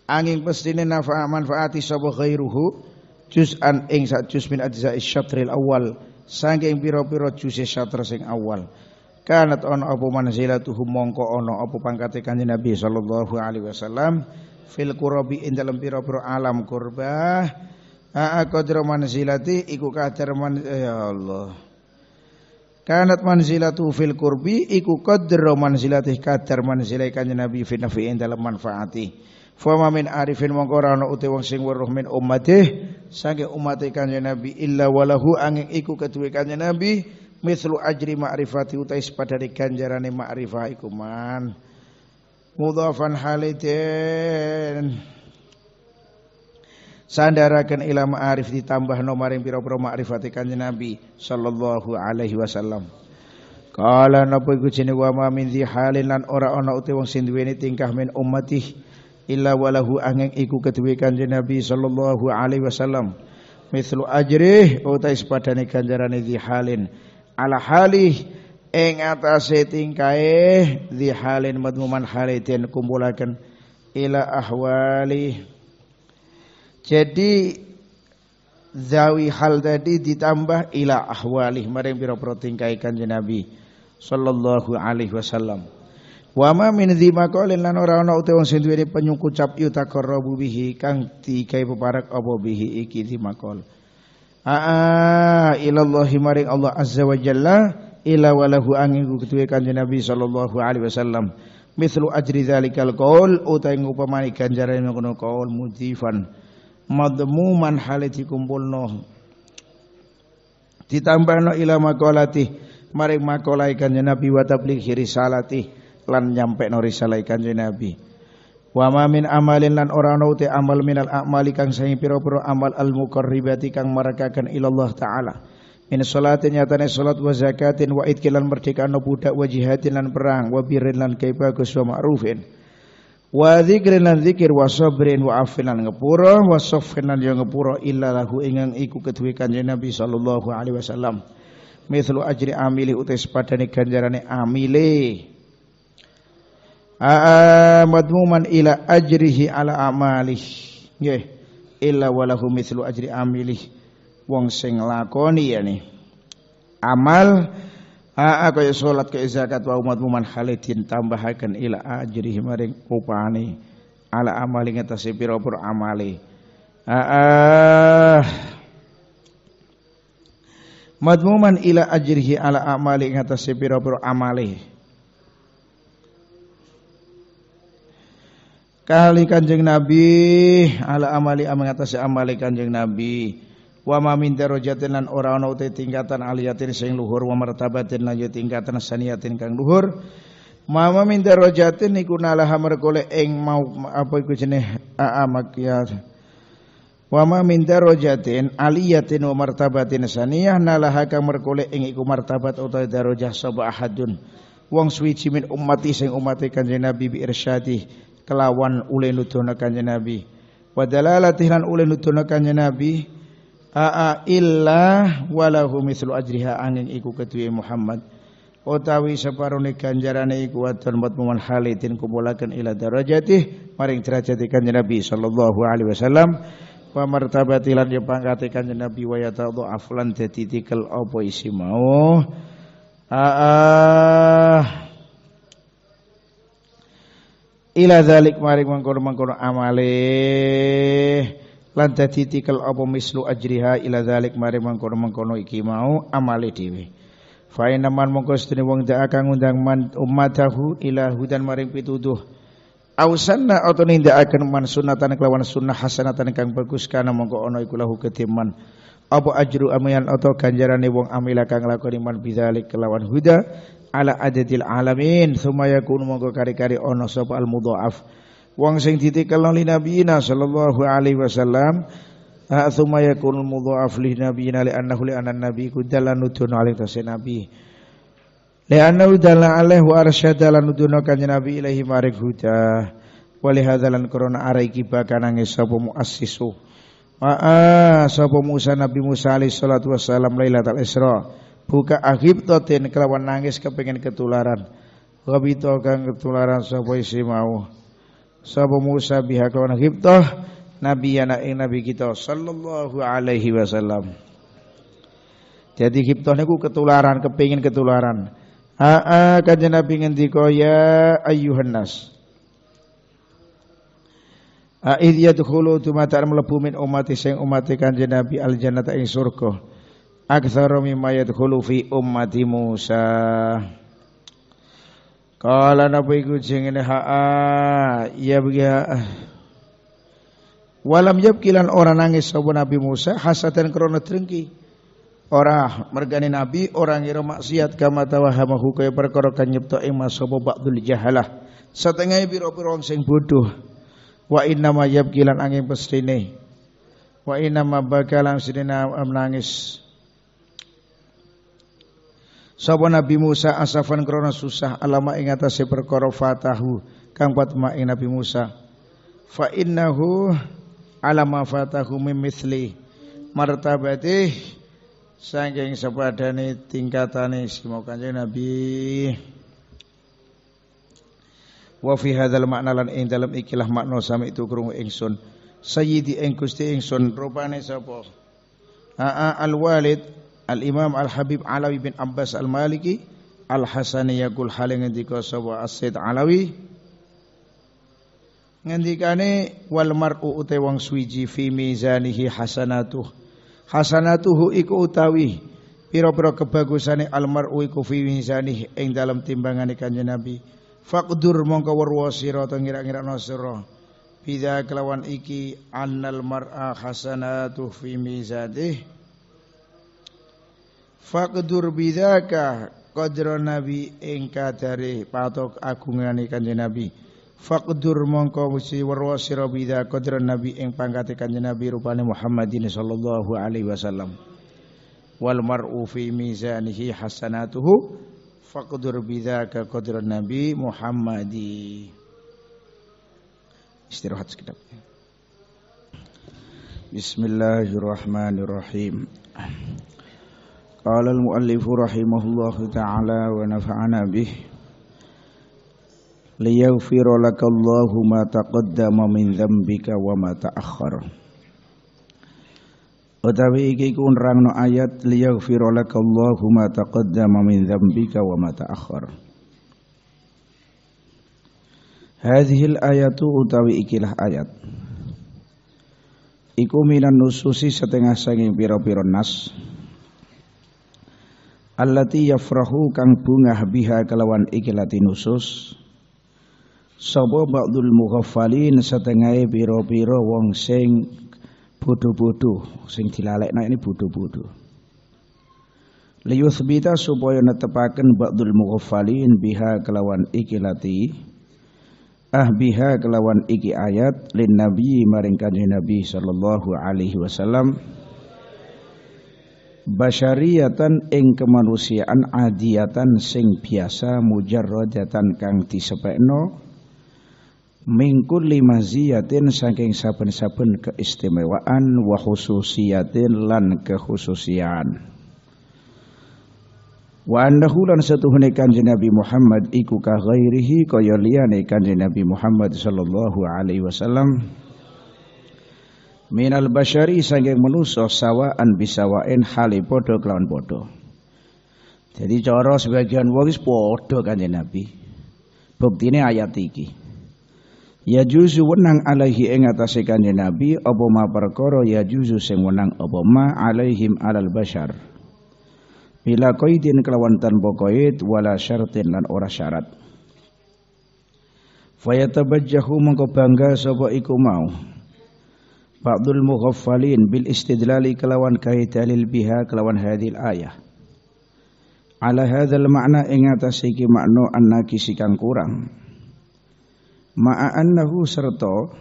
angin pestine nafa manfaati sapa ghairuhu juz'an ing sak juz min ajza'is syatril awal saking pira-pira juz'e syatr sing awal kanat ana apa manzilatuhu mongko ono apa pangkat ikan Nabi sallallahu alaihi wassalam fil qurabi ing dalem alam kurbah a qadra manzilati iku kadar man ya Allah kanat manzilatu fil kurbi iku qadra manzilatih kadar manzilai kanjeng Nabi fi nafi'in dalam manfaati. Fama min arifin mongko ora ana ute wong sing weruh min ummatih sange umate kanjeng Nabi illa walahu angin iku keduwe kanjeng Nabi mislu ajri ma'rifati utai sepadane ganjarane ma'rifah iku man mudhafan haliten sandarakan ila ma'arif ditambah nomaring pira-pira makrifate kanjeng Nabi sallallahu alaihi wasallam. Kala napa iku jenenge wa ma min halin lan ora ana uti wong sing duweni tingkah min ummatih illa walahu angeng iku keduwe kanjeng Nabi sallallahu alaihi wasallam. Mithlu ajrih utai sepadane ganjarane di halin ala halih ing atase tingkae di halin madmuman halitin kumpulaken ila ahwalih. Jadi zawi hal tadi ditambah ila ahwalih maring biro pira tingkai kanjeng ya Nabi sallallahu alaihi wasallam. Wa ma min dzima qalin lan ora ana uti wong sing duweni penyukucap yutakarrabu bihi kang dikai peparak apa bihi iki dimakol. Aa ilallahi maring Allah azza wa jalla ila walahu angiku ketuwe kanjeng Nabi sallallahu alaihi wasallam. Mithlu ajri dzalikal qaul utai ngupamani ganjaran ngono qaul mudhifan madmuman hale dikumpulno ditambahno ila maqalati maring maqalai kanjeng Nabi wa tablighi risalati lan nyampe no risalai kanjeng Nabi wa ma min amalin lan ora ono te amal minal a'mali kang saing pira-pira amal al muqarribati kang marakaken ila ilallah taala Min salatin nyatane salat wa zakatin wa idkilan merdekano budak wa jihadin lan perang wa birrin lan kaibagus wa ma'rufin wa dzikrin lan dzikir wa sabrin wa afilan ngepuro wa sofinan yang ngepuro illa lahu ingang iku kedue kanjeng Nabi sallallahu alaihi wasallam mithlu ajri amili utis padane ganjarane amili madmuman ila ajrihi ala amalih. nggih illa walahu mithlu ajri amili wong sing lakoni ya ni amal Aa kaya salat kaya zakat wa umatmu man halitin tambahaken ila ajrihi maring upane ala amali ngatasi pira-pira amali. Aa Madmuman ila ajrihi ala amali ngatasi pira-pira amali. Kali kanjeng Nabi ala amali ngatasi amali kanjeng Nabi wa ma min darajatin lan ora ana uti tingkatan aliyatin sing luhur wa martabatin lan tingkatan saniyatin kang luhur Mama min darajatin iku nalaha merkole ing mau apa iku jeneh aamak ya Wa ma min darajatin aliyatin wa martabatin saniyah nalaha kang merkole ing iku martabat utawa darajah sapa ahadun wong suwiji min ummati sing umate kanjeng Nabi bi irsyadi kelawan ule nuduhna kanjeng Nabi wa dalalatih lan ule kanjeng Nabi aa illa walahu mislu ajriha anin iku ketuwe Muhammad utawi separone ganjarane iku wadon matmuman halitin kumulaken ila darajatih maring derajat kanjeng Nabi sallallahu alaihi wasallam wa martabatilan yo ya pangkate kanjeng Nabi wa yatadhu aflan dadi tikel apa isi mau aa ila zalik maring mengkono-mengkono amale lan dadi tikel apa mislu ajriha ila zalik mari mengkono-mengkono iki mau amale dhewe fa inaman mongko sedene wong dak akan ngundang man ummatahu ila hudan maring pituduh ausanna atau ninda akan man sunatan kelawan sunnah hasanatan kang bagus kana mongko ana iku lahu kediman apa ajru amayan atau ganjarane wong amila kang lakoni man bidzalik kelawan huda ala adadil alamin sumaya kunu mongko kari-kari ana sapa al mudhaaf wong sing ditikel li nabiyina sallallahu alaihi wasallam thumma yakunu mudha'af li nabiyina li annahu li anna nabi kudalla nudun alaihi tasih nabi li anna udalla alaihi wa arsyada lan nudun kanjeng nabi ilahi marik huda wali hadalan korona araiki bakanange sapa muassisu Ma'a sapa Musa Nabi Musa alaihi salatu wassalam Lailatul Isra buka ten kelawan nangis kepengin ketularan Rabito kang ketularan sapa isi mau sapa Musa biha kawan Khibtah nabi ana ya ing nabi kita sallallahu alaihi wasallam jadi Khibtah niku ketularan kepingin ketularan aa kanjeng nabi ngendika ya ayyuhan nas Aid yadkhulu tumata mlebu min ummati sing ummati kanjeng Nabi al jannata ing surga. Aktsara mimma yadkhulu fi ummati Musa. Kala napa iku jengene ha'a ya begia Walam yabkilan orang nangis sapa Nabi Musa hasatan krana tringki Ora mergani Nabi orang ira maksiat kama tawahamahu kaya perkara kang nyipta ing sapa ba'dul jahalah. Setengah pira-pira sing bodoh. Wa inna ma yabkilan angin pestine. Wa inna ma bakalan sidina nangis. Sapa Nabi Musa asafan krana susah alama ing atase perkara fatahu kang patma ing Nabi Musa. Fa innahu alama fatahu mimithli martabatih saking sepadane tingkatane simo kanjeng Nabi. Wa fi hadzal makna lan ing dalem ikilah makna sami itu krungu ingsun. Sayyidi ing Gusti ingsun rupane sapa? Aa al-walid Al-Imam Al-Habib Alawi bin Abbas Al-Maliki Al-Hasani yakul hale ngendika sapa as Alawi ngendikane wal mar'u uta wong suwiji fi mizanihi hasanatu hasanatuhu iku utawi pira-pira kebagusane al mar'u iku fi mizanihi ing dalam timbangane kanjeng Nabi faqdur mongko werwa sira ta ngira-ngira sira bidha kelawan iki annal mar'a hasanatu fi mizanihi Fakdur bidaka qadra nabi engka dari patok agungane kanjeng nabi. fakdur mongko mesti werwa sira bidza nabi eng pangkate kanjeng nabi rupane Muhammadin sallallahu alaihi wasallam. Wal mar'u fi mizanihi hasanatuhu fakdur bidaka qadra nabi Muhammadi. Istirahat sekedap. Bismillahirrahmanirrahim. قال المؤلف رحمه الله تعالى ونفعنا به ليغفر لك الله ما تقدم من ذنبك وما تأخر Utawi iki ku nerangno ayat liyaghfir lakallahu ma taqaddama min dzambika wa ma ta'akhkhar. Hadhil ayatu utawi ikilah ayat. Iku minan nususi setengah sanging pira-pira nas allati yafrahu kang bungah biha kelawan ikilati nusus sapa ba'dul mughaffalin setengahe pira-pira wong sing bodho-bodho sing dilalekna ini bodho-bodho liyuthbita supaya netepaken ba'dul mughaffalin biha kelawan ikilati ah biha kelawan iki ayat lin nabi maring kanjeng nabi sallallahu alaihi wasallam basyariyatan ing kemanusiaan adiyatan sing biasa mujarradatan kang disepekno mingkul lima ziyatin saking saben-saben keistimewaan wa khususiyatin lan kekhususian wa annahu lan satuhune kanjeng Nabi Muhammad iku ka ghairihi kaya liyane kanjeng Nabi Muhammad sallallahu alaihi wasallam minal basyari saking manusa sawaan bisawain hale padha kelawan padha jadi cara sebagian wong wis padha kanjeng Nabi buktine ayat iki ya juzu wenang alaihi ing atase kanjeng Nabi apa ma perkara ya juzu sing wenang apa ma alaihim alal Bashar. bila qaidin kelawan tanpa qaid wala syartin lan ora syarat Fayatabajjahu mengko bangga sapa iku mau ba'dul mughaffalin bil istidlali kelawan kaitalil biha kelawan hadil ayah ala hadzal makna ing atas iki makna annakisi kang kurang ma'a annahu serta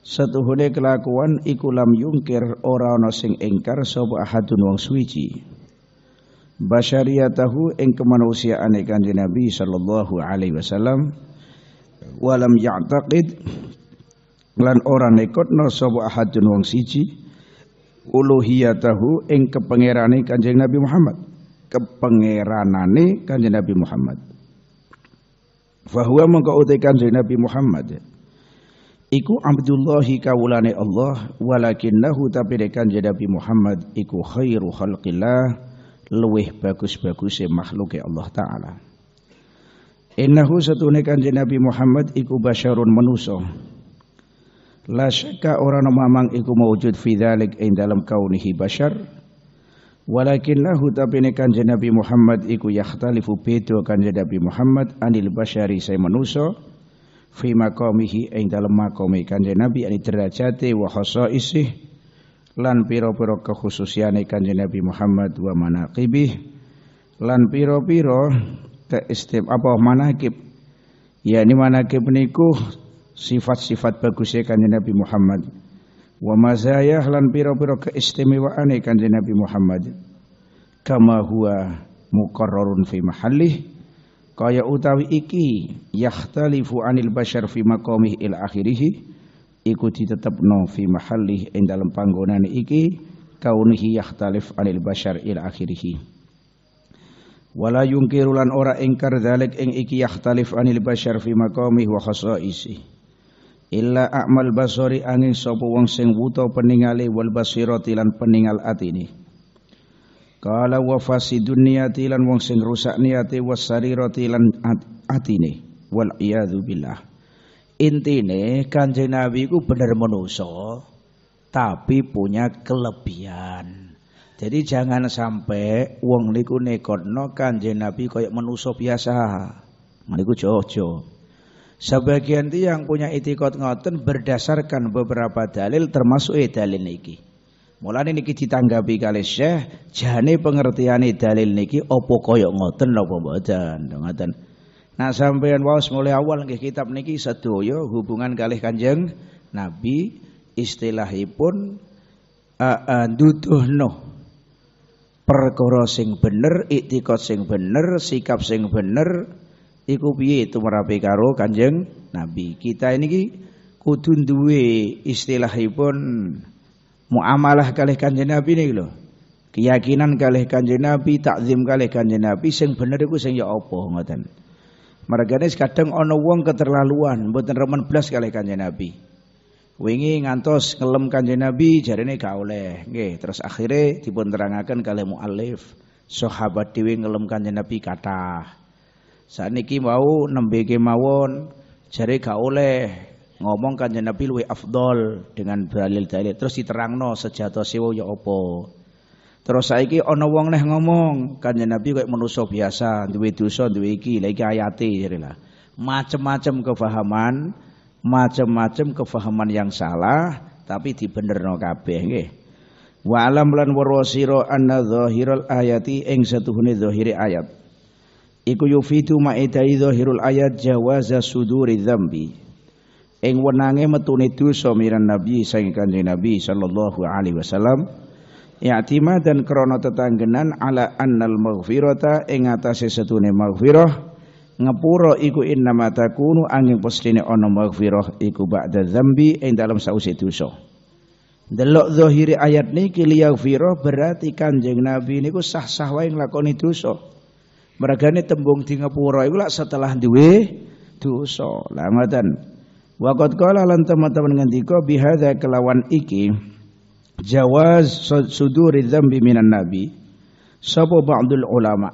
setuhune kelakuan iku lam yungkir ora ana sing ingkar sapa ahadun wong suwiji basyariyatahu ing kemanusiaan kanjeng Nabi sallallahu alaihi wasallam walam ya'taqid lan ora nekotno sapa ahadun wong siji uluhiyatahu ing kepengerane Kanjeng Nabi Muhammad kepengeranane Kanjeng Nabi Muhammad fahuwa mengko uti Kanjeng Nabi Muhammad iku abdullahi kawulane Allah walakinnahu tapi Kanjeng Nabi Muhammad iku khairu khalqillah luweh bagus-baguse makhluke Allah taala Innahu satune Kanjeng Nabi Muhammad iku basyarun manusa La syakka orang mamang iku mawujud fi dhalik ing dalam kaunihi bashar. Walakin lahu tapine kanjeng Nabi Muhammad iku yakhtalifu beda kanjeng Nabi Muhammad anil bashari saya manusa fi maqamihi ing dalam maqami kanjeng Nabi ani derajate wa khasaisih lan pira-pira kekhususiane kanjeng Nabi Muhammad wa manaqibih lan pira-pira keistim apa manakib yakni manakib niku sifat-sifat bagusnya kanjeng Nabi Muhammad wa mazayah lan pira-pira keistimewaane kanjeng Nabi Muhammad kama huwa muqarrarun fi mahallih kaya utawi iki yahtalifu anil bashar fi maqamih il akhirih iku ditetepno fi mahallih ing dalam panggonan iki kaunihi yahtalif anil bashar il akhirih wala yungkirulan ora ingkar dzalik ing iki yahtalif anil bashar fi maqamih wa khasaisih illa a'mal basori angin sapa wong sing wuto peningale wal basirati lan peningal atini kala wa fasidun niyati lan wong sing rusak niati wasarirati lan atini wal iyadzu billah intine kanjeng nabi ku bener manusa tapi punya kelebihan jadi jangan sampai wong niku nekono kanjeng nabi koyo manusa biasa niku jojo Sebagian tiang punya itikot ngoten berdasarkan beberapa dalil termasuk eh, dalil niki. Mulane niki ditanggapi kali Syekh, jane pengertiane dalil niki opo koyo ngoten napa mboten. Ngoten. Nah sampeyan waos mulai awal nggih kitab niki sedoyo hubungan kalih Kanjeng Nabi istilahipun uh, uh, duduhno perkara sing bener, itikot sing bener, sikap sing bener, iku piye merapi karo Kanjeng Nabi. Kita ini ki kudu duwe istilahipun muamalah kalih Kanjeng Nabi nih lo Keyakinan kalih Kanjeng Nabi, takzim kalih Kanjeng Nabi sing bener iku sing ya apa ngoten. ini kadang ana wong keterlaluan mboten remen blas kalih Kanjeng Nabi. Wingi ngantos ngelem Kanjeng Nabi jarine gak oleh. Nggih, terus akhire dipun terangaken kalih muallif sahabat dhewe ngelem Kanjeng Nabi kathah. Saniki mau nembe kemawon jare gak oleh ngomong kanjeng Nabi luwe afdol dengan dalil dalil terus diterangno sejatose ya apa. Terus saiki ana wong neh ngomong kanjeng Nabi kayak manusa biasa duwe dosa duwe iki lha iki ayate lah. Macem-macem kefahaman, macem-macem kefahaman yang salah tapi dibenerno kabeh nggih. Wa alam lan warwa sira anna zahiral ayati ing satuhune zahire ayat iku yufitu ma'idai zahirul ayat jawaza suduri dzambi ing wenange metune dosa miran nabi saking kanjeng nabi sallallahu alaihi wasallam i'timad dan krana tetanggenan ala annal maghfirata ing atase setune maghfirah Ngepuro iku innama takunu angin pestine ana maghfirah iku ba'da dzambi ing dalam sause dosa Delok zahiri ayat niki liyaghfira berarti Kanjeng Nabi niku sah-sah wae nglakoni dosa. Mergane tembung di ngepura iku lak setelah duwe dosa. Lah ngoten. Waqat qala lan teman-teman ngendika bihadza kelawan iki jawaz suduri dzambi minan nabi sapa ba'dul ulama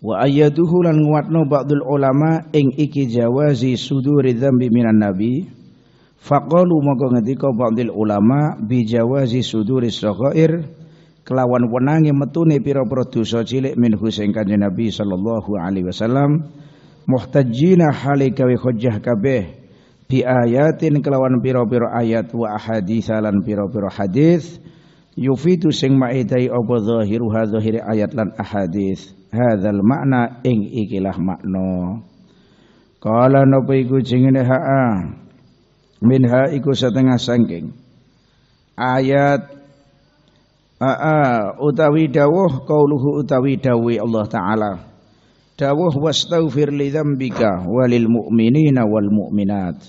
wa ayyaduhu lan nguatno ba'dul ulama ing iki jawazi suduri dzambi minan nabi faqalu maka ngendika ba'dul ulama bi jawazi suduri saghair kelawan wenange metune pira-pira dosa cilik min sing kanjeng Nabi sallallahu alaihi wasallam muhtajjina halika wa hujjah kabeh bi ayatin kelawan pira-pira ayat wa ahadits lan pira-pira hadis yufitu sing maidai apa zahiruha zahiri ayat lan ahadis. hadzal makna ing ikilah makna kala nopo iku jengene ha minha iku setengah sangking ayat Aa utawi dawuh qauluhu utawi dawuh Allah taala. Dawuh wastaghfir li dzambika walil mu'minina wal mu'minat.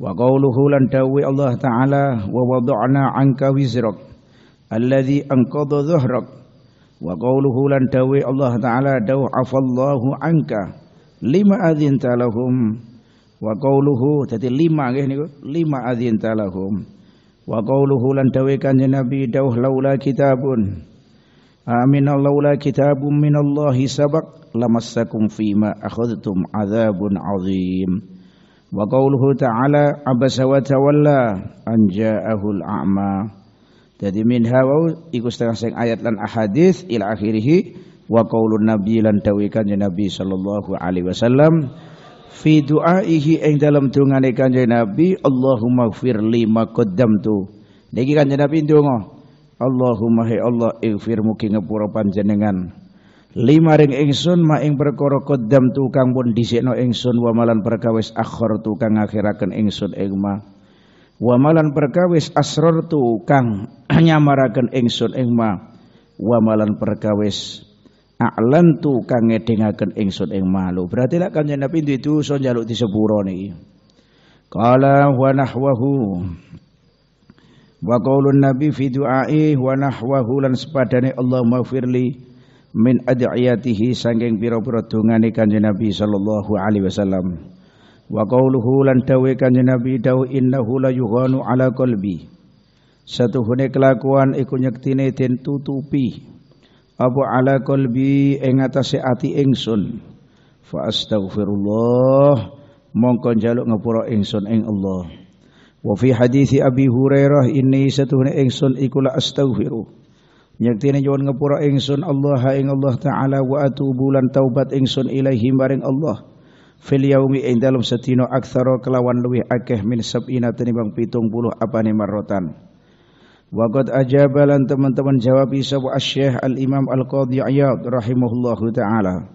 Wa qauluhu lan dawuh Allah taala wa wada'na 'anka wizrak alladzi anqadha dhahrak. Wa qauluhu lan dawuh Allah taala dawu afallahu 'anka lima adzin talahum. wa qauluhu tadi lima nggih niku lima adzin talahum. وقوله لن تويكن نبي دوه لولا كتاب آمن لولا كتاب من الله سبق لمسكم فيما أخذتم عذاب عظيم وقوله تعالى عبس وتولى أن جاءه الأعمى jadi minha wau iku setengah sing ayat lan ahadits ila akhirih wa qaulun nabi lan tawikan nabi sallallahu alaihi wasallam fi du'aihi ing dalam dongane Kanjeng Nabi Allahumma ighfir li ma qaddamtu niki Kanjeng Nabi ndonga Allahumma hai Allah ighfir mugi ngepura panjenengan lima ring ingsun ma ing perkara qaddam tukang pun dhisikno ingsun wa malan perkawis akhir tukang akhiraken ingsun ing ma wa malan perkawis asrar tukang *clears throat* nyamaraken ingsun ing ma wa malan perkawis a'lantu kang ngedengaken ingsun ing malu. Berarti lak kanjeng Nabi duwe dosa njaluk disepuro niki. Qala wa nahwahu. Wa qaulun Nabi fi du'ai wa nahwahu lan sepadane Allahumma firli min ad'iyatihi sangking pira-pira dongane kanjeng Nabi sallallahu alaihi wasallam. Wa qauluhu lan dawe kanjeng Nabi dawu innahu la yughanu ala qalbi. Satuhune kelakuan iku nyektine den tutupi apa ala qalbi ing atase ati ingsun fa astaghfirullah mongko njaluk ngapura ingsun ing Allah wa fi hadisi Abi Hurairah inni satuhne ingsun iku la astaghfiru nyektine nyuwun ngapura ingsun Allah ing Allah taala wa atubu lan taubat ingsun ilaahi maring Allah fil yaumi ing dalem setino aksara kelawan luwih akeh min sab'ina tinimbang 70 apane marotan. Waqad ajaba lan teman-teman jawab sapa asy Al-Imam Al-Qadhi Ayat rahimahullahu taala.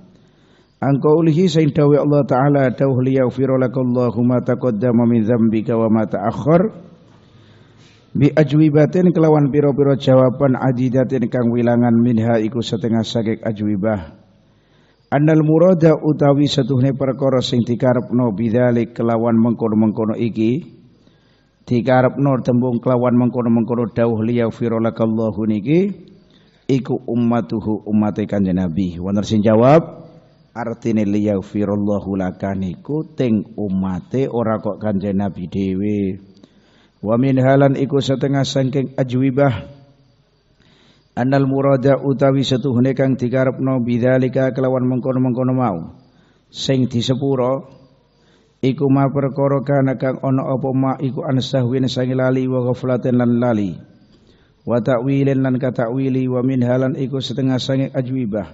Angka ulihi sayyid dawi Allah taala dawuh liyaghfira lakallahu ma taqaddama min dzambika wa ma ta'akhkhar bi ajwibatin kelawan pira-pira jawaban adidatin kang wilangan minha iku setengah sakik ajwibah. Annal murada utawi satuhne perkara sing dikarepno bidzalik kelawan mengkono-mengkono iki dikarep nur tembung kelawan mengkono-mengkono dawuh liyaghfira lakallahu niki iku ummatuhu ummate kanjeng Nabi. Wonten sing jawab artine liyaghfirallahu lakaniku ting umate ora kok kanjeng Nabi dhewe. Wa min halan iku setengah saking ajwibah Anal murada utawi setuhne kang dikarepno bidzalika kelawan mengkono-mengkono mau sing disepuro iku ma perkara kana kang ana apa ma iku an sahwin lali wa ghaflatin lan lali wa ta'wilin lan katawili wa min halan iku setengah sang ajwibah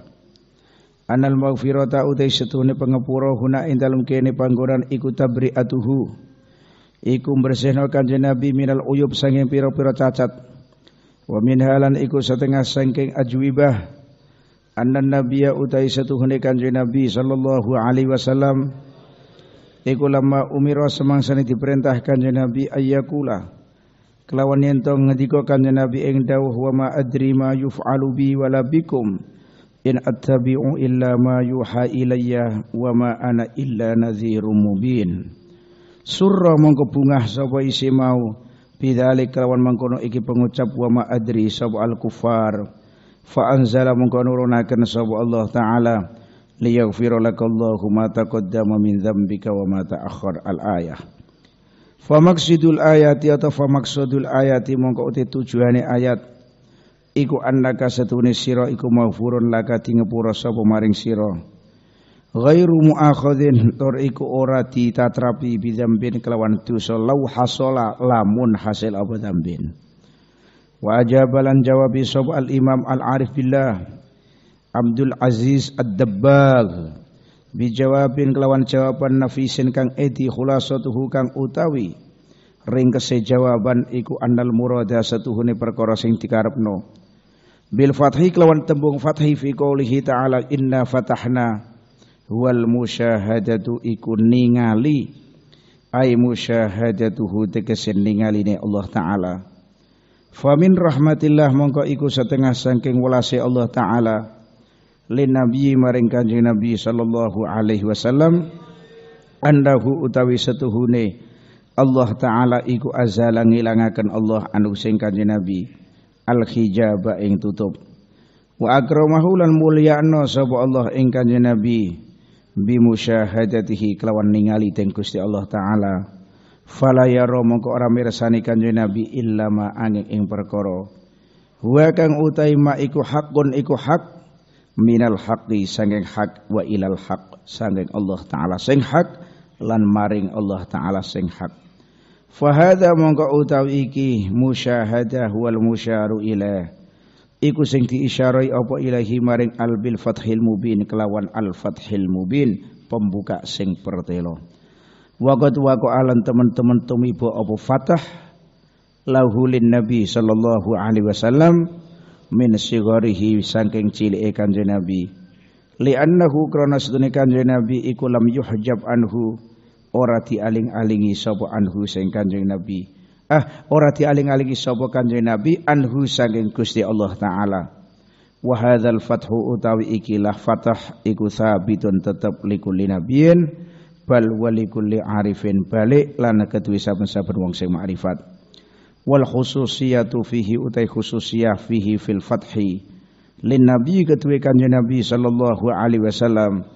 anal maghfirata utai setune pengepura huna ing dalem kene panggonan iku tabri'atuhu iku bersihno kanjeng nabi minal uyub sanging pira-pira cacat wa min halan iku setengah sangking ajwibah annan nabiya utai setuhne kanjeng nabi sallallahu alaihi wasallam Iku lama umiro semangsani diperintahkan kanjeng Nabi ayyakula. Kelawan yen to ngendika kanjeng Nabi ing dawuh wa ma adri ma yuf'alu bi wala bikum. In attabi'u illa ma yuha ilayya wa ma ana illa nadhirum mubin. Surra mongko sapa isi mau. Bidhalik kelawan mengkono iki pengucap wa ma adri sapa al kufar. Fa anzala mongko nurunaken sapa Allah taala liyaghfira lakallahu ma taqaddama min dzambika wa ma ta'akhkhar al ayah fa maqsidul ayati atau fa maqsadul ayati mongko uti tujuane ayat iku annaka satune sira iku maghfurun laka tingepura sapa maring sira ghairu muakhadhin tur iku ora ditatrapi bidzambin kelawan dosa lau hasala lamun hasil apa dzambin wa ajabalan jawabi al imam al arif billah Abdul Aziz Ad-Dabbag bijawabin kelawan jawaban nafisin kang eti khulasatuhu kang utawi ringkese jawaban iku annal murada satuhune perkara sing dikarepno bil fathi kelawan tembung fathi fi qoulihi ta'ala inna fatahna wal musyahadatu iku ningali ay musyahadatuhu tegese ne Allah taala Famin rahmatillah mongko iku setengah sangking welase Allah Ta'ala lin nabi maring kanjeng nabi sallallahu alaihi wasallam andahu utawi setuhune Allah taala iku azala ngilangaken Allah anu sing kanjeng nabi al hijaba ing tutup wa akramahu lan mulyakno sapa Allah ing kanjeng nabi bi musyahadatihi kelawan ningali teng Gusti Allah taala fala yaro mongko ora mirsani kanjeng nabi illa ma angin ing perkara wa kang utai ma iku hakun iku hak minal haqqi sanging hak wa ilal hak sanging Allah taala sing hak lan maring Allah taala sing hak fa hadza mongko utawi iki musyahadah wal musyaru ila iku sing diisyarai apa ilahi maring al bil fathil mubin kelawan al fathil mubin pembuka sing pertelo waqad waqa alan teman-teman tumiba apa fatah lahulin nabi sallallahu alaihi wasallam min sigarihi saking cilike kanjeng Nabi li'annahu krana sedunia kanjeng Nabi iku lam yuhjab anhu ora aling alingi sapa anhu sing kanjeng Nabi ah ora aling alingi sapa kanjeng Nabi anhu saking Gusti Allah taala wa hadzal fathu utawi ikilah fatah iku sabitun tetep likulli nabiyyin bal walikulli arifin balik lan kedue saben-saben wong sing arifat wal khususiyatu fihi utai khususiyah fihi fil fathi lin nabi ketuwe kanjeng nabi sallallahu alaihi wasallam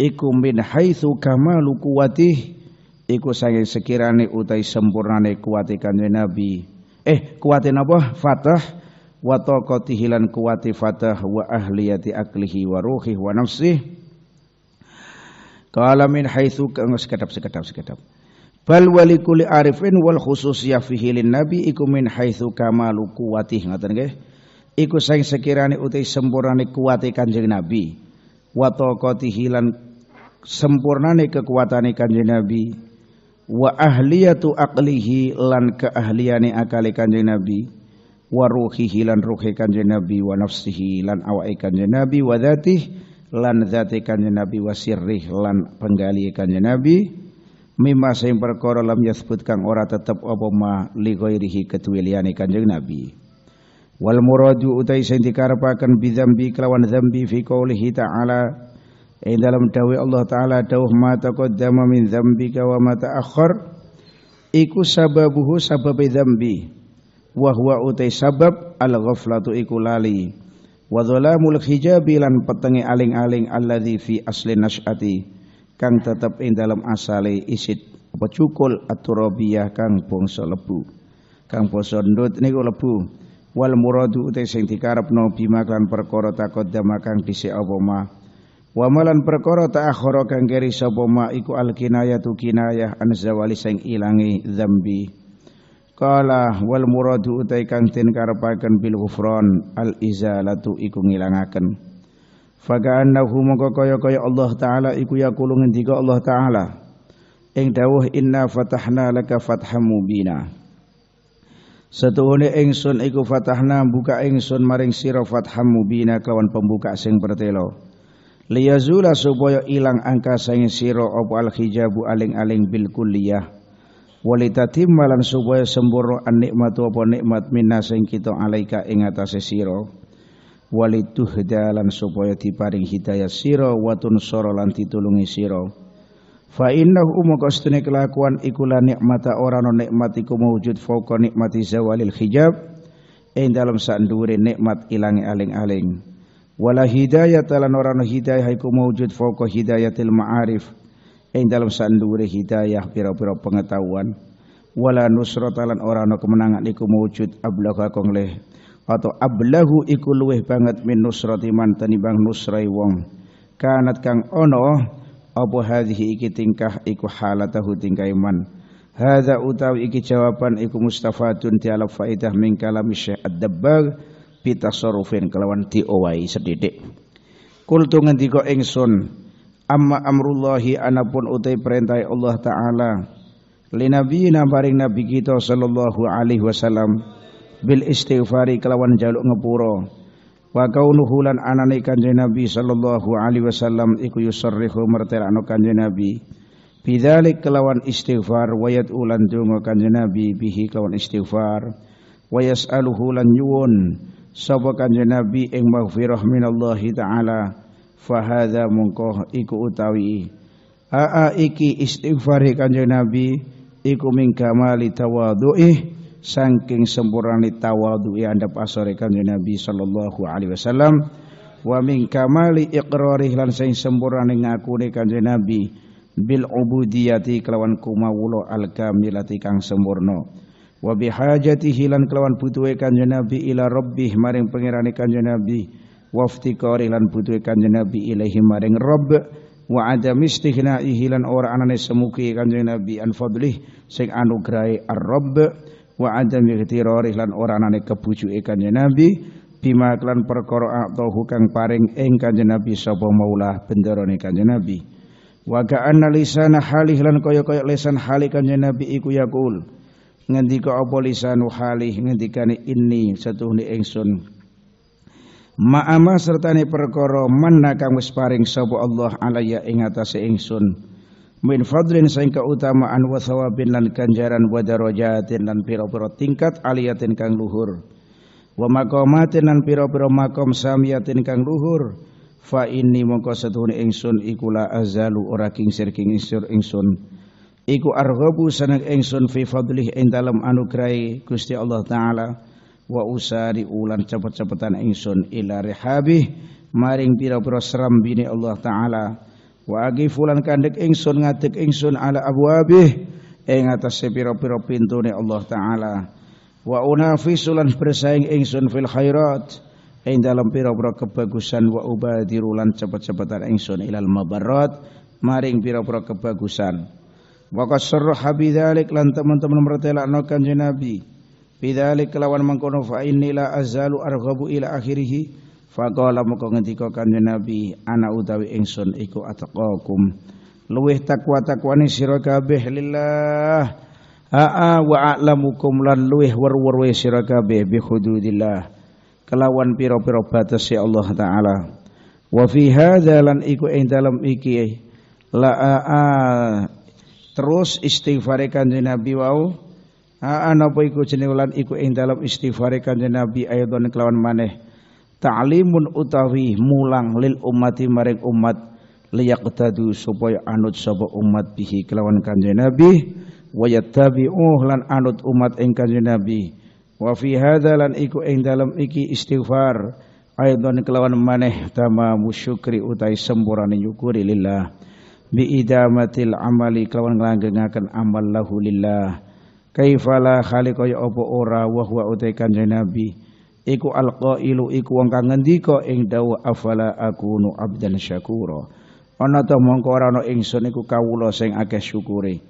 iku min haitsu kamalu kuwatih iku sange sekirane utai sempurnane kuwati kanjeng nabi eh kuwati napa fatah wa kothi hilan kuwati fatah wa ahliyati aklihi wa ruhi wa nafsih qala min haitsu sekedap sekedap sekedap Bal kuli arifin wal khusus fihi lin nabi iku min haitsu kamalu quwatih ngoten nggih. Iku sing sekirane uti sempurnane kuwate Kanjeng Nabi. Wa taqatihi lan sempurnane kekuatane Kanjeng Nabi. Wa ahliyatu aqlihi lan keahliane akale Kanjeng Nabi. Wa ruhihi lan ruhe Kanjeng Nabi wa nafsihi lan awake Kanjeng Nabi wa dzatih lan dzate Kanjeng Nabi wa sirrih lan penggalihe Kanjeng Nabi mimma sing perkara lam yasbut kang ora tetep apa ma li ghairihi ketuwe liyane Kanjeng Nabi wal muradu utai sing dikarepaken bizambi kelawan zambi fi qoulihi ta'ala ing dalam dawe Allah taala dawuh ma taqaddama min dzambika wa ma ta'akhkhar iku sababuhu sababe dzambi wa huwa utai sabab al ghaflatu iku lali wa dhalamul hijabi lan petenge aling-aling alladzi fi asli nasyati kang tetep ing dalam asale isit apa aturabiyah kang bangsa lebu kang basa ndut niku lebu wal muradu utai sing dikarepno bima lan perkara taqaddama kang dhisik apa ma wa malan perkara ta'akhara kang keri sapa ma iku al kinayatu kinayah an zawali sing ilangi zambi Kala wal muradu utai kang den karepaken bil ghufran al izalatu iku ngilangaken Fakaannahu mongko kaya-kaya Allah taala iku yaqulu ngendika Allah taala ing dawuh inna fatahna laka fatham mubina. Setuhune ingsun iku fatahna buka ingsun maring sira fatham mubina kelawan pembuka sing pertelo. Liyazula supaya ilang angka sing sira apa al hijabu aling-aling bil kulliyah. Walitatim malan supaya sempurna an nikmatu apa nikmat minna sing kita alaika ing atase sira. Walituh lan supaya diparing hidayah siro watun tunsara lan ditulungi sira fa innahu umu setune kelakuan iku nikmata orang no nikmatiku mewujud mawujud fauqa nikmati zawalil hijab ing dalam sandure nikmat ilange aling-aling wala hidayah talan orang no hidayah iku mawujud fauqa hidayatil ma'arif ing dalam sandure hidayah pira-pira pengetahuan wala nusro talan orang no kemenangan iku mewujud ablagha kang leh atau ablahu iku luweh banget min nusrati man tanibang nusrai wong kanat kang ono apa hadhihi iki tingkah iku halatahu tingkah iman hadza utawi iki jawaban iku mustafatun ti ala faidah min kalami syekh ad-dabbar bi tasarrufin kelawan diowai sedidik kultu ngendika ingsun amma amrullahi anapun utai perintah Allah taala linabiyina paring nabi kita sallallahu alaihi wasallam bil istighfari kelawan jaluk ngepuro wa kaunuhu lan anane kanjeng Nabi sallallahu alaihi wasallam iku yusarrihu mertelakno kanjeng Nabi bidzalik kelawan istighfar wayat ulan lan kanjeng Nabi bihi kelawan istighfar wa yas'aluhu lan nyuwun sapa kanjeng Nabi ing maghfirah minallahi taala fa hadza mungkoh iku utawi aa iki istighfar kanjeng Nabi iku ming kamali tawadhu'ih saking sempurna tawadhu anda pasorekan Nabi sallallahu alaihi wasallam wa min kamali iqrarih lan sing sempurna ngakune kanjeng Nabi bil ubudiyati kelawan kumawula al kamilati kang sempurna wa bihajatihi hilan kelawan butuhe kanjeng Nabi ila rabbih maring pangerane kanjeng Nabi wa iftiqari lan butuhe kanjeng Nabi ilahi maring rabb wa adam istihna'ihi lan ora anane semuki kanjeng Nabi an fadlih sing anugrahe ar-rabb wa adam ightirari lan ora anane kebujuke kanjeng Nabi bima klan perkara atahu kang paring ing kanjeng Nabi sapa maulah bendarane kanjeng Nabi wa ka'anna lisana halih lan kaya-kaya lisan halih kanjeng Nabi iku yaqul ngendika apa lisanu halih ngendikane ini setuhne ingsun Ma'ama sertane perkara manna kang wis paring sapa Allah alayya ing atase ingsun min fadlin saing keutamaan wa sawabin lan ganjaran wa darajatin lan pira-pira tingkat aliyatin kang luhur wa maqamatin lan pira-pira maqam samiyatin kang luhur fa inni mongko setuhun ingsun iku la azalu ora kingsir king isur ingsun iku arghabu seneng ingsun fi fadlih ing dalem anugrahi Gusti Allah taala wa usari ulan cepet-cepetan ingsun ila rihabih maring pira-pira serambine Allah taala Wa aqifulan kandek ingsun ngadek ingsun ala abwabih ing atase pira-pira pintune Allah taala. Wa unafisulan bersaing ingsun fil khairat ing dalam pira-pira kebagusan wa ubadiru lan cepet-cepetan ingsun ilal mabarrat maring pira-pira kebagusan. Wa qasarra habidzalik lan teman-teman mertelakno kanjeng Nabi. Bidzalik kelawan mengkono fa inni la azalu arghabu ila akhirih Faqala moko ngendika kanjeng ya Nabi, ana utawi ingsun iku ataqakum. luweh takwa takwane sira kabeh lillah. Aa wa a'lamukum lan luweh wer-werwe sira kabeh bi hududillah. Kelawan pira-pira batas ya Allah taala. Wa fi hadza lan iku ing dalem iki la aa terus istighfare kanjeng Nabi wau. Aa napa iku jeneng lan iku ing dalem istighfare kanjeng Nabi ayat kelawan maneh ta'limun utawi mulang lil ummati maring umat liyaqtadu supaya anut sapa umat bihi kelawan kanjeng Nabi wa yattabi'uh lan anut umat ing kanjeng Nabi wa fi hadza lan iku ing dalam iki istighfar aidon kelawan maneh tamamu musyukri utai sempurane nyukuri lillah bi idamatil amali kelawan nglanggengake amal lahu lillah kaifa la khaliqa ya apa ora wa huwa utai kanjeng Nabi iku alqailu iku wong kang ngendika ing dawuh afala akunu abdan syakura ana ta mongko ora ana ingsun iku kawula sing akeh syukure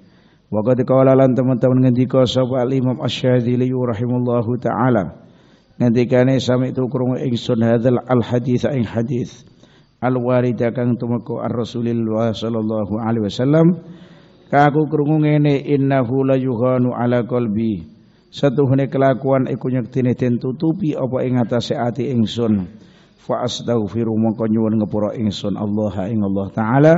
wa qad qala lan teman-teman ngendika sapa Imam Asy-Syadzili rahimahullahu taala ngendikane sami tu krungu ingsun hadzal al hadis ing hadis al warida kang tumeka ar Rasulillah sallallahu alaihi wasallam kaku krungu ngene innahu la yughanu ala qalbi satuhune kelakuan iku nyektine den tutupi apa ing atase ati ingsun fa astaghfiru mongko nyuwun ngepura ingsun Allah ing Allah taala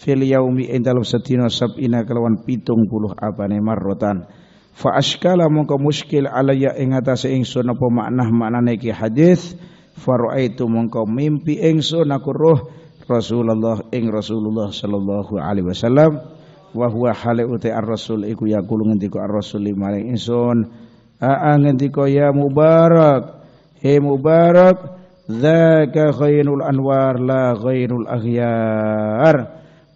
fil yaumi ing dalem sedina sabina kelawan 70 apane marrotan fa askala mongko muskil alaya ing atase ingsun apa maknah maknane iki hadis faraitu mongko mimpi ingsun aku roh Rasulullah ing Rasulullah sallallahu alaihi wasallam wa huwa hale uti ar-rasul iku yaqulu ngendika ar-rasul maring ingsun a ngendika ya mubarak he mubarak zaka khairul anwar la khairul aghyar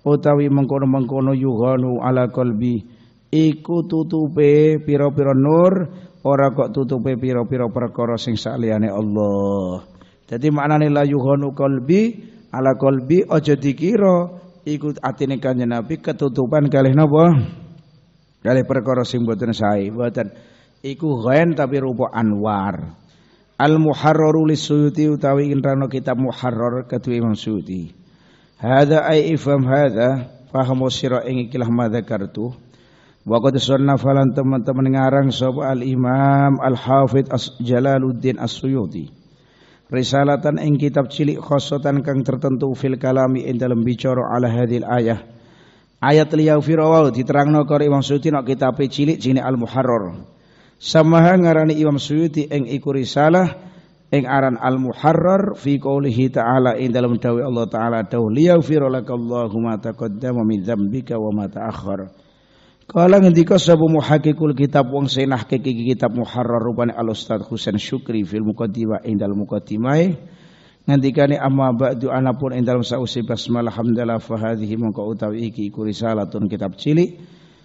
utawi mengkono-mengkono yughanu ala qalbi iku tutupe pira-pira nur ora kok tutupe pira-pira perkara sing saliyane Allah jadi maknane la yughanu qalbi ala qalbi aja dikira iku atine Kanjeng Nabi ketutupan kalih napa? Kalih perkara sing boten sae, boten. Iku ghain tapi rupa anwar. Al Muharrar li Suyuti utawi intrano kitab Muharrar kedua Imam Suyuti. Hadza ai ifham hadza fahamu sira ing ikilah madzakartu. Wa qad sunnafalan teman-teman ngarang sapa Al Imam Al Hafidh As Jalaluddin As-Suyuti risalatan ing kitab cilik khosotan kang tertentu fil kalami ing dalam bicara ala hadil ayah ayat liyau firawau diterangno karo Imam Suyuti nak kitab cilik jine al muharrar samaha ngarani Imam Suyuti ing iku risalah ing aran al muharrar fi qoulihi ta'ala ing dalam dawai Allah taala dawliyau firalakallahumma taqaddama min dzambika wa ma ta'akhkhara Kala ngendika sapa muhakkikul kitab wong sing nahkiki kitab Muharrar rupane Al Ustaz Husain Syukri fil muqaddimah indal muqaddimah ngendikane amma ba'du anapun ing dalem sausi basmalah hamdalah fa hadhihi mongko utawi iki iku risalatun kitab cilik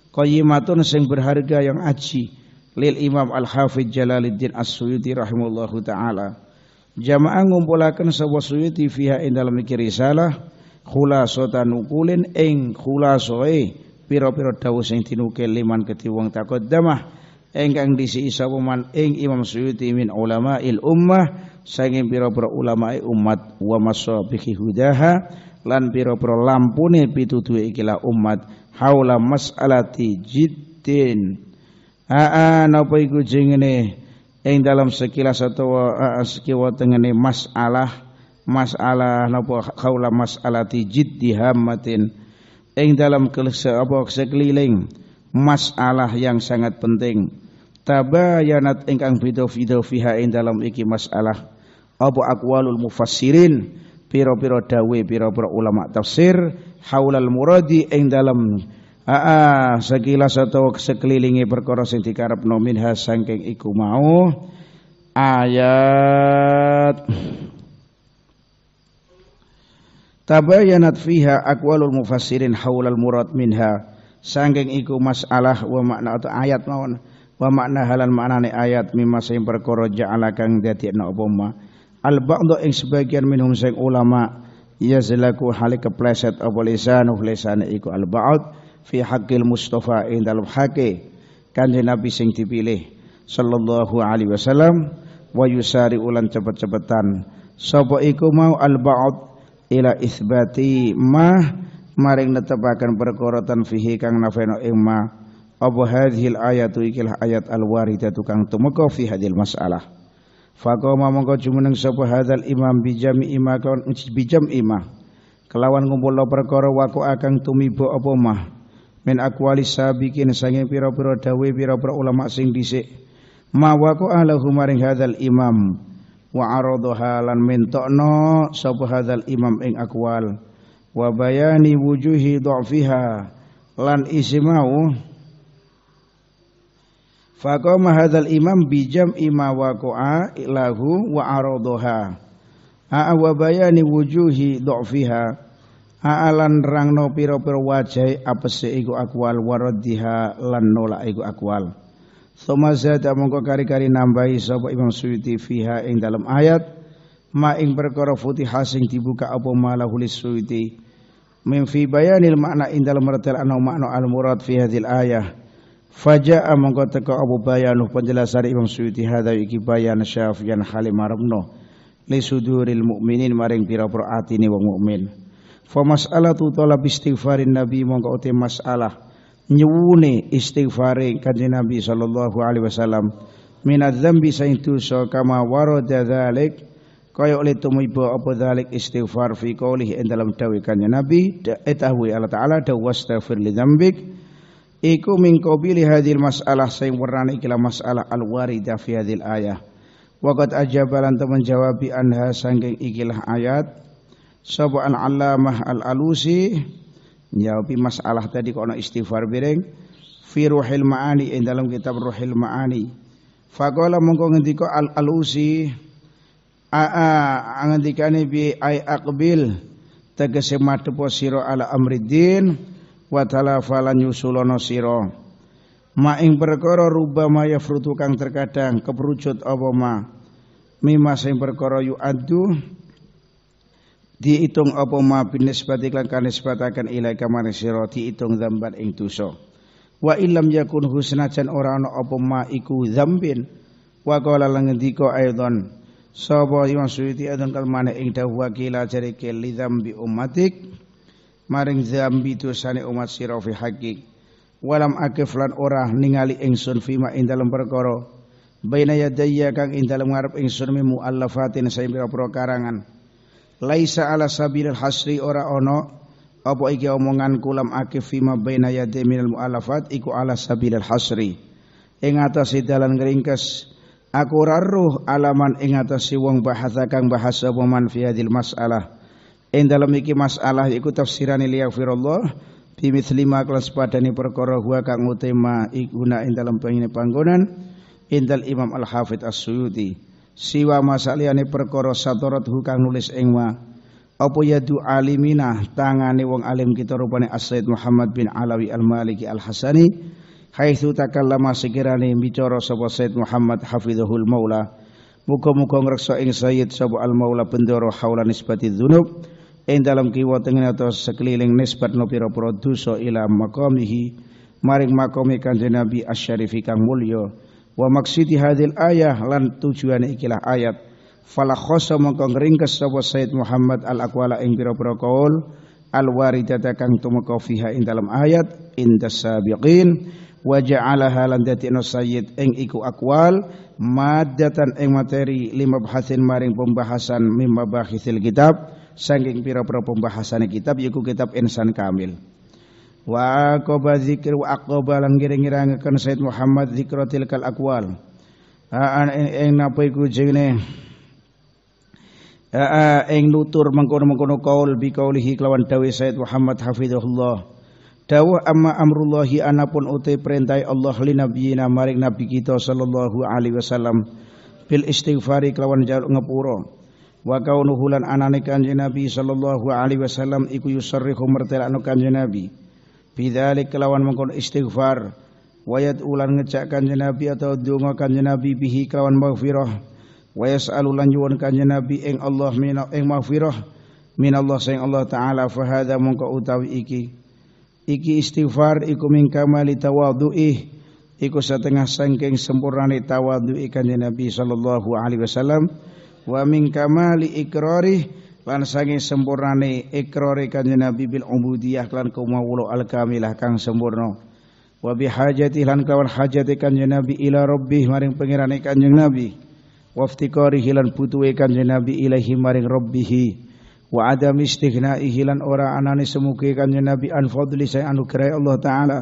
qayyimatun sing berharga yang aji lil Imam Al Hafidz Jalaluddin As-Suyuti rahimallahu taala jamaah ngumpulaken sapa Suyuti fiha ing dalem iki risalah khulasotan nukulin ing khulasoe pira-pira dawuh sing tinuke liman kedhi wong damah, engkang disi sapa man ing Imam Suyuti min il ummah saking pira-pira ulama'i umat wa masabihi hudaha lan pira-pira lampune pituduhe ikilah umat haula mas'alati jiddin aa napa iku jengene ing dalam sekilas atawa sekiwa tengene masalah masalah napa haula mas'alati jiddi hamatin ing dalam apa sekeliling masalah yang sangat penting tabayanat ingkang bida-bida fiha ing dalam iki masalah apa aqwalul mufassirin pira-pira dawe pira-pira ulama tafsir haulal muradi ing dalam aa sekilas atau sekelilingi perkara sing dikarepno minha saking iku mau ayat Tabayanat fiha aqwalul mufassirin haulal murad minha. sanggeng iku masalah wa makna atau ayat mawon. Wa makna halan maknane ayat mimma sing perkara ja'ala kang dadekno apa ma. Al ba'dhu ing sebagian minhum sing ulama ia hale kepleset apa lisanu lisane iku al ba'd fi haqqil mustafa ing dalam hake kanjeng nabi sing dipilih sallallahu alaihi wasallam wa yusari ulan cepet-cepetan sapa iku mau al ba'd ila isbati ma maring netepaken perkorotan tan fihi kang nafeno ing ma apa hadhil ayatu ikilah ayat al-waridatu kang tumeka fi hadil masalah faqama mongko jumeneng sapa hadal imam bijam ima kon bijam ima kelawan ngumpulna perkara waku akang tumiba apa mah min aqwalis sabiqin sange pira-pira dawe pira-pira ulama sing dhisik ma wako alahu maring hadal imam wa aradhaha lan mintokno sapa hadzal imam ing akwal wa bayani wujuhi dhafiha lan isi mau faqama hadzal imam bi jam'i ma waqa'a ilahu wa aradhaha a wa bayani wujuhi dhafiha Aalan rangno piro-piro wajai apese iku akwal waraddiha lan nolak iku akwal. Soma zada mongko kari-kari nambahi sapa Imam Suyuti fiha ing dalam ayat ma ing perkara futiha sing dibuka apa malahul Suyuti min fi bayanil makna ing dalam mertel ana makna al murad fi hadhil ayah faja'a mongko teka apa bayanuh penjelasan Imam Suyuti hadha iki bayan syafian halim maremno li suduril mukminin maring pira-pira atine wong mukmin fa mas'alatu talab istighfarin nabi mongko te masalah nyuwune istighfare kanjeng Nabi sallallahu alaihi wasallam minadz dzambi saintusa kama warada dzalik kaya oleh tumiba apa dzalik istighfar fi qouli ing dalam dawuh kanjeng Nabi etahui eh, Allah taala da wastaghfir li dzambik iku min qabili hadhil mas'alah sing warnane ikilah masalah al warida fi hadhil ayah waqad ajabalan teman jawabi anha sangking ikilah ayat sapa al-allamah al-alusi al alusi nyawabi masalah tadi kok kono istighfar bireng fi ruhil maani ing dalam kitab ruhil maani faqala mongko ngendika al alusi aa ngendikane bi ai aqbil tegese madhepo sira ala amriddin wa talafalan yusulono sira ma ing perkara rubama yafrutu kang terkadang keperucut apa ma mimma sing perkara yuaddu diitung apa ma binisbati lan kanisbataken ilaika maring sira diitung zambat ing dosa wa illam yakun husnajan ora ana apa ma iku zambin wa qala lan ngendika aidon sapa Imam Suyuti aidon kalmane ing dawuh kila jare li zambi umatik, maring zambi dosane umat sira fi hakik walam akif lan ora ningali ingsun fima ing dalem perkara baina yadayya kang ing dalem ngarep ingsun mi muallafatin saimira karangan laisa ala sabilil hasri ora ono apa iki omongan kulam akif fima baina yadi minal mu'alafat iku ala sabilil hasri ing atas dalan ngringkes aku raruh alaman ing atas wong bahasa kang bahasa apa fi hadil masalah ing dalam iki masalah iku tafsirane li yaghfirullah bimithli ma kelas padane perkara huwa kang utema iku ing dalam pengine panggonan indal Imam Al-Hafidh As-Suyuti siwa masaliane perkara satorot hukang nulis ing wa apa ya du alimina tangane wong alim kita rupane as Muhammad bin Alawi Al-Maliki Al-Hasani haitsu takallama sekirane bicara sapa Sayyid Muhammad hafizahul maula muga-muga ngreksa ing Sayyid sapa Al-Maula bendoro haula nisbati dzunub ing dalam kiwa tengene atau sekeliling nisbat no pira dosa ila maqamihi maring maqami kanjeng Nabi asy-syarifi kang mulya wa maksudi hadil ayah lan tujuane ikilah ayat fala khosa mongko ngringkes sapa Said Muhammad al aqwala ing pira-pira kaul al waridata kang tumeka fiha ing dalam ayat indas sabiqin wa ja'alaha lan dadina sayyid ing iku aqwal madatan ing materi lima bahasin maring pembahasan mimma bahisil kitab saking pira-pira pembahasane kitab yaiku kitab insan kamil wa aqaba zikr wa aqaba lan ngira-ngira ngekan Said Muhammad zikra tilkal aqwal aan ing napa iku Aa ing nutur mengkono-mengkono kaul bi kaulihi kelawan dawuh Said Muhammad hafizahullah dawuh amma amrullahi anapun uti perintah Allah li nabiyina maring nabi kita sallallahu alaihi wasallam bil istighfari kelawan jaluk ngepura wa kaunuhu lan anane kanjeng nabi sallallahu alaihi wasallam iku yusarrihu mertelakno kanjeng nabi bidzalik kelawan mengkon istighfar wayat ulan ngejak kanjeng Nabi atau donga kanjeng Nabi bihi kelawan maghfirah wa yas'alu lan Eng kanjeng Nabi ing Allah min ing maghfirah min Allah sing Allah taala fa hadza mongko utawi iki iki istighfar iku min kamali tawadhu'i iku setengah saking sempurnane tawadhu'i kanjeng Nabi sallallahu alaihi wasallam wa min kamali ikrarih lan sange sempurnane ikrare kanjeng Nabi bil ubudiyah lan kaumawulo al kamilah kang sempurna wa bi hajati lan kawan hajati kanjeng Nabi ila rabbih maring pangerane kanjeng Nabi wa iftikarihi lan butuhe kanjeng Nabi ilahi maring rabbih wa adam istighnaihi lan ora anane semuge kanjeng Nabi an fadli sai anugerah Allah taala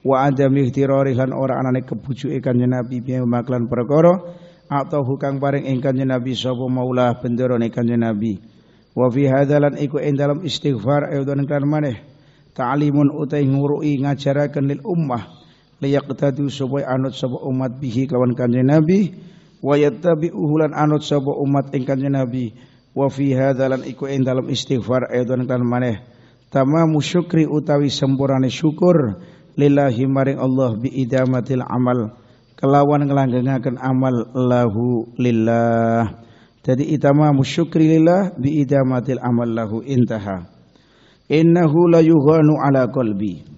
wa adam ihtirari lan ora anane kebujuke kanjeng Nabi maklan perkara atau hukang paring ing kanjeng Nabi sapa maula benderane kanjeng Nabi wa fi hadalan iku ing dalam istighfar ayudun kan maneh ta'limun utai ngurui ngajaraken lil ummah liyaqtadu supaya anut sapa umat bihi kawan kanjeng Nabi wa yattabi'uhu lan anut sapa umat ing kanjeng Nabi wa fi hadalan iku ing dalam istighfar ayudun kan maneh tamamu syukri utawi sempurane syukur lillahi maring Allah bi idamatil amal kelawan ngelanggengaken amal lahu lillah jadi itamamu syukri lillah bi idamatil amal lahu intaha. Innahu la yughanu ala qalbi.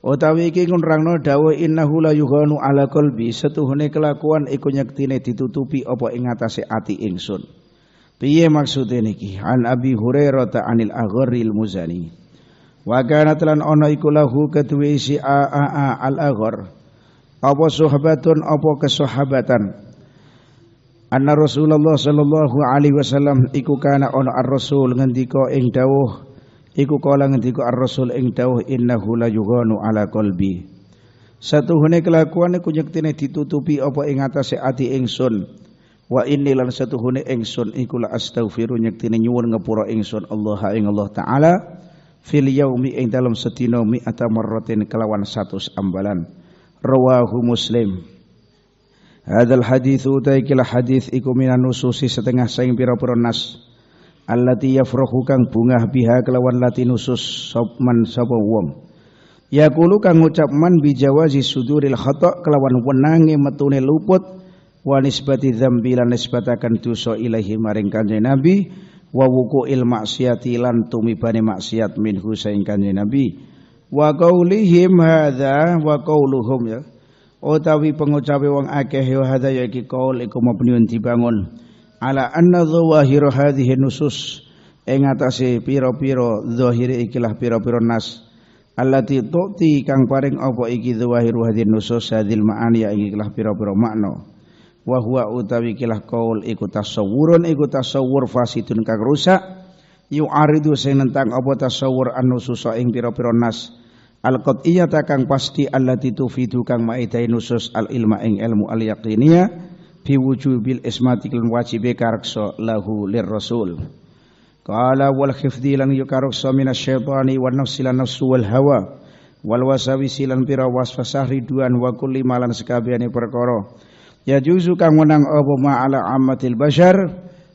Utawi iki ngrangno dawuh innahu la yughanu ala qalbi setuhune kelakuan iku nyektine ditutupi apa ing atase ati ingsun. Piye ini ki. An Abi Hurairah ta anil Agharil Muzani. Wa kana lan ana iku lahu kaduwe si a a al Aghar. Apa sahabatun apa kesahabatan? anna Rasulullah sallallahu alaihi wasallam iku kana ana ar-rasul ngendika ing dawuh iku kala ngendika ar-rasul ing dawuh innahu la yughanu ala qalbi satuhune kelakuan iku nyektine ditutupi apa ing atase ati ingsun wa inni lan satuhune ingsun iku la astaghfiru nyektine nyuwun ngepura ingsun Allah ing Allah taala fil yaumi ing dalam sedina mi atamarratin kelawan satus ambalan rawahu muslim Hadzal utai kila hadits iku minan nususi setengah saing pira-pira nas. Allati yafrahu kang bungah biha kelawan lati nusus sopman sapa wong. Yaqulu kang ngucap man bijawazi suduril kelawan wenangi metune luput wa nisbati zambilan lan nisbatakan dosa ilahi maring kanjeng Nabi wa wuqu'il maksiati lan maksiat minhu saing kanjeng Nabi. Wa qaulihim hadza wa ya utawi pengucape wong akeh ya hadza ya iki kaul iku mabniun dibangun ala anna zawahir hadhihi nusus ing atase pira-pira zahire ikilah pira-pira nas allati tu'ti kang paring apa iki zawahir hadhihi nusus hadhil ma'ani ya ikilah pira-pira makna wa huwa utawi ikilah kaul iku tasawurun iku tasawur fasidun kang rusak yu'aridu sing nentang apa tasawur an nusus ing pira-pira nas al qat'iyata takang pasti Allah tufidu kang maidai nusus al ilma ing ilmu al yaqiniyah fi wujubil ismati lan wajibe kareksa lahu lir rasul qala wal khifdi lan yukareksa ya minasyaitani wan nafsi lan nafsu wal hawa wal wasawisi lan pira waswasah riduan wa kulli malan sekabehane perkara ya juzu kang menang apa ma ala ammatil bashar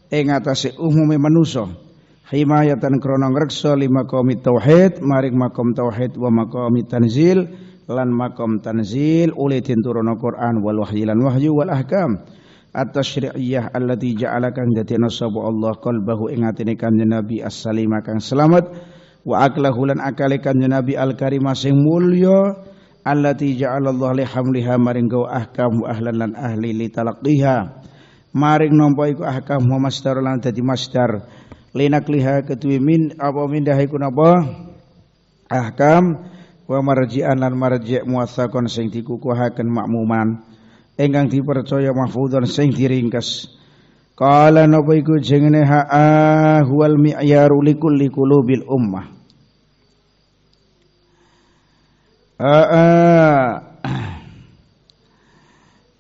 ing atase umume manusa himayatan krana ngreksa lima maqami tauhid maring makom tauhid wa tanzil lan makom tanzil uli tinturana Quran wal wahyu wal ahkam atas tasyriiyah allati ja'ala jati dadina Allah qalbahu ing atine kanjeng Nabi as-salima kang selamat wa aklahu lan akali kanjeng Nabi al-karimah sing mulya allati ja'ala Allah li hamliha maring ahkam wa ahlan lan ahli li talaqiha maring nampa iku ahkam wa masdar lan dadi masdar linakliha ketui min apa mindah iku napa ahkam wa marji'an lan marji' muwassaqan sing dikukuhaken makmuman ingkang dipercaya mahfudzon sing diringkes qala napa iku jenenge ha huwal mi'yaru likulli qulubil ummah Ah,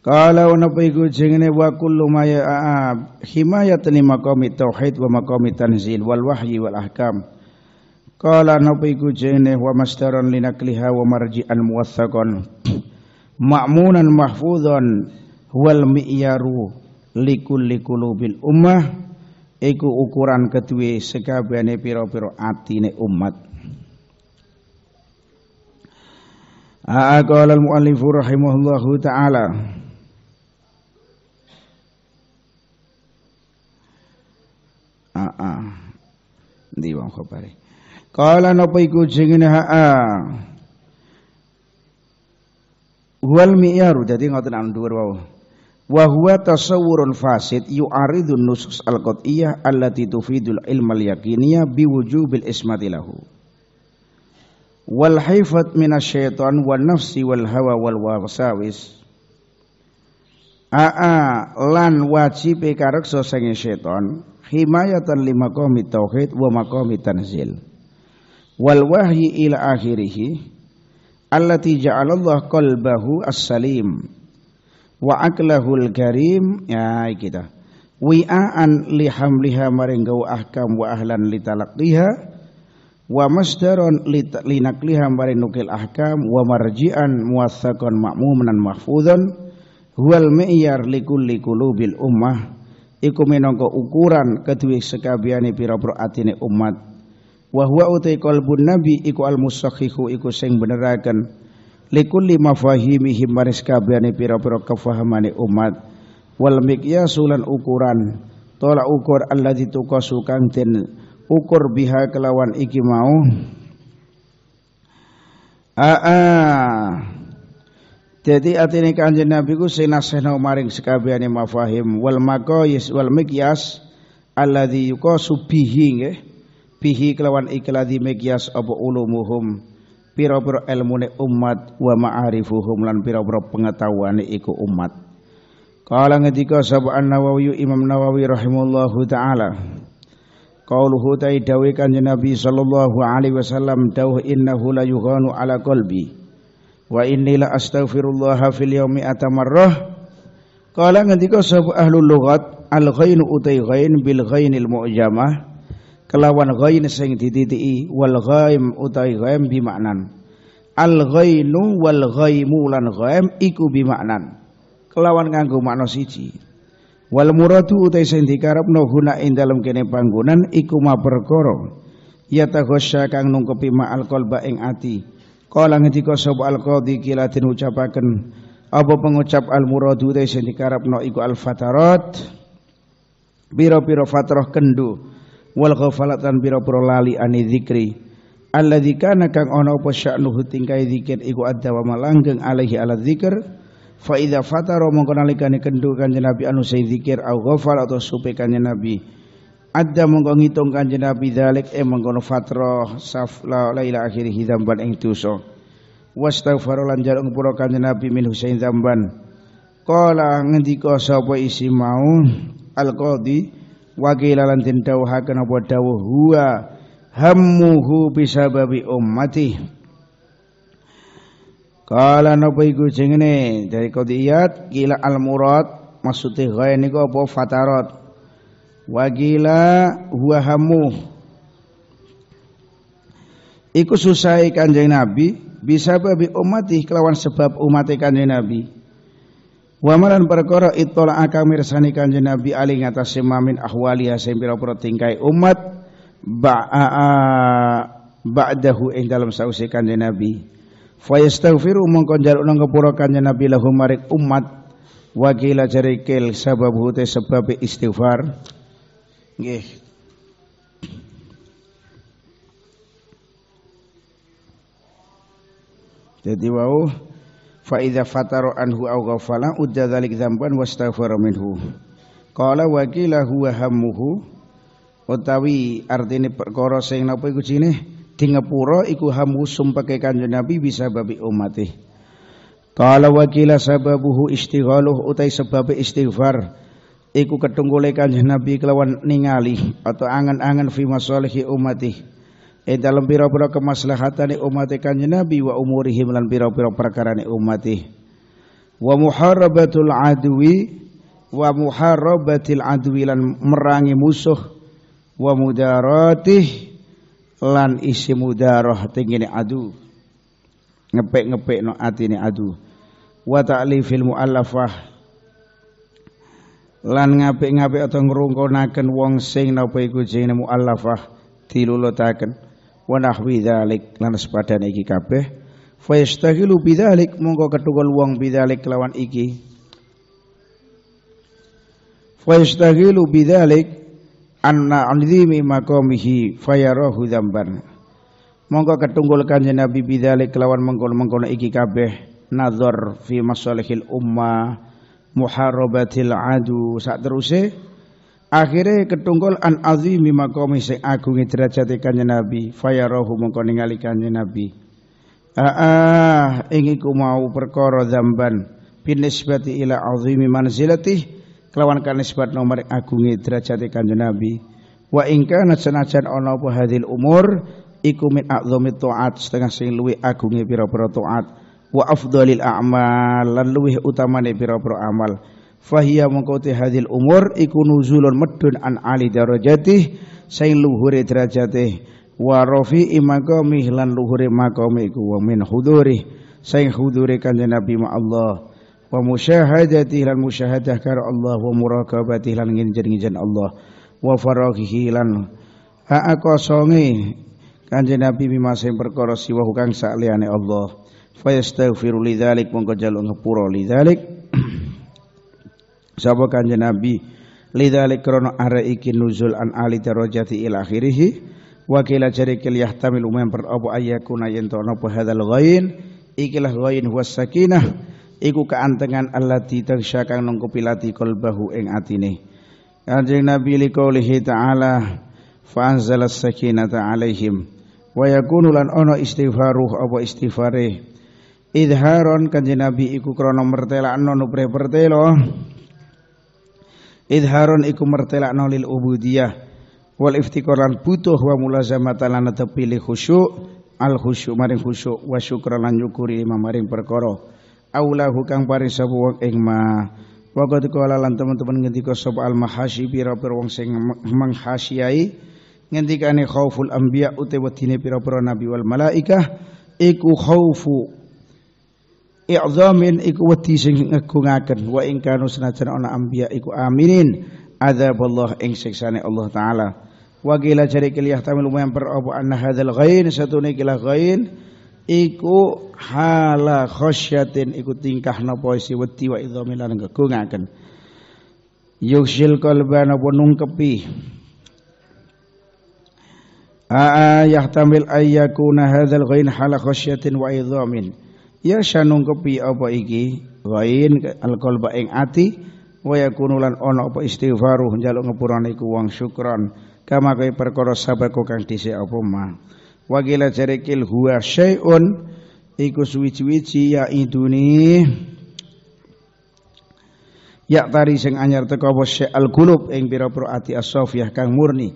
Qala wa iku jengene wa kullu ma ya'ab ah, ah, himayatan li maqami tauhid wa maqami tanzil wal wahyi wal ahkam. Qala napa iku jengene wa mastaran linakliha wa marji'an muwaththaqan. Ma'munan mahfudhan wal mi'yaru likulli qulubil ummah iku ukuran kedue sekabehane pira-pira atine umat. Aqala ah, al-mu'allif rahimahullahu ta'ala ha'a. di wong khabare. Kala napa iku jenenge ha'a. Wal mi'yaru dadi ngoten anu dhuwur wau. Wa huwa tasawwurun fasid yu'aridun nusus al-qat'iyyah allati tufidul ilmal yaqiniyah biwujubil ismati lahu. Wal haifat minasy syaitan wan nafsi wal hawa wal wasawis. Aa lan wajib kareksa sange seton himayatan lima maqami tauhid wa maqami tanzil wal wahyi ila akhirih allati ja'alallah qalbahu as-salim wa aklahul karim ya kita wi'aan li hamliha maringgau ahkam wa ahlan li talaqqiha wa masdaron linakliha maring nukil ahkam wa marji'an muwassaqan ma'mumanan mahfudhan Wal mi'yar likulli bil ummah iku minangka ukuran kedua sekabiani pira-pira atine umat. Wa huwa utai nabi iku al musakhihu iku sing benerakan, likulli fahimi maris kabiani pira-pira kefahamane umat. Wal miqyasu sulan ukuran tolak ukur Allah tuqasu kang den ukur biha kelawan iki mau. Aa, jadi atine kanjeng Nabi ku sing maring sekabehane mafahim wal maqayis wal miqyas alladzi yuqasu bihi nggih. Bihi kelawan ikladhi miqyas apa ulumuhum pira-pira ilmune umat wa ma'arifuhum lan pira-pira pengetahuane iku umat. Kala ngendika sapa An-Nawawi Imam Nawawi rahimahullahu taala. Qauluhu dawai kanjeng Nabi sallallahu alaihi wasallam dawuh innahu la yughanu ala qalbi wa inni la astaghfirullah fil yaumi atamarrah qala ngendika sahab ahlul lughat al ghain utai ghain bil ghainil mu'jamah kelawan ghain sing dititiki wal ghaim utai ghaim bi maknan al ghainu wal ghaimu lan ghaim iku bi maknan kelawan nganggo makna siji wal muradu utai sing dikarepno guna ing dalem kene panggonan iku ma perkara yataghasya kang nungkepi ma alqalba ing ati Kala ngendika sapa al-qadhi kilatin ucapaken apa pengucap al-muradu te sing dikarepno iku al-fatarat biro-biro fatrah kendu wal ghafalatan pira biro lali ane zikri alladzi kana kang ana apa sya'nuhu tingkai zikir iku adawa malanggeng alaihi ala zikr fa idza fatara mongko nalikane kendu kanjeng Nabi anu sing zikir au ghafal atau supe kanjeng Nabi ada mongko ngitung kanjeng Nabi dalik e eh, mengkono fatrah la laila akhir hidamban ing dosa. Wastaghfar lan jaluk pura kanjeng Nabi min Husain zamban. Kala ngendika sapa isi mau al qadi wakil lan den dawuhaken apa dawuh huwa hammuhu bisababi ummati. Kala napa iku jengene dari qadiyat kila al murad maksude ghae niku apa fatarat wagila huwa hamu iku susai kanjeng nabi bisa babi umatih kelawan sebab umat kanjeng nabi Wamalan perkara itola akang mirsani kanjeng Nabi ali ngatas semamin ahwalia sembira pura tingkai umat ba'a ba'dahu ing dalam sausi kanjeng Nabi. Fayastaghfiru mongko njaluk jaluk kepura kanjeng Nabi lahum marik umat wakila jarikil sabab hute sebab istighfar Nggih. Jadi wau fa idza fatara anhu aw ghafala udda dzalik dzamban wastaghfara minhu. Qala wa qila huwa hammuhu utawi artine perkara sing napa iku jenenge di ngepura iku hamhu sumpeke kanjeng Nabi bisa babi umate. Qala wa qila sababuhu istighaluh utai sebab istighfar iku ketunggule kanjeng Nabi kelawan ningali atau angan-angan fi masalihi ummati ing dalem pira-pira kemaslahatane umat kanjeng Nabi wa umurihim lan pira-pira perkarane ummati wa muharabatul adwi wa muharabatil adwi lan merangi musuh wa mudaratih lan isi mudarah tingine adu ngepek-ngepek no atine adu wa ta'lifil muallafah lan ngapik-ngapik atau ngrungkunaken wong sing napa iku jenenge muallafah dilulutaken wa nahwi dzalik lan sepadane iki kabeh fa yastahilu bidzalik mongko ketukul wong bidzalik lawan iki fa yastahilu bidzalik anna anzimi maqamihi fayarahu dzamban mongko ketunggul kanjeng Nabi bidzalik lawan mengkon-mengkon iki kabeh nazar fi masalihil ummah muharabatil adu sak teruse akhire ketunggul an azimi maqami sing agunge derajate kanjeng Nabi fayarahu mongko ningali kanjeng Nabi ah ing iku mau perkara zamban binisbati ila azimi manzilatih kelawan kanisbat nomor agunge derajate kanjeng Nabi wa ingka senajan ana apa hadil umur iku min a'zami taat setengah sing luwih agunge pira-pira taat wa afdalil a'mal lan luwih utamane pira-pira amal fahiya mongko hadil umur iku nuzulun medun an ali jati, saing luhure derajatih wa rafi maqami lan luhure maqami iku wa min huduri saing hudure kanjeng Nabi ma Allah wa musyahadati lan musyahadah karo Allah wa muraqabati lan nginjen-nginjen Allah wa faraghihi lan kosongi kanjeng Nabi mimase perkara siwa kang sakliyane Allah fayastaghfiru lidzalik mongko jaluk ngepura lidzalik sapa kanjeng nabi lidzalik krana are iki nuzul an ali darajati ila akhirih wa kila jarikil yahtamil umam per apa ayakuna yen to napa hadzal ghain ikilah ghain huwas sakinah iku kaantengan allati tansyakang nungku pilati qalbahu ing atine kanjeng nabi liqaulihi ta'ala fa anzalas sakinata alaihim wa yakunu lan ana istighfaruh apa istighfarih idharon kanjeng Nabi iku krana mertelakno nupre pertelo idharon iku mertelakno lil ubudiyah wal iftikoran butuh wa mulazamatan lan tepilih khusyuk al khusyuk maring khusyuk wa syukran lan nyukuri lima maring perkara aula kang paring sapa wong ing ma wa qala lan teman-teman ngendika sapa al mahasi pira pira wong sing menghasiai ngendikane khauful anbiya utawa dine pira-pira nabi wal malaikah iku khaufu i'zamin iku wedi sing ngegungaken wa ing kanu senajan ana anbiya iku aminin adzaballah ing siksane Allah taala wa gila jari kiliyah tamil memper apa anna hadzal ghain satune kilah ghain iku hala khosyatin iku tingkah napa isi wedi wa idzamin lan ngegungaken yushil qalba napa nungkepi Aa yahtamil ayyakuna hadzal ghain hala khosyatin wa idzamin ya kepi apa iki wain alqalba ing ati wa kunulan ana apa istighfaru njaluk ngepurane iku wong syukron kama kaya perkara sabaku kang dhisik apa ma wa gila jarikil huwa syai'un iku suwi-wiji ya iduni ya tari sing anyar teko apa syai'al gulub ing pira-pira ati as-safiyah kang murni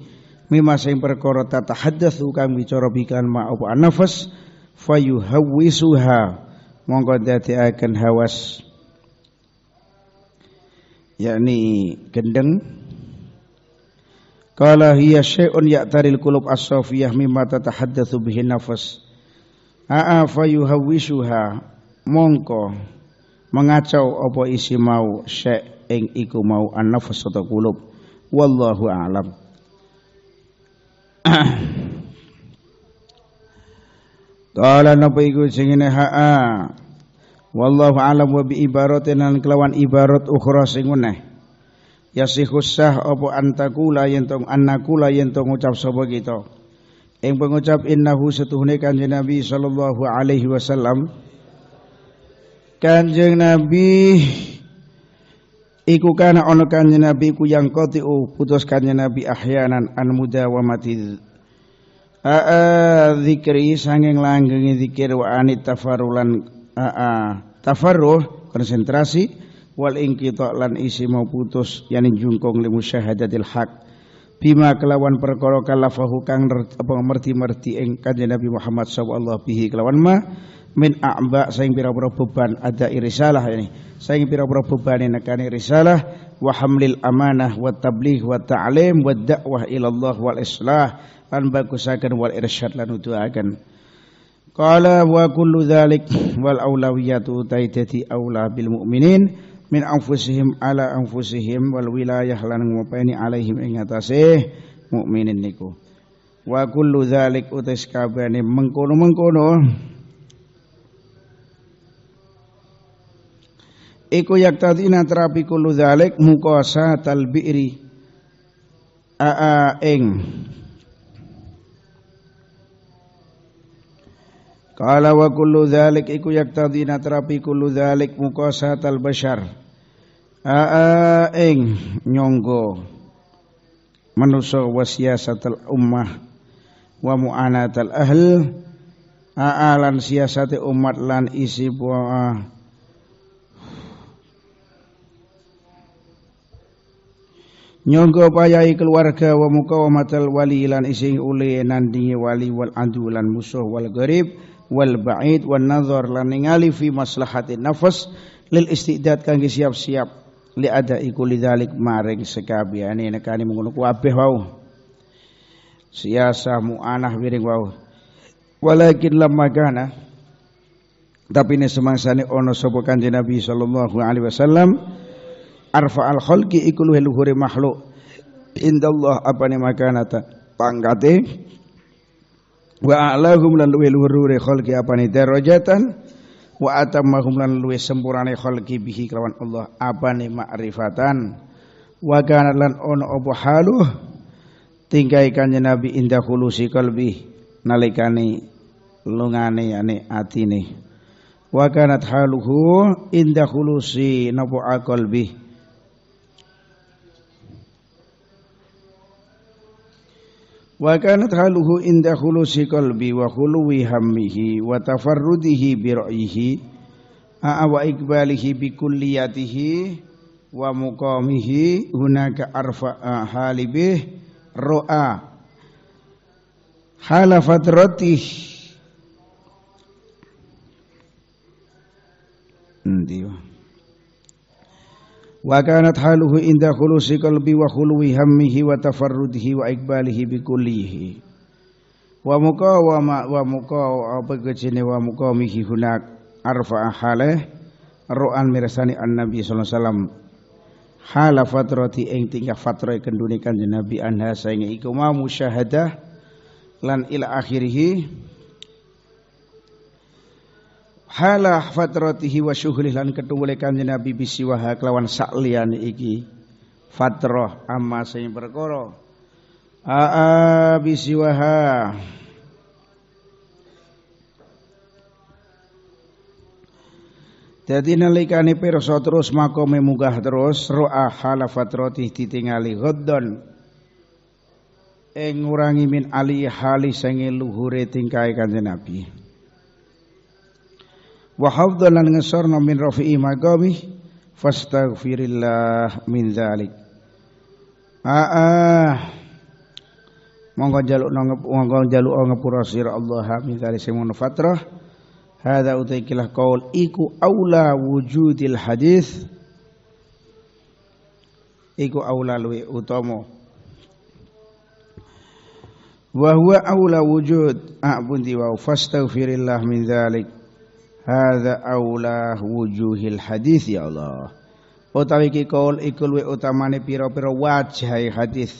mimma sing perkara tatahaddatsu kang bicara bikan ma apa an-nafas fayuhawwisuha mongko akan hawas yakni gendeng qala hiya syai'un ya'taril qulub as-safiyah mimma tatahaddatsu bihi nafas a'a fayuhawwisuha mongko mengacau apa isi mau syai' ing iku mau an-nafas atau qulub wallahu a'lam Kala *coughs* napa iku sing ha'a wallahu alam wa bi ibaratin lan kelawan ibarat ukhra sing meneh yasihus sah apa antakula yen tong annakula yen tong ucap sapa kita ing pengucap innahu setuhune kanjeng nabi sallallahu alaihi wasallam kanjeng nabi iku kana ana kanjeng nabi ku yang qatiu putus kanjeng nabi ahyanan an mudawamati a zikri sanging langgeng zikir wa anit tafarulan Aa, tafarruh konsentrasi wal inqita lan isi mau putus yani jungkong li musyahadatil haq bima kelawan perkara kalafahu kang apa merti-merti ing kanjeng Nabi Muhammad sallallahu bihi kelawan ma min a'ba saing pira-pira beban ada risalah ini saing pira-pira beban nekane risalah wa hamlil amanah wa tabligh wa ta'lim wa da'wah ila Allah wal islah lan bagusaken wal irsyad lan uduaken Qala wa kullu dhalik wal awlawiyatu taidati awla bil mu'minin min anfusihim ala anfusihim wal wilayah lan ngopeni alaihim ing atase mukminin niku. Wa kullu dhalik utes kabehane mengkono-mengkono Iku yaktadina terapi kullu dhalik mukosa talbi'ri a'a ing Qala wa kullu dzalik iku yaktadina terapi kullu dzalik muqasatal bashar. Aa ing nyonggo manusa wasiyasatal ummah wa mu'anatal ahl aa lan siasate umat lan isi puaa Nyonggo payai keluarga wa mukawamatal wali lan isi uli nandingi wali wal adu lan musuh wal gharib wal ba'id wan nazar lan ningali fi maslahatin nafas lil istidad kangge siap-siap li ada iku lidzalik maring sekabiane nekane ngono ku abeh wau siasa muanah wiring wau walakin lamma kana tapi ini semangsane ono sapa kanjeng Nabi sallallahu alaihi wasallam arfa al khalqi iku luhure makhluk indallah apa ni makanata pangkate wa a'lahum lan luwih apa khalqi apane darajatan wa atammahum lan luwih sempurnane khalqi bihi kelawan Allah apane ma'rifatan wa kana lan ono apa haluh tingkai kanjeng Nabi indah khulusi kalbi nalikane lungane ane atine wa kanat haluhu indah khulusi napa akalbi wa kanat haluhu inda khulusi qalbi wa khuluwi hammihi wa tafarrudihi bi ra'yihi wa ikbalihi bi kulliyatihi wa muqamihi hunaka arfa halibih ru'a hala fatratih Ndiyo wa thaluhu haluhu inda khulusi qalbi wa khulwi hammihi wa tafarrudihi wa ikbalihi bi kullihi wa muqawama wa muqaw apa kecine wa muqamihi hunak arfa'a halih ru'an an-nabi sallallahu alaihi wasallam hala fatrati ing tingkah fatra kendune kanjeng nabi anha sainge iku mau musyahadah lan ila akhirih halah fatratihi wa syuhlih lan ketunggu kanjeng Nabi bisiwaha kelawan saklian iki fatrah amma sing perkara aa bisiwaha Jadi nalikane pirsa terus makome munggah terus ru'ah hala fatrati ditingali godon ing min ali hali sing luhure tingkae kanjeng Nabi. وحفظ wa نصرنا من ngesorno min rafi'i maqamih fastaghfirillah min dzalik آه monggo jaluk nang monggo jaluk nang pura sira Allah min dari semono fatrah hadza utaikilah qaul iku aula wujudil hadis iku aula luwe utama wa huwa aula wujud ah pun diwau fastaghfirillah min dzalik Hadza aula wujuhil hadis ya Allah. Utawi iki kaul iku luwih utamane pira-pira wajah hadis.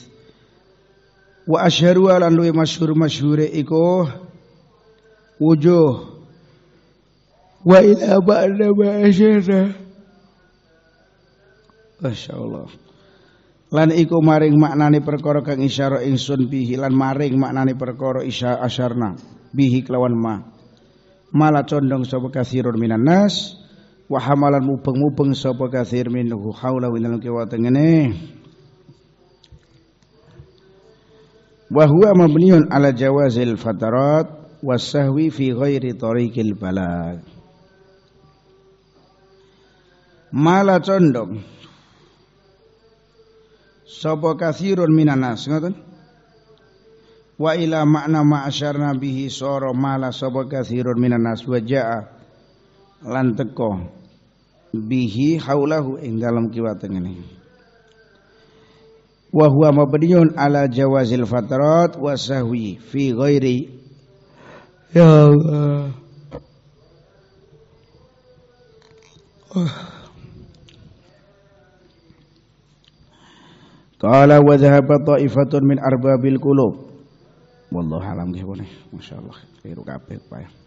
Wa asyharu lan luwih masyhur-masyhure iku wujuh wa ila ba'da ma asyara. Masyaallah. Lan iku maring maknane perkara kang isyara ingsun bihi lan maring maknane perkara isya asyarna bihi kelawan ma malah condong sapa katsirun minan nas wa hamalan mubeng-mubeng sapa katsir minhu haula wa wa huwa mabniun ala jawazil fatarat wasahwi fi ghairi tariqil balag malah condong sapa katsirun minan nas ngoten wa ila makna ma'asyarna bihi sara mala sapa katsirun minan nas wa jaa lan teko bihi haulahu ing dalam kiwa tengene wa huwa mabniyun ala jawazil fatarat wa sahwi fi ghairi ya Allah ah. Qala wa dhahaba ta'ifatun min arbabil qulub Wallahu alam nggih Masya Allah keliru kabeh Pak.